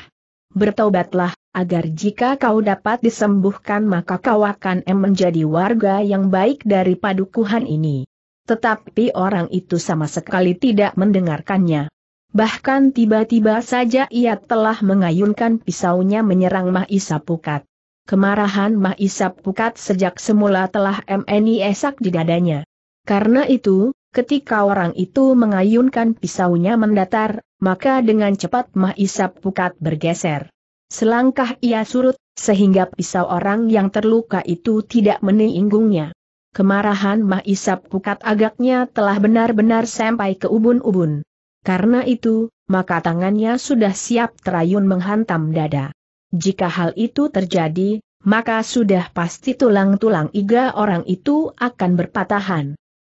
Bertaubatlah, agar jika kau dapat disembuhkan maka kau akan menjadi warga yang baik dari padukuhan ini. Tetapi orang itu sama sekali tidak mendengarkannya. Bahkan tiba-tiba saja ia telah mengayunkan pisaunya menyerang Mahisa Pukat. Kemarahan Mahisa Pukat sejak semula telah MNI esak di dadanya. Karena itu, ketika orang itu mengayunkan pisaunya mendatar, maka dengan cepat Mahisa Pukat bergeser. Selangkah ia surut, sehingga pisau orang yang terluka itu tidak meninggungnya kemarahan Mah Isap Pukat agaknya telah benar-benar sampai ke ubun-ubun. Karena itu, maka tangannya sudah siap terayun menghantam dada. Jika hal itu terjadi, maka sudah pasti tulang-tulang iga orang itu akan berpatahan.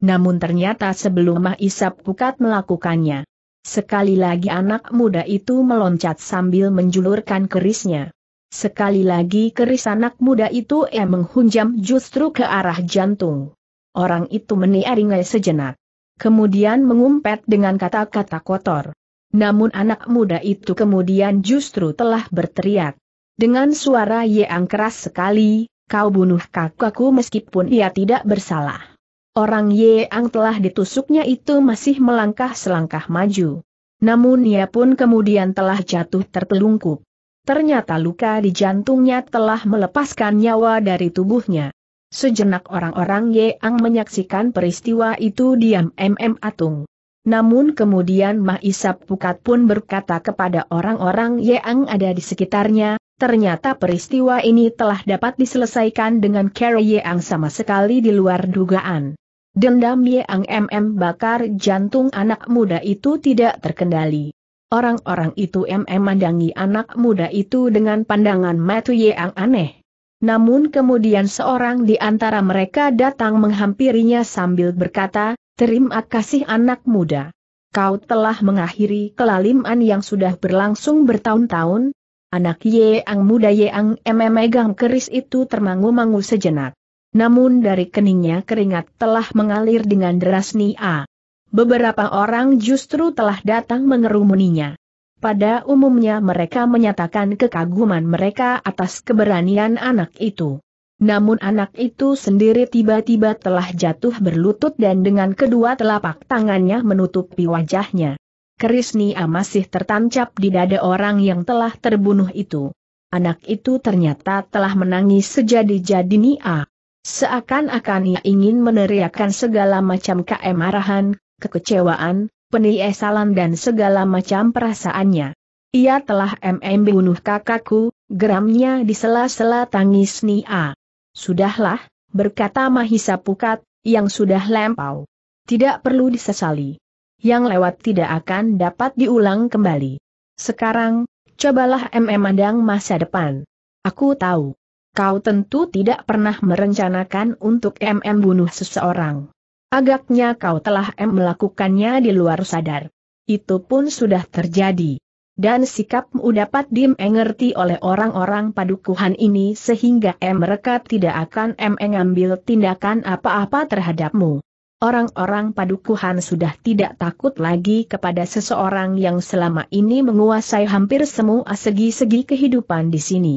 Namun ternyata sebelum Mah Isap Pukat melakukannya, sekali lagi anak muda itu meloncat sambil menjulurkan kerisnya. Sekali lagi keris anak muda itu emang menghunjam justru ke arah jantung. Orang itu meniaringai sejenak. Kemudian mengumpet dengan kata-kata kotor. Namun anak muda itu kemudian justru telah berteriak. Dengan suara yang keras sekali, kau bunuh kakakku meskipun ia tidak bersalah. Orang yang telah ditusuknya itu masih melangkah selangkah maju. Namun ia pun kemudian telah jatuh tertelungkup. Ternyata luka di jantungnya telah melepaskan nyawa dari tubuhnya. Sejenak orang-orang Ye Ang menyaksikan peristiwa itu diam MM Atung. Namun kemudian Mah Isap Pukat pun berkata kepada orang-orang Ye Ang ada di sekitarnya, ternyata peristiwa ini telah dapat diselesaikan dengan cara Ang sama sekali di luar dugaan. Dendam Ye Ang MM bakar jantung anak muda itu tidak terkendali. Orang-orang itu mandangi anak muda itu dengan pandangan mata yang aneh. Namun kemudian seorang di antara mereka datang menghampirinya sambil berkata, Terima kasih anak muda. Kau telah mengakhiri kelaliman yang sudah berlangsung bertahun-tahun. Anak Yeang muda Yeang memegang keris itu termangu-mangu sejenak. Namun dari keningnya keringat telah mengalir dengan deras Nia. Beberapa orang justru telah datang mengerumuninya. Pada umumnya mereka menyatakan kekaguman mereka atas keberanian anak itu. Namun anak itu sendiri tiba-tiba telah jatuh berlutut dan dengan kedua telapak tangannya menutupi wajahnya. Krisnia masih tertancap di dada orang yang telah terbunuh itu. Anak itu ternyata telah menangis sejadi-jadi Nia. Ah, seakan-akan ia ingin meneriakkan segala macam kemarahan kekecewaan, penyesalan dan segala macam perasaannya. Ia telah MM bunuh kakakku, geramnya di sela-sela tangis Nia. Sudahlah, berkata Mahisa Pukat, yang sudah lempau. Tidak perlu disesali. Yang lewat tidak akan dapat diulang kembali. Sekarang, cobalah MM mandang masa depan. Aku tahu. Kau tentu tidak pernah merencanakan untuk MM bunuh seseorang. Agaknya kau telah em melakukannya di luar sadar. Itu pun sudah terjadi. Dan sikapmu dapat dimengerti oleh orang-orang padukuhan ini sehingga em mereka tidak akan em mengambil tindakan apa-apa terhadapmu. Orang-orang padukuhan sudah tidak takut lagi kepada seseorang yang selama ini menguasai hampir semua segi-segi kehidupan di sini.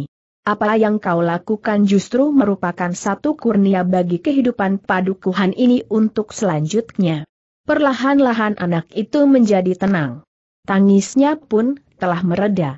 Apa yang kau lakukan justru merupakan satu kurnia bagi kehidupan padukuhan ini untuk selanjutnya. Perlahan-lahan anak itu menjadi tenang. Tangisnya pun telah mereda.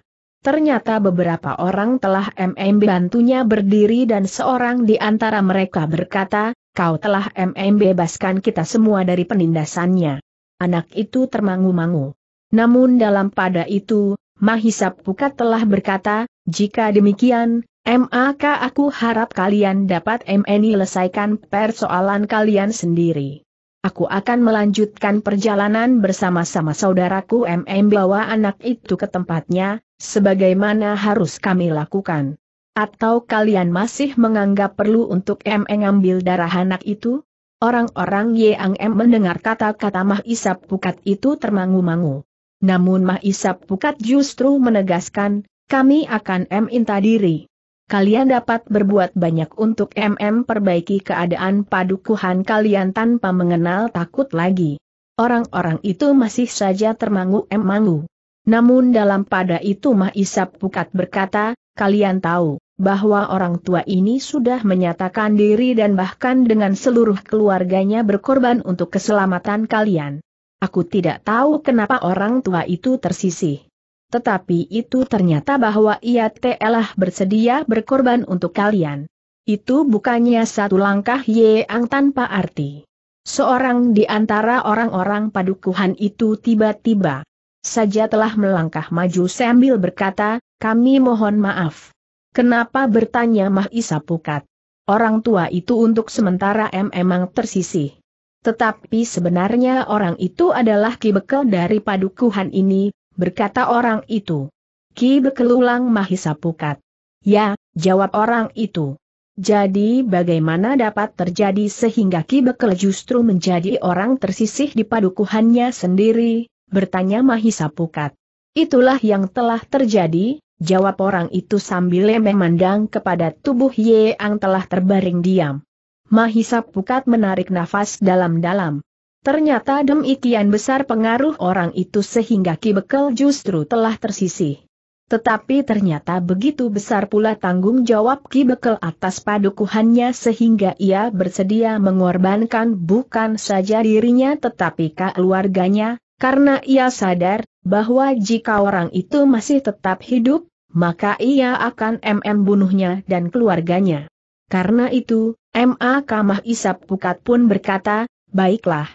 Ternyata beberapa orang telah MM bantunya berdiri dan seorang di antara mereka berkata, kau telah MM bebaskan kita semua dari penindasannya. Anak itu termangu-mangu. Namun dalam pada itu, Mahisap Pukat telah berkata, jika demikian, maka aku harap kalian dapat menyelesaikan persoalan kalian sendiri. Aku akan melanjutkan perjalanan bersama-sama saudaraku MM bawa anak itu ke tempatnya, sebagaimana harus kami lakukan. Atau kalian masih menganggap perlu untuk MM mengambil darah anak itu? Orang-orang Yang M mendengar kata-kata Mah Isap Pukat itu termangu-mangu. Namun Mah Isap Pukat justru menegaskan, kami akan minta diri. Kalian dapat berbuat banyak untuk MM perbaiki keadaan padukuhan kalian tanpa mengenal takut lagi. Orang-orang itu masih saja termangu mangu. Namun dalam pada itu Mah Isap Pukat berkata, kalian tahu, bahwa orang tua ini sudah menyatakan diri dan bahkan dengan seluruh keluarganya berkorban untuk keselamatan kalian. Aku tidak tahu kenapa orang tua itu tersisih tetapi itu ternyata bahwa ia telah bersedia berkorban untuk kalian. Itu bukannya satu langkah Yeang tanpa arti. Seorang di antara orang-orang padukuhan itu tiba-tiba saja telah melangkah maju sambil berkata, kami mohon maaf. Kenapa bertanya Mahisa Pukat? Orang tua itu untuk sementara memang emang tersisih. Tetapi sebenarnya orang itu adalah kibekel dari padukuhan ini, berkata orang itu. Ki bekelulang Mahisa Pukat. Ya, jawab orang itu. Jadi bagaimana dapat terjadi sehingga Ki Bekel justru menjadi orang tersisih di padukuhannya sendiri, bertanya Mahisa Pukat. Itulah yang telah terjadi, jawab orang itu sambil memandang kepada tubuh Ye yang telah terbaring diam. Mahisa Pukat menarik nafas dalam-dalam. Ternyata demikian besar pengaruh orang itu sehingga Ki Bekel justru telah tersisih. Tetapi ternyata begitu besar pula tanggung jawab Ki Bekel atas padukuhannya sehingga ia bersedia mengorbankan bukan saja dirinya tetapi keluarganya, karena ia sadar bahwa jika orang itu masih tetap hidup, maka ia akan MM bunuhnya dan keluarganya. Karena itu, MA Kamah Isap Pukat pun berkata, baiklah,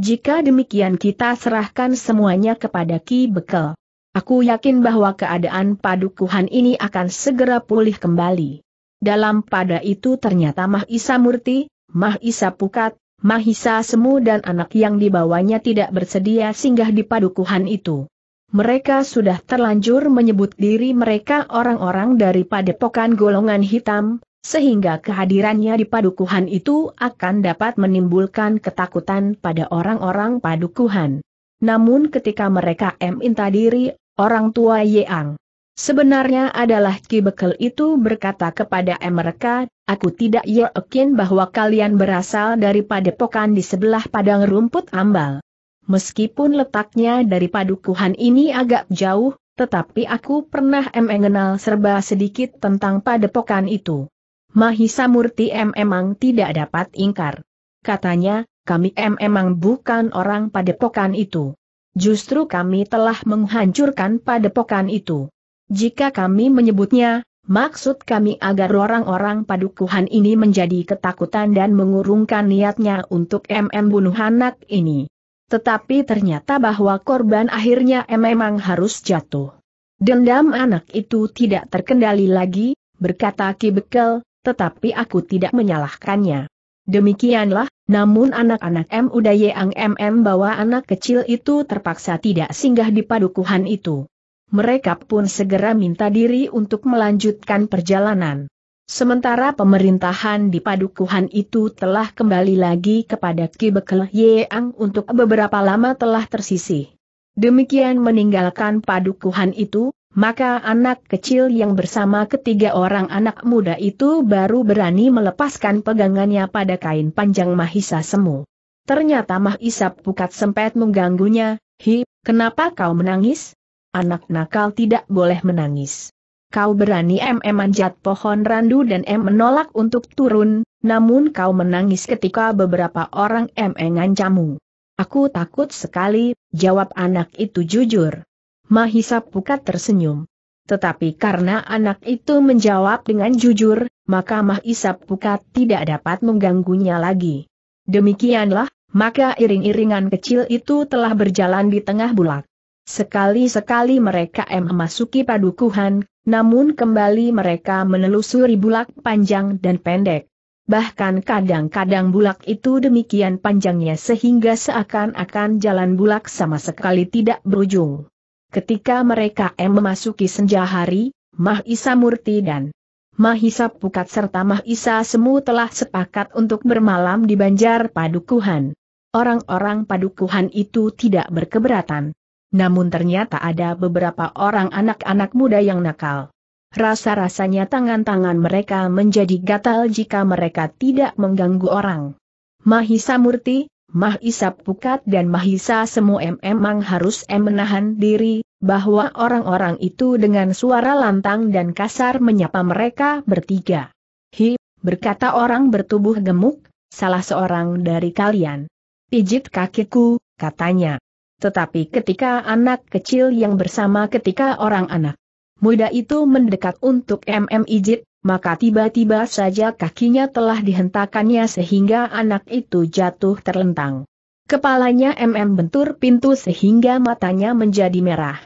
jika demikian kita serahkan semuanya kepada Ki Bekel. Aku yakin bahwa keadaan padukuhan ini akan segera pulih kembali. Dalam pada itu ternyata Mahisa Murti, Mahisa Pukat, Mahisa Semu dan anak yang dibawanya tidak bersedia singgah di padukuhan itu. Mereka sudah terlanjur menyebut diri mereka orang-orang dari padepokan golongan hitam, sehingga kehadirannya di padukuhan itu akan dapat menimbulkan ketakutan pada orang-orang padukuhan. Namun ketika mereka minta diri, orang tua Yeang sebenarnya adalah Ki Bekel itu berkata kepada mereka, aku tidak yakin bahwa kalian berasal dari padepokan di sebelah padang rumput ambal. Meskipun letaknya dari padukuhan ini agak jauh, tetapi aku pernah mengenal serba sedikit tentang padepokan itu. Mahisa Murti M emang tidak dapat ingkar. Katanya, kami M emang bukan orang padepokan itu. Justru kami telah menghancurkan padepokan itu. Jika kami menyebutnya, maksud kami agar orang-orang padukuhan ini menjadi ketakutan dan mengurungkan niatnya untuk MM bunuh anak ini. Tetapi ternyata bahwa korban akhirnya M memang harus jatuh. Dendam anak itu tidak terkendali lagi, berkata Ki Bekel, tetapi aku tidak menyalahkannya. Demikianlah, namun anak-anak M. Udayang MM bawa anak kecil itu terpaksa tidak singgah di padukuhan itu. Mereka pun segera minta diri untuk melanjutkan perjalanan. Sementara pemerintahan di padukuhan itu telah kembali lagi kepada Ki Bekel Yeang untuk beberapa lama telah tersisih. Demikian meninggalkan padukuhan itu, maka anak kecil yang bersama ketiga orang anak muda itu baru berani melepaskan pegangannya pada kain panjang Mahisa Semu. Ternyata Mahisa Pukat sempat mengganggunya, Hi, kenapa kau menangis? Anak nakal tidak boleh menangis. Kau berani M.M. manjat pohon randu dan M menolak untuk turun, namun kau menangis ketika beberapa orang M ngancamu. Aku takut sekali, jawab anak itu jujur. Mahisa Pukat tersenyum. Tetapi karena anak itu menjawab dengan jujur, maka Mahisa Pukat tidak dapat mengganggunya lagi. Demikianlah, maka iring-iringan kecil itu telah berjalan di tengah bulak. Sekali-sekali mereka memasuki padukuhan, namun kembali mereka menelusuri bulak panjang dan pendek. Bahkan kadang-kadang bulak itu demikian panjangnya sehingga seakan-akan jalan bulak sama sekali tidak berujung. Ketika mereka M memasuki senja hari, Mahisa Murti dan Mahisa Pukat serta Mahisa Semu telah sepakat untuk bermalam di Banjar Padukuhan. Orang-orang Padukuhan itu tidak berkeberatan. Namun ternyata ada beberapa orang anak-anak muda yang nakal. Rasa-rasanya tangan-tangan mereka menjadi gatal jika mereka tidak mengganggu orang. Mahisa Murti, Mahisa Pukat dan Mahisa Semu emang harus em menahan diri, bahwa orang-orang itu dengan suara lantang dan kasar menyapa mereka bertiga. Hi, berkata orang bertubuh gemuk, salah seorang dari kalian. Pijit kakiku, katanya. Tetapi ketika anak kecil yang bersama ketika orang anak Muda itu mendekat untuk MM Ijit, maka tiba-tiba saja kakinya telah dihentakannya sehingga anak itu jatuh terlentang. Kepalanya MM bentur pintu sehingga matanya menjadi merah.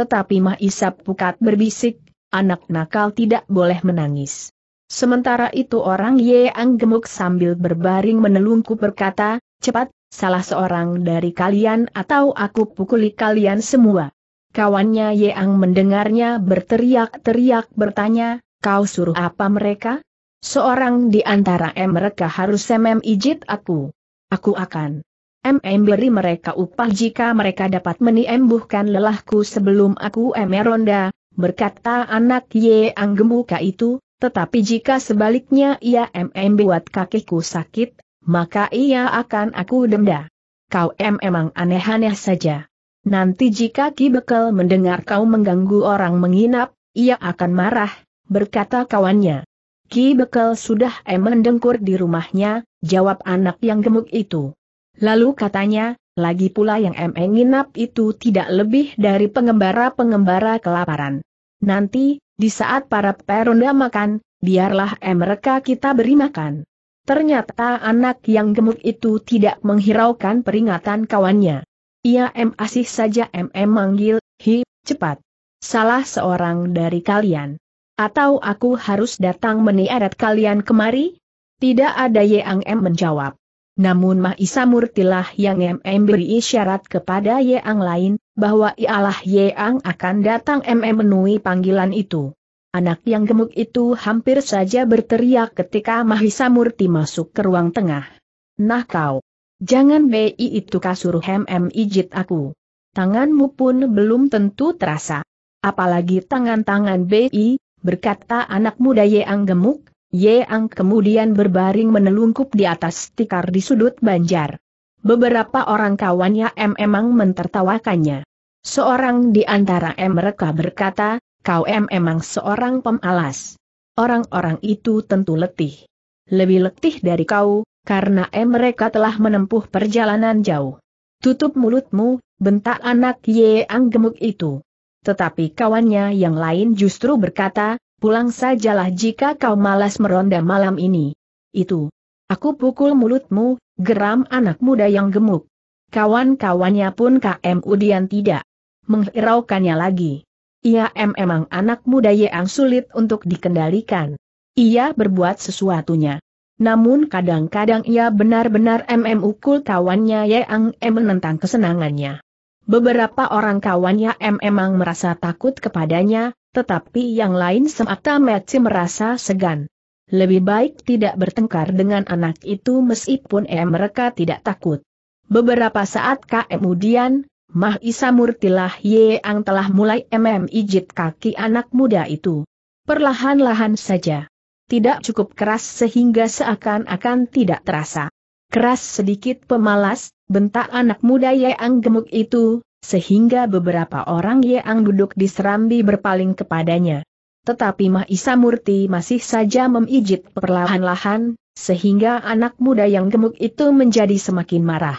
Tetapi Mah Isap Pukat berbisik, anak nakal tidak boleh menangis. Sementara itu orang Yeang gemuk sambil berbaring menelungkup berkata, cepat, salah seorang dari kalian atau aku pukuli kalian semua. Kawannya Yeang mendengarnya berteriak-teriak bertanya, kau suruh apa mereka? Seorang di antara mereka harus semem ijit aku. Aku akan MM beri mereka upah jika mereka dapat meniembuhkan lelahku sebelum aku emeronda, berkata anak Yeang gemuka itu, tetapi jika sebaliknya ia MM buat kakiku sakit, maka ia akan aku denda. Kau em emang aneh-aneh saja. Nanti jika Ki Bekel mendengar kau mengganggu orang menginap, ia akan marah, berkata kawannya. Ki Bekel sudah emang dengkur di rumahnya, jawab anak yang gemuk itu. Lalu katanya, lagi pula yang nginap itu tidak lebih dari pengembara-pengembara kelaparan. Nanti, di saat para peronda makan, biarlah mereka kita beri makan. Ternyata anak yang gemuk itu tidak menghiraukan peringatan kawannya. Ia em asih saja MM manggil, hi, cepat. Salah seorang dari kalian. Atau aku harus datang meniarat kalian kemari? Tidak ada Yang M menjawab. Namun Mahisa Murtilah yang MM beri isyarat kepada Yang lain, bahwa ialah Yang akan datang MM menui panggilan itu. Anak yang gemuk itu hampir saja berteriak ketika Mahisa Murti masuk ke ruang tengah. Nah kau, Jangan BI itu kasur hem-hem ijit aku. Tanganmu pun belum tentu terasa. Apalagi tangan-tangan BI, berkata anak muda Yeang gemuk, Yeang kemudian berbaring menelungkup di atas tikar di sudut banjar. Beberapa orang kawannya M emang mentertawakannya. Seorang di antara M mereka berkata, kau M emang seorang pemalas. Orang-orang itu tentu letih. Lebih letih dari kau, karena eh mereka telah menempuh perjalanan jauh. Tutup mulutmu, bentak anak Yeang gemuk itu. Tetapi kawannya yang lain justru berkata, pulang sajalah jika kau malas meronda malam ini. Itu. Aku pukul mulutmu, geram anak muda yang gemuk. Kawan-kawannya pun KM Udian tidak menghiraukannya lagi. Ia em emang anak muda yang sulit untuk dikendalikan. Ia berbuat sesuatunya namun kadang-kadang ia benar-benar MMU kul kawannya Yang M menentang kesenangannya. Beberapa orang kawannya M memang merasa takut kepadanya, tetapi yang lain semata Meci merasa segan. Lebih baik tidak bertengkar dengan anak itu meskipun M eh, mereka tidak takut. Beberapa saat kemudian, Mah Isa Murtilah Yeang telah mulai MM ijit kaki anak muda itu. Perlahan-lahan saja tidak cukup keras sehingga seakan-akan tidak terasa. Keras sedikit pemalas, bentak anak muda Yeang gemuk itu, sehingga beberapa orang Yeang duduk di serambi berpaling kepadanya. Tetapi Mahisa Murti masih saja memijit perlahan-lahan, sehingga anak muda yang gemuk itu menjadi semakin marah.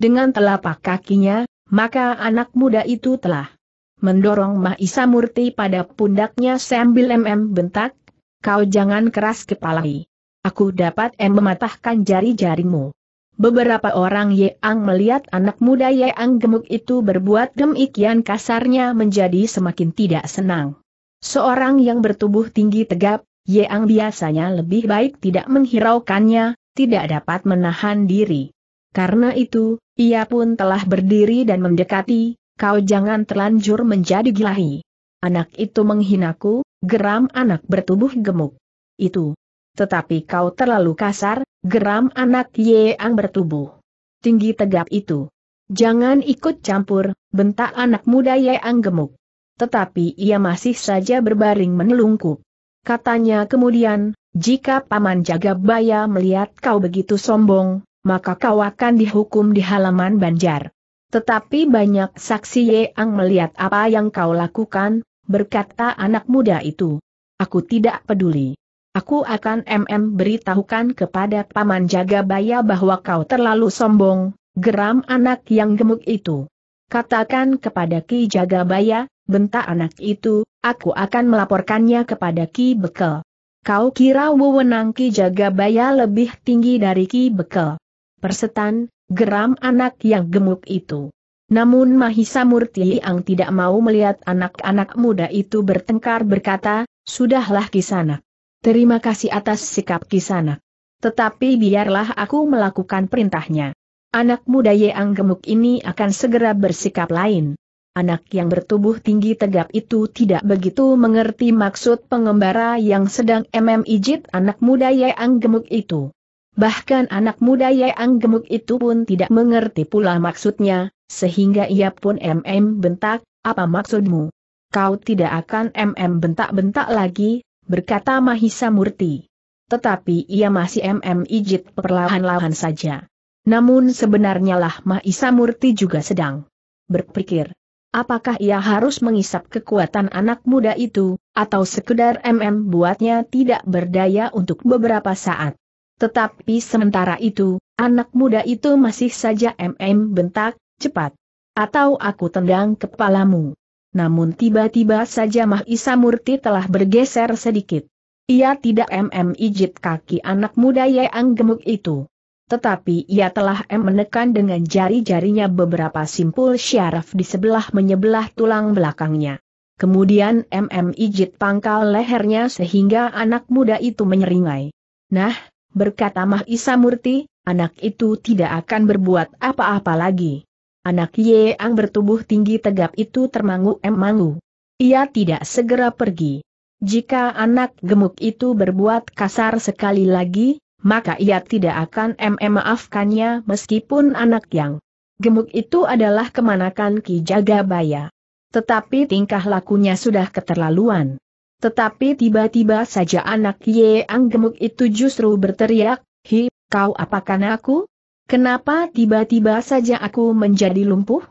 Dengan telapak kakinya, maka anak muda itu telah mendorong Mahisa Murti pada pundaknya sambil MM bentak, kau jangan keras kepalai. Aku dapat em mematahkan jari-jarimu. Beberapa orang Yeang melihat anak muda Yeang gemuk itu berbuat demikian kasarnya menjadi semakin tidak senang. Seorang yang bertubuh tinggi tegap, Yeang biasanya lebih baik tidak menghiraukannya, tidak dapat menahan diri. Karena itu, ia pun telah berdiri dan mendekati, kau jangan terlanjur menjadi gilahi. Anak itu menghinaku, geram anak bertubuh gemuk. Itu. Tetapi kau terlalu kasar, geram anak yang bertubuh. Tinggi tegap itu. Jangan ikut campur, bentak anak muda yang gemuk. Tetapi ia masih saja berbaring menelungkup. Katanya kemudian, jika Paman Jagabaya melihat kau begitu sombong, maka kau akan dihukum di halaman banjar. Tetapi banyak saksi yang melihat apa yang kau lakukan, berkata anak muda itu. Aku tidak peduli. Aku akan MM beritahukan kepada Paman Jagabaya bahwa kau terlalu sombong, geram anak yang gemuk itu. Katakan kepada Ki Jagabaya, bentak anak itu, aku akan melaporkannya kepada Ki Bekel. Kau kira wewenang Ki Jagabaya lebih tinggi dari Ki Bekel. Persetan, geram anak yang gemuk itu. Namun Mahisa Murti yang tidak mau melihat anak-anak muda itu bertengkar berkata, Sudahlah Kisanak. Terima kasih atas sikap Kisanak. Tetapi biarlah aku melakukan perintahnya. Anak muda yang gemuk ini akan segera bersikap lain. Anak yang bertubuh tinggi tegap itu tidak begitu mengerti maksud pengembara yang sedang MM anak muda yang gemuk itu. Bahkan anak muda Yang gemuk itu pun tidak mengerti pula maksudnya, sehingga ia pun MM bentak, apa maksudmu? Kau tidak akan MM bentak-bentak lagi, berkata Mahisa Murti. Tetapi ia masih MM ijit perlahan-lahan saja. Namun sebenarnya lah Mahisa Murti juga sedang berpikir. Apakah ia harus mengisap kekuatan anak muda itu, atau sekedar MM buatnya tidak berdaya untuk beberapa saat? Tetapi sementara itu, anak muda itu masih saja MM bentak, cepat. Atau aku tendang kepalamu. Namun tiba-tiba saja Mahisa Murti telah bergeser sedikit. Ia tidak MM ijit kaki anak muda yang gemuk itu. Tetapi ia telah M menekan dengan jari-jarinya beberapa simpul syaraf di sebelah menyebelah tulang belakangnya. Kemudian MM ijit pangkal lehernya sehingga anak muda itu menyeringai. Nah, berkata Isa Murti, anak itu tidak akan berbuat apa-apa lagi. Anak Yeang bertubuh tinggi tegap itu termangu-emangu. Ia tidak segera pergi. Jika anak gemuk itu berbuat kasar sekali lagi, maka ia tidak akan memaafkannya meskipun anak yang gemuk itu adalah kemanakan Ki Jagabaya. Tetapi tingkah lakunya sudah keterlaluan. Tetapi tiba-tiba saja anak Yeang gemuk itu justru berteriak, Hi, kau apakan aku? Kenapa tiba-tiba saja aku menjadi lumpuh?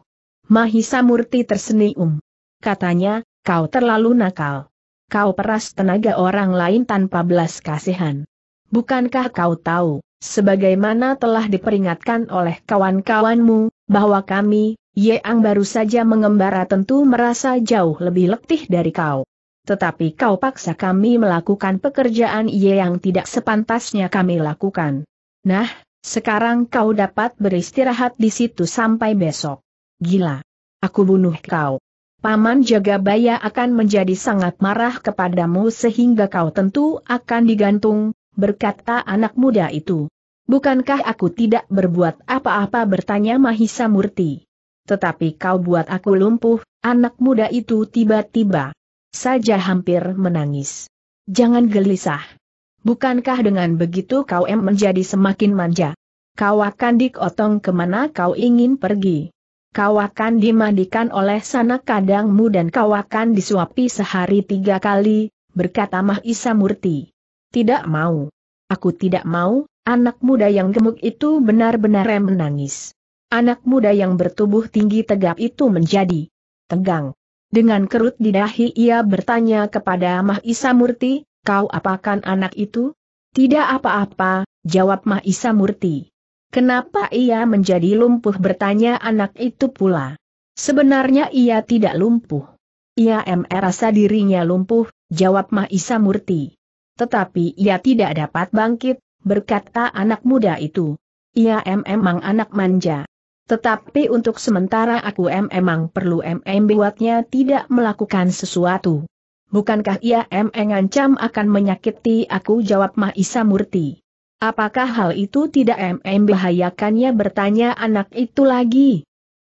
Mahisa Murti tersenyum. Katanya, kau terlalu nakal. Kau peras tenaga orang lain tanpa belas kasihan. Bukankah kau tahu, sebagaimana telah diperingatkan oleh kawan-kawanmu, bahwa kami, Yeang baru saja mengembara tentu merasa jauh lebih letih dari kau. Tetapi kau paksa kami melakukan pekerjaan yang tidak sepantasnya kami lakukan. Nah, sekarang kau dapat beristirahat di situ sampai besok. Gila. Aku bunuh kau. Paman Jagabaya akan menjadi sangat marah kepadamu sehingga kau tentu akan digantung, berkata anak muda itu. Bukankah aku tidak berbuat apa-apa bertanya Mahisa Murti. Tetapi kau buat aku lumpuh, anak muda itu tiba-tiba saja hampir menangis. Jangan gelisah. Bukankah dengan begitu kau em menjadi semakin manja? Kau akan dikotong kemana kau ingin pergi. Kau akan dimandikan oleh sanak kadangmu dan kau akan disuapi sehari tiga kali, berkata Mah Isa Murti. Tidak mau. Aku tidak mau, anak muda yang gemuk itu benar-benar menangis. Anak muda yang bertubuh tinggi tegap itu menjadi tegang. Dengan kerut di dahi ia bertanya kepada Mahisa Murti, kau apakan anak itu? Tidak apa-apa, jawab Mahisa Murti. Kenapa ia menjadi lumpuh bertanya anak itu pula? Sebenarnya ia tidak lumpuh. Ia merasa dirinya lumpuh, jawab Mahisa Murti. Tetapi ia tidak dapat bangkit, berkata anak muda itu. Ia memang anak manja. Tetapi untuk sementara aku memang perlu MM buatnya tidak melakukan sesuatu. Bukankah ia MM ngancam akan menyakiti aku jawab Mahisa Murti. Apakah hal itu tidak MM bahayakannya bertanya anak itu lagi?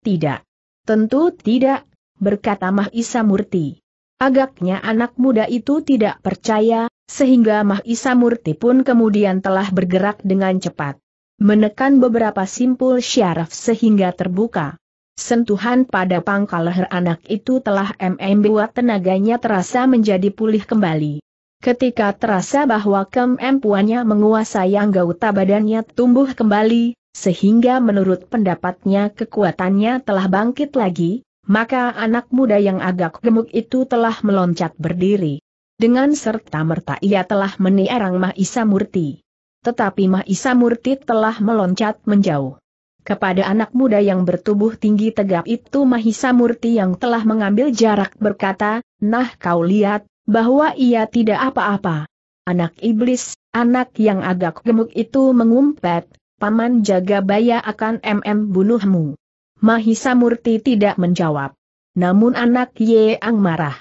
Tidak. Tentu tidak, berkata Mahisa Murti. Agaknya anak muda itu tidak percaya, sehingga Mahisa Murti pun kemudian telah bergerak dengan cepat. Menekan beberapa simpul syaraf sehingga terbuka. Sentuhan pada pangkal leher anak itu telah MM tenaganya terasa menjadi pulih kembali. Ketika terasa bahwa kemampuannya menguasai anggota badannya tumbuh kembali, sehingga menurut pendapatnya kekuatannya telah bangkit lagi, maka anak muda yang agak gemuk itu telah meloncat berdiri. Dengan serta merta ia telah meniarang Mahisa Murti tetapi Mahisa Murti telah meloncat menjauh. Kepada anak muda yang bertubuh tinggi tegap itu Mahisa Murti yang telah mengambil jarak berkata, Nah kau lihat, bahwa ia tidak apa-apa. Anak iblis, anak yang agak gemuk itu mengumpet, Paman jaga Jagabaya akan MM bunuhmu. Mahisa Murti tidak menjawab. Namun anak Yeang marah.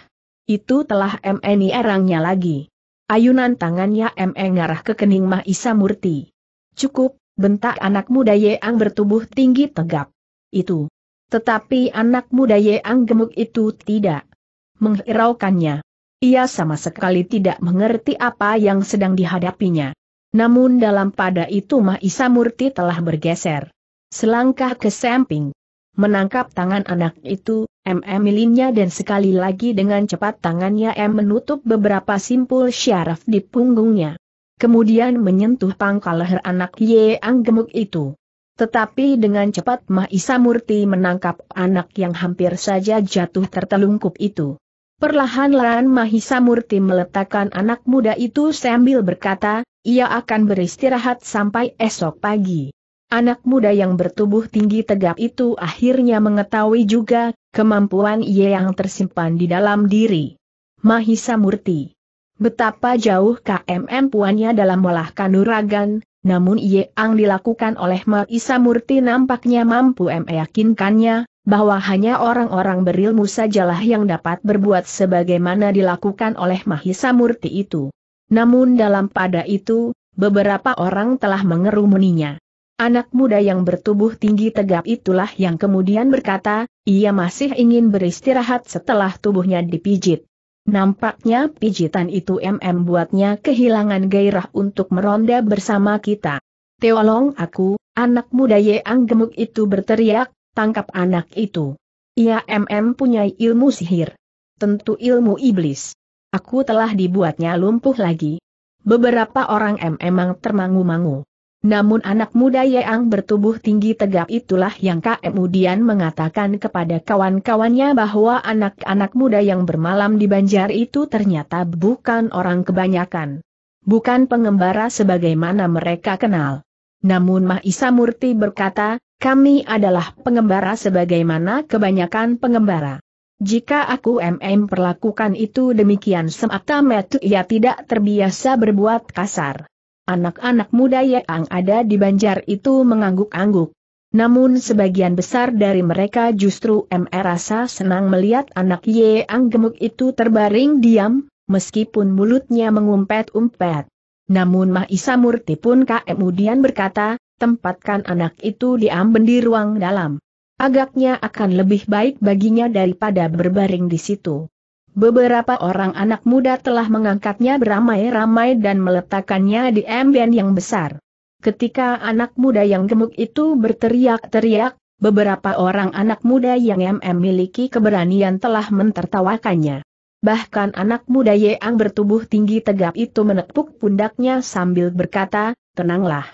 Itu telah MNI erangnya lagi. Ayunan tangannya mengarah ke kening Mahisa Murti. Cukup, bentak anak muda Yeang bertubuh tinggi tegap. Itu. Tetapi anak muda Yeang gemuk itu tidak menghiraukannya. Ia sama sekali tidak mengerti apa yang sedang dihadapinya. Namun dalam pada itu Mahisa Murti telah bergeser. Selangkah ke samping menangkap tangan anak itu, M Emilinya dan sekali lagi dengan cepat tangannya M menutup beberapa simpul syaraf di punggungnya. Kemudian menyentuh pangkal leher anak Y yang gemuk itu. Tetapi dengan cepat Mahisa Murti menangkap anak yang hampir saja jatuh tertelungkup itu. Perlahan-lahan Mahisa Murti meletakkan anak muda itu sambil berkata, ia akan beristirahat sampai esok pagi. Anak muda yang bertubuh tinggi tegap itu akhirnya mengetahui juga kemampuan ia yang tersimpan di dalam diri. Mahisa Murti. Betapa jauh KMM puannya dalam olah kanuragan, namun ia yang dilakukan oleh Mahisa Murti nampaknya mampu meyakinkannya, bahwa hanya orang-orang berilmu sajalah yang dapat berbuat sebagaimana dilakukan oleh Mahisa Murti itu. Namun dalam pada itu, beberapa orang telah mengerumuninya. Anak muda yang bertubuh tinggi tegap itulah yang kemudian berkata, ia masih ingin beristirahat setelah tubuhnya dipijit. Nampaknya pijitan itu MM buatnya kehilangan gairah untuk meronda bersama kita. Teolong aku, anak muda yang gemuk itu berteriak, tangkap anak itu. Ia MM punya ilmu sihir. Tentu ilmu iblis. Aku telah dibuatnya lumpuh lagi. Beberapa orang MM memang termangu-mangu. Namun anak muda yang bertubuh tinggi tegap itulah yang kemudian mengatakan kepada kawan-kawannya bahwa anak-anak muda yang bermalam di banjar itu ternyata bukan orang kebanyakan. Bukan pengembara sebagaimana mereka kenal. Namun Mahisa Murti berkata, kami adalah pengembara sebagaimana kebanyakan pengembara. Jika aku MM perlakukan itu demikian semata metu ia tidak terbiasa berbuat kasar. Anak-anak muda yang ada di banjar itu mengangguk-angguk. Namun sebagian besar dari mereka justru MR rasa senang melihat anak Ye Yang gemuk itu terbaring diam, meskipun mulutnya mengumpet-umpet. Namun Mahisa Murti pun kemudian berkata, tempatkan anak itu diam di ruang dalam. Agaknya akan lebih baik baginya daripada berbaring di situ. Beberapa orang anak muda telah mengangkatnya beramai-ramai dan meletakkannya di emben yang besar. Ketika anak muda yang gemuk itu berteriak-teriak, beberapa orang anak muda yang MM miliki keberanian telah mentertawakannya. Bahkan anak muda yang bertubuh tinggi tegap itu menepuk pundaknya sambil berkata, tenanglah.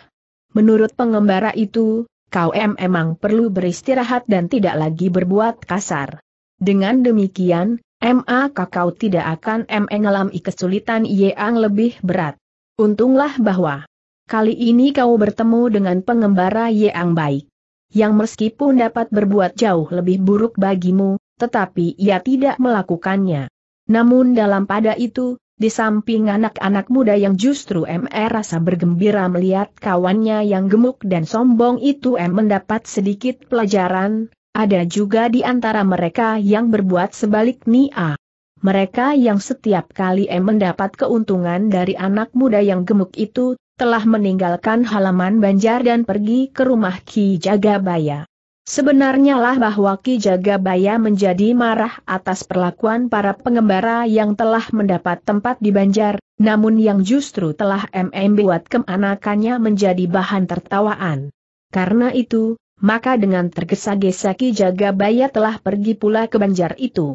Menurut pengembara itu, kau em emang perlu beristirahat dan tidak lagi berbuat kasar. Dengan demikian, MA kakau tidak akan mengalami kesulitan yang lebih berat. Untunglah bahwa kali ini kau bertemu dengan pengembara yang baik. Yang meskipun dapat berbuat jauh lebih buruk bagimu, tetapi ia tidak melakukannya. Namun dalam pada itu, di samping anak-anak muda yang justru MR e rasa bergembira melihat kawannya yang gemuk dan sombong itu M e mendapat sedikit pelajaran, ada juga di antara mereka yang berbuat sebalik Nia. Mereka yang setiap kali M mendapat keuntungan dari anak muda yang gemuk itu, telah meninggalkan halaman Banjar dan pergi ke rumah Ki Jagabaya. Sebenarnya lah bahwa Ki Jagabaya menjadi marah atas perlakuan para pengembara yang telah mendapat tempat di Banjar, namun yang justru telah MM buat kemanakannya menjadi bahan tertawaan. Karena itu, maka dengan tergesa-gesa Ki Jagabaya telah pergi pula ke banjar itu.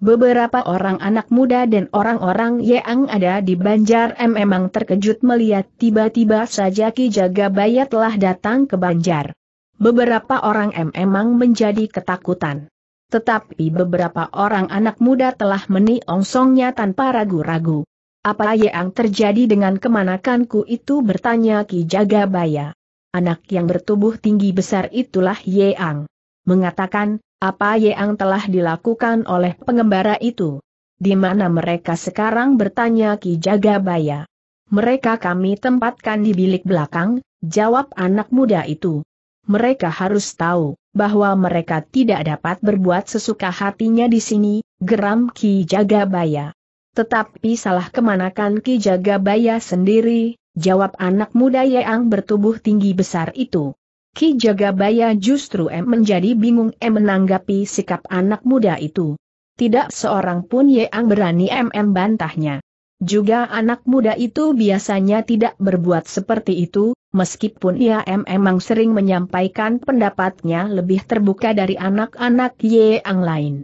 Beberapa orang anak muda dan orang-orang yang ada di Banjar M memang terkejut melihat tiba-tiba saja Ki Jagabaya telah datang ke Banjar. Beberapa orang M memang menjadi ketakutan. Tetapi beberapa orang anak muda telah meniongsongnya tanpa ragu-ragu. Apa yang terjadi dengan kemanakanku itu bertanya Ki Jagabaya. Anak yang bertubuh tinggi besar itulah Yeang. Mengatakan, apa Yeang telah dilakukan oleh pengembara itu. Di mana mereka sekarang bertanya Ki Jagabaya. Mereka kami tempatkan di bilik belakang, jawab anak muda itu. Mereka harus tahu bahwa mereka tidak dapat berbuat sesuka hatinya di sini, geram Ki Jagabaya. Tetapi salah kemanakan Ki Jagabaya sendiri, Jawab anak muda yang bertubuh tinggi besar itu. Ki Jagabaya justru M menjadi bingung M menanggapi sikap anak muda itu. Tidak seorang pun yang berani MM bantahnya. Juga anak muda itu biasanya tidak berbuat seperti itu, meskipun ia emang sering menyampaikan pendapatnya lebih terbuka dari anak-anak yang lain.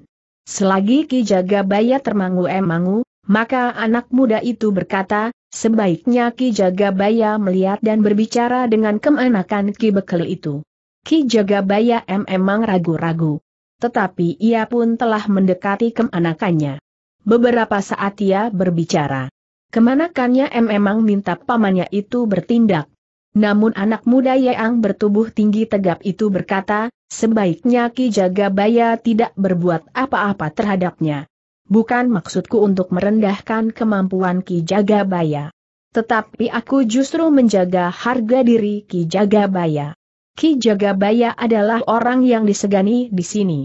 Selagi Ki Jagabaya termangu-emangu, maka anak muda itu berkata, Sebaiknya Ki Jagabaya melihat dan berbicara dengan kemanakan Ki Bekel itu. Ki Jagabaya M memang ragu-ragu. Tetapi ia pun telah mendekati kemanakannya. Beberapa saat ia berbicara. Kemanakannya memang minta pamannya itu bertindak. Namun anak muda yang bertubuh tinggi tegap itu berkata, sebaiknya Ki Jagabaya tidak berbuat apa-apa terhadapnya. Bukan maksudku untuk merendahkan kemampuan Ki Jagabaya. Tetapi aku justru menjaga harga diri Ki Jagabaya. Ki Jagabaya adalah orang yang disegani di sini.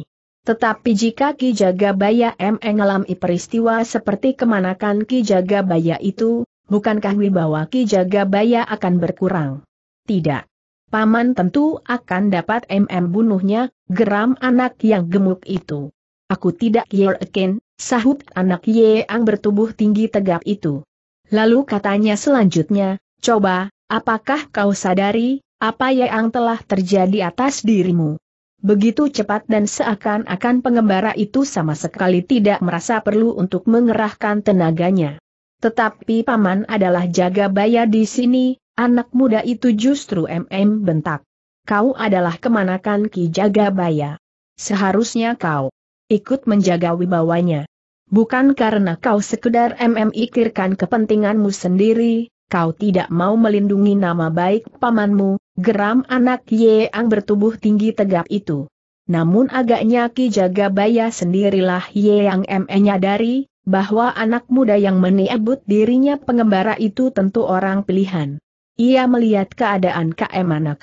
Tetapi jika Ki Jagabaya M. mengalami peristiwa seperti kemanakan Ki Jagabaya itu, bukankah wibawa Ki Jagabaya akan berkurang? Tidak. Paman tentu akan dapat MM bunuhnya, geram anak yang gemuk itu. Aku tidak yakin, sahut anak Yeang bertubuh tinggi tegap itu. Lalu katanya selanjutnya, coba, apakah kau sadari, apa Yeang telah terjadi atas dirimu? Begitu cepat dan seakan-akan pengembara itu sama sekali tidak merasa perlu untuk mengerahkan tenaganya. Tetapi paman adalah jaga baya di sini, anak muda itu justru MM bentak. Kau adalah kemanakan Ki Jaga Baya. Seharusnya kau ikut menjaga wibawanya. Bukan karena kau sekedar memikirkan kepentinganmu sendiri, kau tidak mau melindungi nama baik pamanmu, geram anak Yeang bertubuh tinggi tegap itu. Namun agaknya Ki Jagabaya sendirilah Yeang M menyadari, bahwa anak muda yang meniebut dirinya pengembara itu tentu orang pilihan. Ia melihat keadaan KM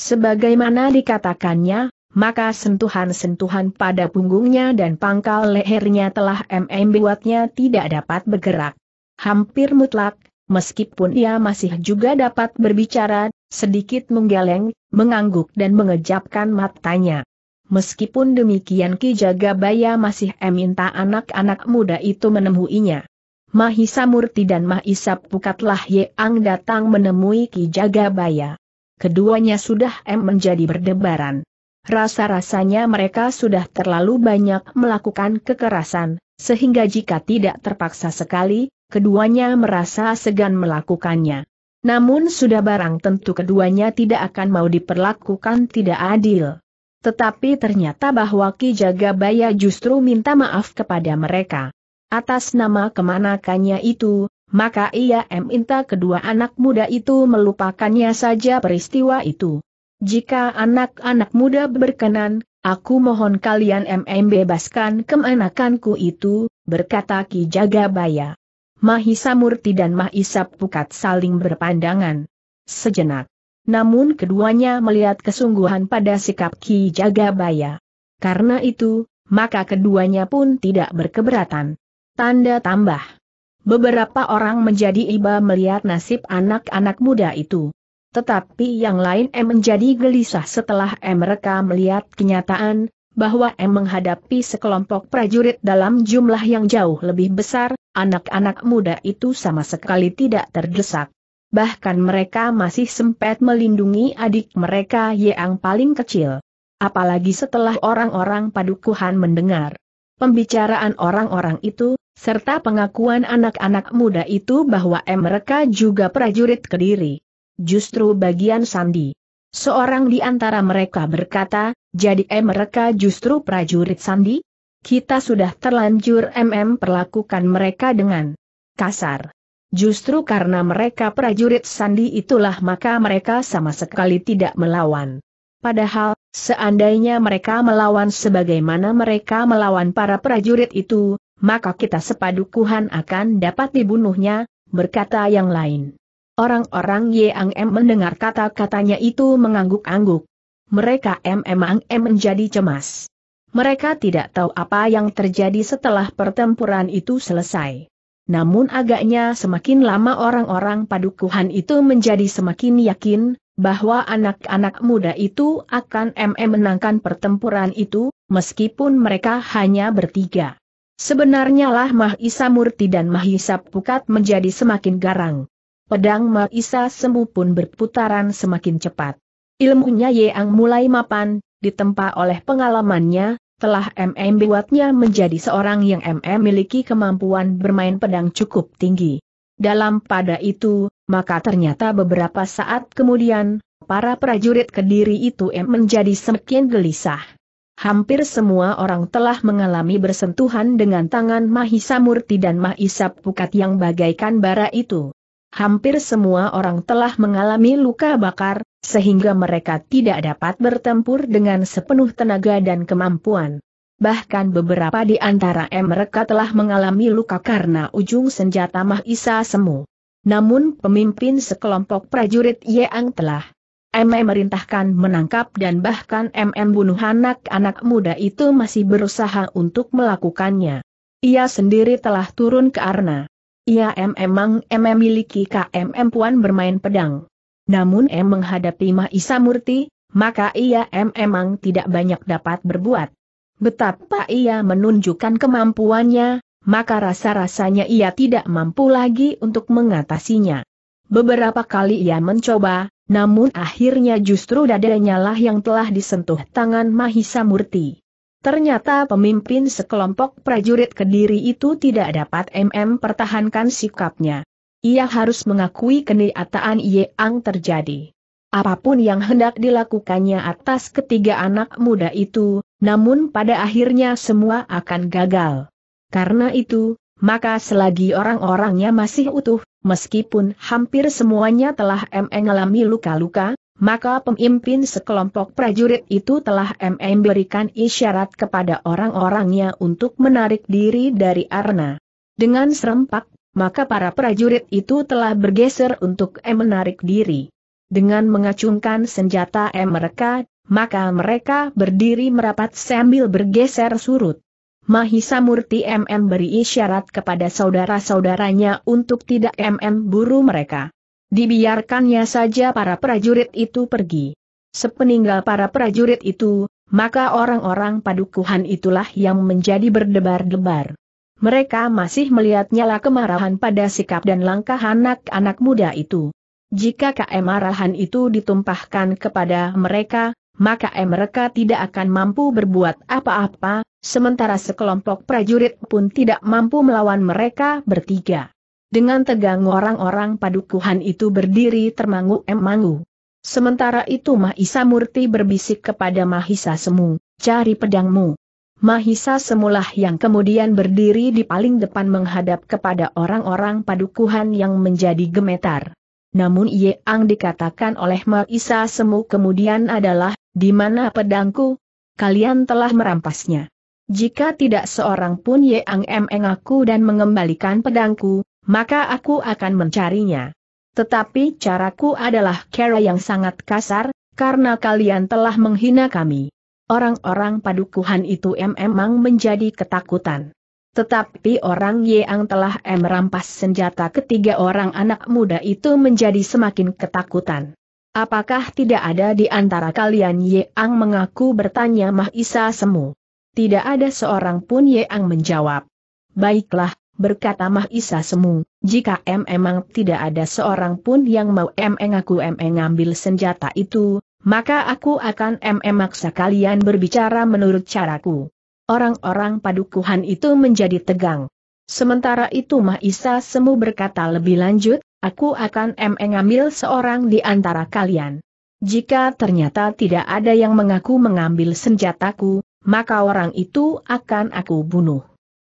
Sebagaimana dikatakannya, maka sentuhan-sentuhan pada punggungnya dan pangkal lehernya telah MM buatnya tidak dapat bergerak. Hampir mutlak, meskipun ia masih juga dapat berbicara, sedikit menggeleng, mengangguk dan mengejapkan matanya. Meskipun demikian Ki Jagabaya masih minta anak-anak muda itu menemuinya. Mahisa Murti dan Mahisa Pukatlah Yeang datang menemui Ki Jagabaya. Keduanya sudah M menjadi berdebaran. Rasa-rasanya mereka sudah terlalu banyak melakukan kekerasan, sehingga jika tidak terpaksa sekali, keduanya merasa segan melakukannya. Namun sudah barang tentu keduanya tidak akan mau diperlakukan tidak adil. Tetapi ternyata bahwa Ki Jagabaya justru minta maaf kepada mereka. Atas nama kemanakannya itu, maka ia minta kedua anak muda itu melupakannya saja peristiwa itu. Jika anak-anak muda berkenan, aku mohon kalian MM bebaskan kemenakanku itu, berkata Ki Jagabaya. Mahisa Murti dan Mahisa Pukat saling berpandangan. Sejenak. Namun keduanya melihat kesungguhan pada sikap Ki Jagabaya. Karena itu, maka keduanya pun tidak berkeberatan. Tanda tambah. Beberapa orang menjadi iba melihat nasib anak-anak muda itu. Tetapi yang lain M menjadi gelisah setelah M mereka melihat kenyataan, bahwa M menghadapi sekelompok prajurit dalam jumlah yang jauh lebih besar, anak-anak muda itu sama sekali tidak terdesak. Bahkan mereka masih sempat melindungi adik mereka yang paling kecil. Apalagi setelah orang-orang padukuhan mendengar pembicaraan orang-orang itu, serta pengakuan anak-anak muda itu bahwa M mereka juga prajurit kediri justru bagian Sandi. Seorang di antara mereka berkata, jadi eh mereka justru prajurit Sandi? Kita sudah terlanjur MM perlakukan mereka dengan kasar. Justru karena mereka prajurit Sandi itulah maka mereka sama sekali tidak melawan. Padahal, seandainya mereka melawan sebagaimana mereka melawan para prajurit itu, maka kita sepadukuhan akan dapat dibunuhnya, berkata yang lain. Orang-orang Yang M mendengar kata-katanya itu mengangguk-angguk. Mereka M memang M menjadi cemas. Mereka tidak tahu apa yang terjadi setelah pertempuran itu selesai. Namun agaknya semakin lama orang-orang padukuhan itu menjadi semakin yakin, bahwa anak-anak muda itu akan MM menangkan pertempuran itu, meskipun mereka hanya bertiga. Sebenarnya lah Mahisa Murti dan Mahisa Pukat menjadi semakin garang pedang Maisa Sembu pun berputaran semakin cepat. Ilmunya Yang mulai mapan, ditempa oleh pengalamannya, telah MM buatnya menjadi seorang yang MM miliki kemampuan bermain pedang cukup tinggi. Dalam pada itu, maka ternyata beberapa saat kemudian, para prajurit kediri itu M menjadi semakin gelisah. Hampir semua orang telah mengalami bersentuhan dengan tangan Mahisa Murti dan Mahisa Pukat yang bagaikan bara itu hampir semua orang telah mengalami luka bakar, sehingga mereka tidak dapat bertempur dengan sepenuh tenaga dan kemampuan. Bahkan beberapa di antara mereka telah mengalami luka karena ujung senjata Mahisa Semu. Namun pemimpin sekelompok prajurit Yeang telah MM merintahkan menangkap dan bahkan MM bunuh anak-anak muda itu masih berusaha untuk melakukannya. Ia sendiri telah turun ke Arna. Ia memang memiliki KMM Puan bermain pedang. Namun em menghadapi Mahisa Murti, maka ia memang tidak banyak dapat berbuat. Betapa ia menunjukkan kemampuannya, maka rasa-rasanya ia tidak mampu lagi untuk mengatasinya. Beberapa kali ia mencoba, namun akhirnya justru dadanya lah yang telah disentuh tangan Mahisa Murti. Ternyata pemimpin sekelompok prajurit Kediri itu tidak dapat MM pertahankan sikapnya. Ia harus mengakui kenyataan yang terjadi. Apapun yang hendak dilakukannya atas ketiga anak muda itu, namun pada akhirnya semua akan gagal. Karena itu, maka selagi orang-orangnya masih utuh, meskipun hampir semuanya telah mengalami luka-luka, maka pemimpin sekelompok prajurit itu telah memberikan isyarat kepada orang-orangnya untuk menarik diri dari arena. Dengan serempak, maka para prajurit itu telah bergeser untuk M menarik diri. Dengan mengacungkan senjata M mereka, maka mereka berdiri merapat sambil bergeser surut. Mahisa Murti MM beri isyarat kepada saudara-saudaranya untuk tidak MM buru mereka. Dibiarkannya saja para prajurit itu pergi. Sepeninggal para prajurit itu, maka orang-orang padukuhan itulah yang menjadi berdebar-debar. Mereka masih melihat nyala kemarahan pada sikap dan langkah anak-anak muda itu. Jika kemarahan itu ditumpahkan kepada mereka, maka mereka tidak akan mampu berbuat apa-apa, sementara sekelompok prajurit pun tidak mampu melawan mereka bertiga. Dengan tegang orang-orang padukuhan itu berdiri termangu-emangu. Sementara itu Mahisa Murti berbisik kepada Mahisa Semu, cari pedangmu. Mahisa Semulah yang kemudian berdiri di paling depan menghadap kepada orang-orang padukuhan yang menjadi gemetar. Namun Ang dikatakan oleh Mahisa Semu kemudian adalah, di mana pedangku? Kalian telah merampasnya. Jika tidak seorang pun yang mengaku dan mengembalikan pedangku, maka aku akan mencarinya. Tetapi caraku adalah cara yang sangat kasar, karena kalian telah menghina kami. Orang-orang padukuhan itu memang menjadi ketakutan. Tetapi orang yang telah merampas senjata ketiga orang anak muda itu menjadi semakin ketakutan. Apakah tidak ada di antara kalian yang mengaku bertanya Mahisa Semu? Tidak ada seorang pun yang menjawab. Baiklah, berkata Isa Semu, jika M emang tidak ada seorang pun yang mau M aku M ngambil senjata itu, maka aku akan M maksa kalian berbicara menurut caraku. Orang-orang padukuhan itu menjadi tegang. Sementara itu Mah Isa Semu berkata lebih lanjut, aku akan M ngambil seorang di antara kalian. Jika ternyata tidak ada yang mengaku mengambil senjataku, maka orang itu akan aku bunuh.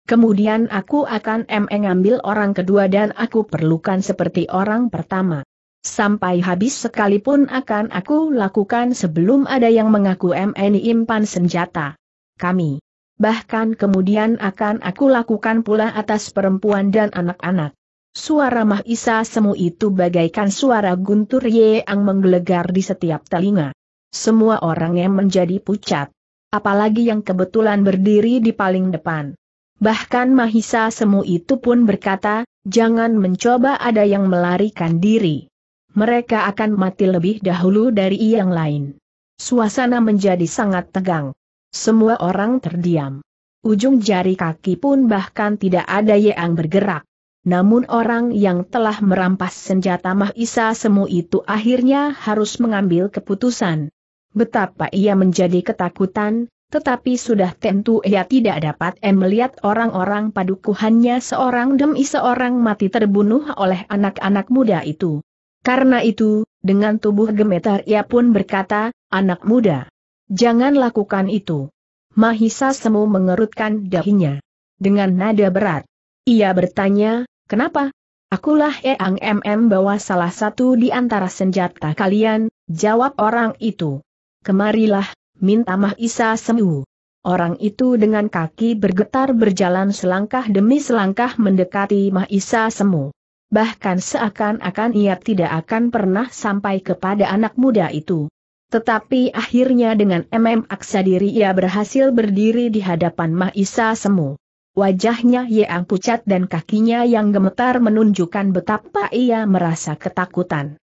Kemudian aku akan mengambil orang kedua dan aku perlukan seperti orang pertama. Sampai habis sekalipun akan aku lakukan sebelum ada yang mengaku MNI impan senjata. Kami. Bahkan kemudian akan aku lakukan pula atas perempuan dan anak-anak. Suara Mahisa Semu itu bagaikan suara guntur ye yang menggelegar di setiap telinga. Semua orang yang menjadi pucat. Apalagi yang kebetulan berdiri di paling depan. Bahkan Mahisa Semu itu pun berkata, jangan mencoba ada yang melarikan diri. Mereka akan mati lebih dahulu dari yang lain. Suasana menjadi sangat tegang. Semua orang terdiam. Ujung jari kaki pun bahkan tidak ada yang bergerak. Namun orang yang telah merampas senjata Mahisa Semu itu akhirnya harus mengambil keputusan. Betapa ia menjadi ketakutan, tetapi sudah tentu ia tidak dapat melihat orang-orang padukuhannya seorang demi seorang mati terbunuh oleh anak-anak muda itu. Karena itu, dengan tubuh gemetar ia pun berkata, anak muda, jangan lakukan itu. Mahisa Semu mengerutkan dahinya. Dengan nada berat, ia bertanya, kenapa? Akulah Eang MM bawa salah satu di antara senjata kalian, jawab orang itu. Kemarilah, minta Mah Isa Semu. Orang itu dengan kaki bergetar berjalan selangkah demi selangkah mendekati Mah Isa Semu. Bahkan seakan-akan ia tidak akan pernah sampai kepada anak muda itu. Tetapi akhirnya dengan MM aksa diri ia berhasil berdiri di hadapan Mah Isa Semu. Wajahnya yang pucat dan kakinya yang gemetar menunjukkan betapa ia merasa ketakutan.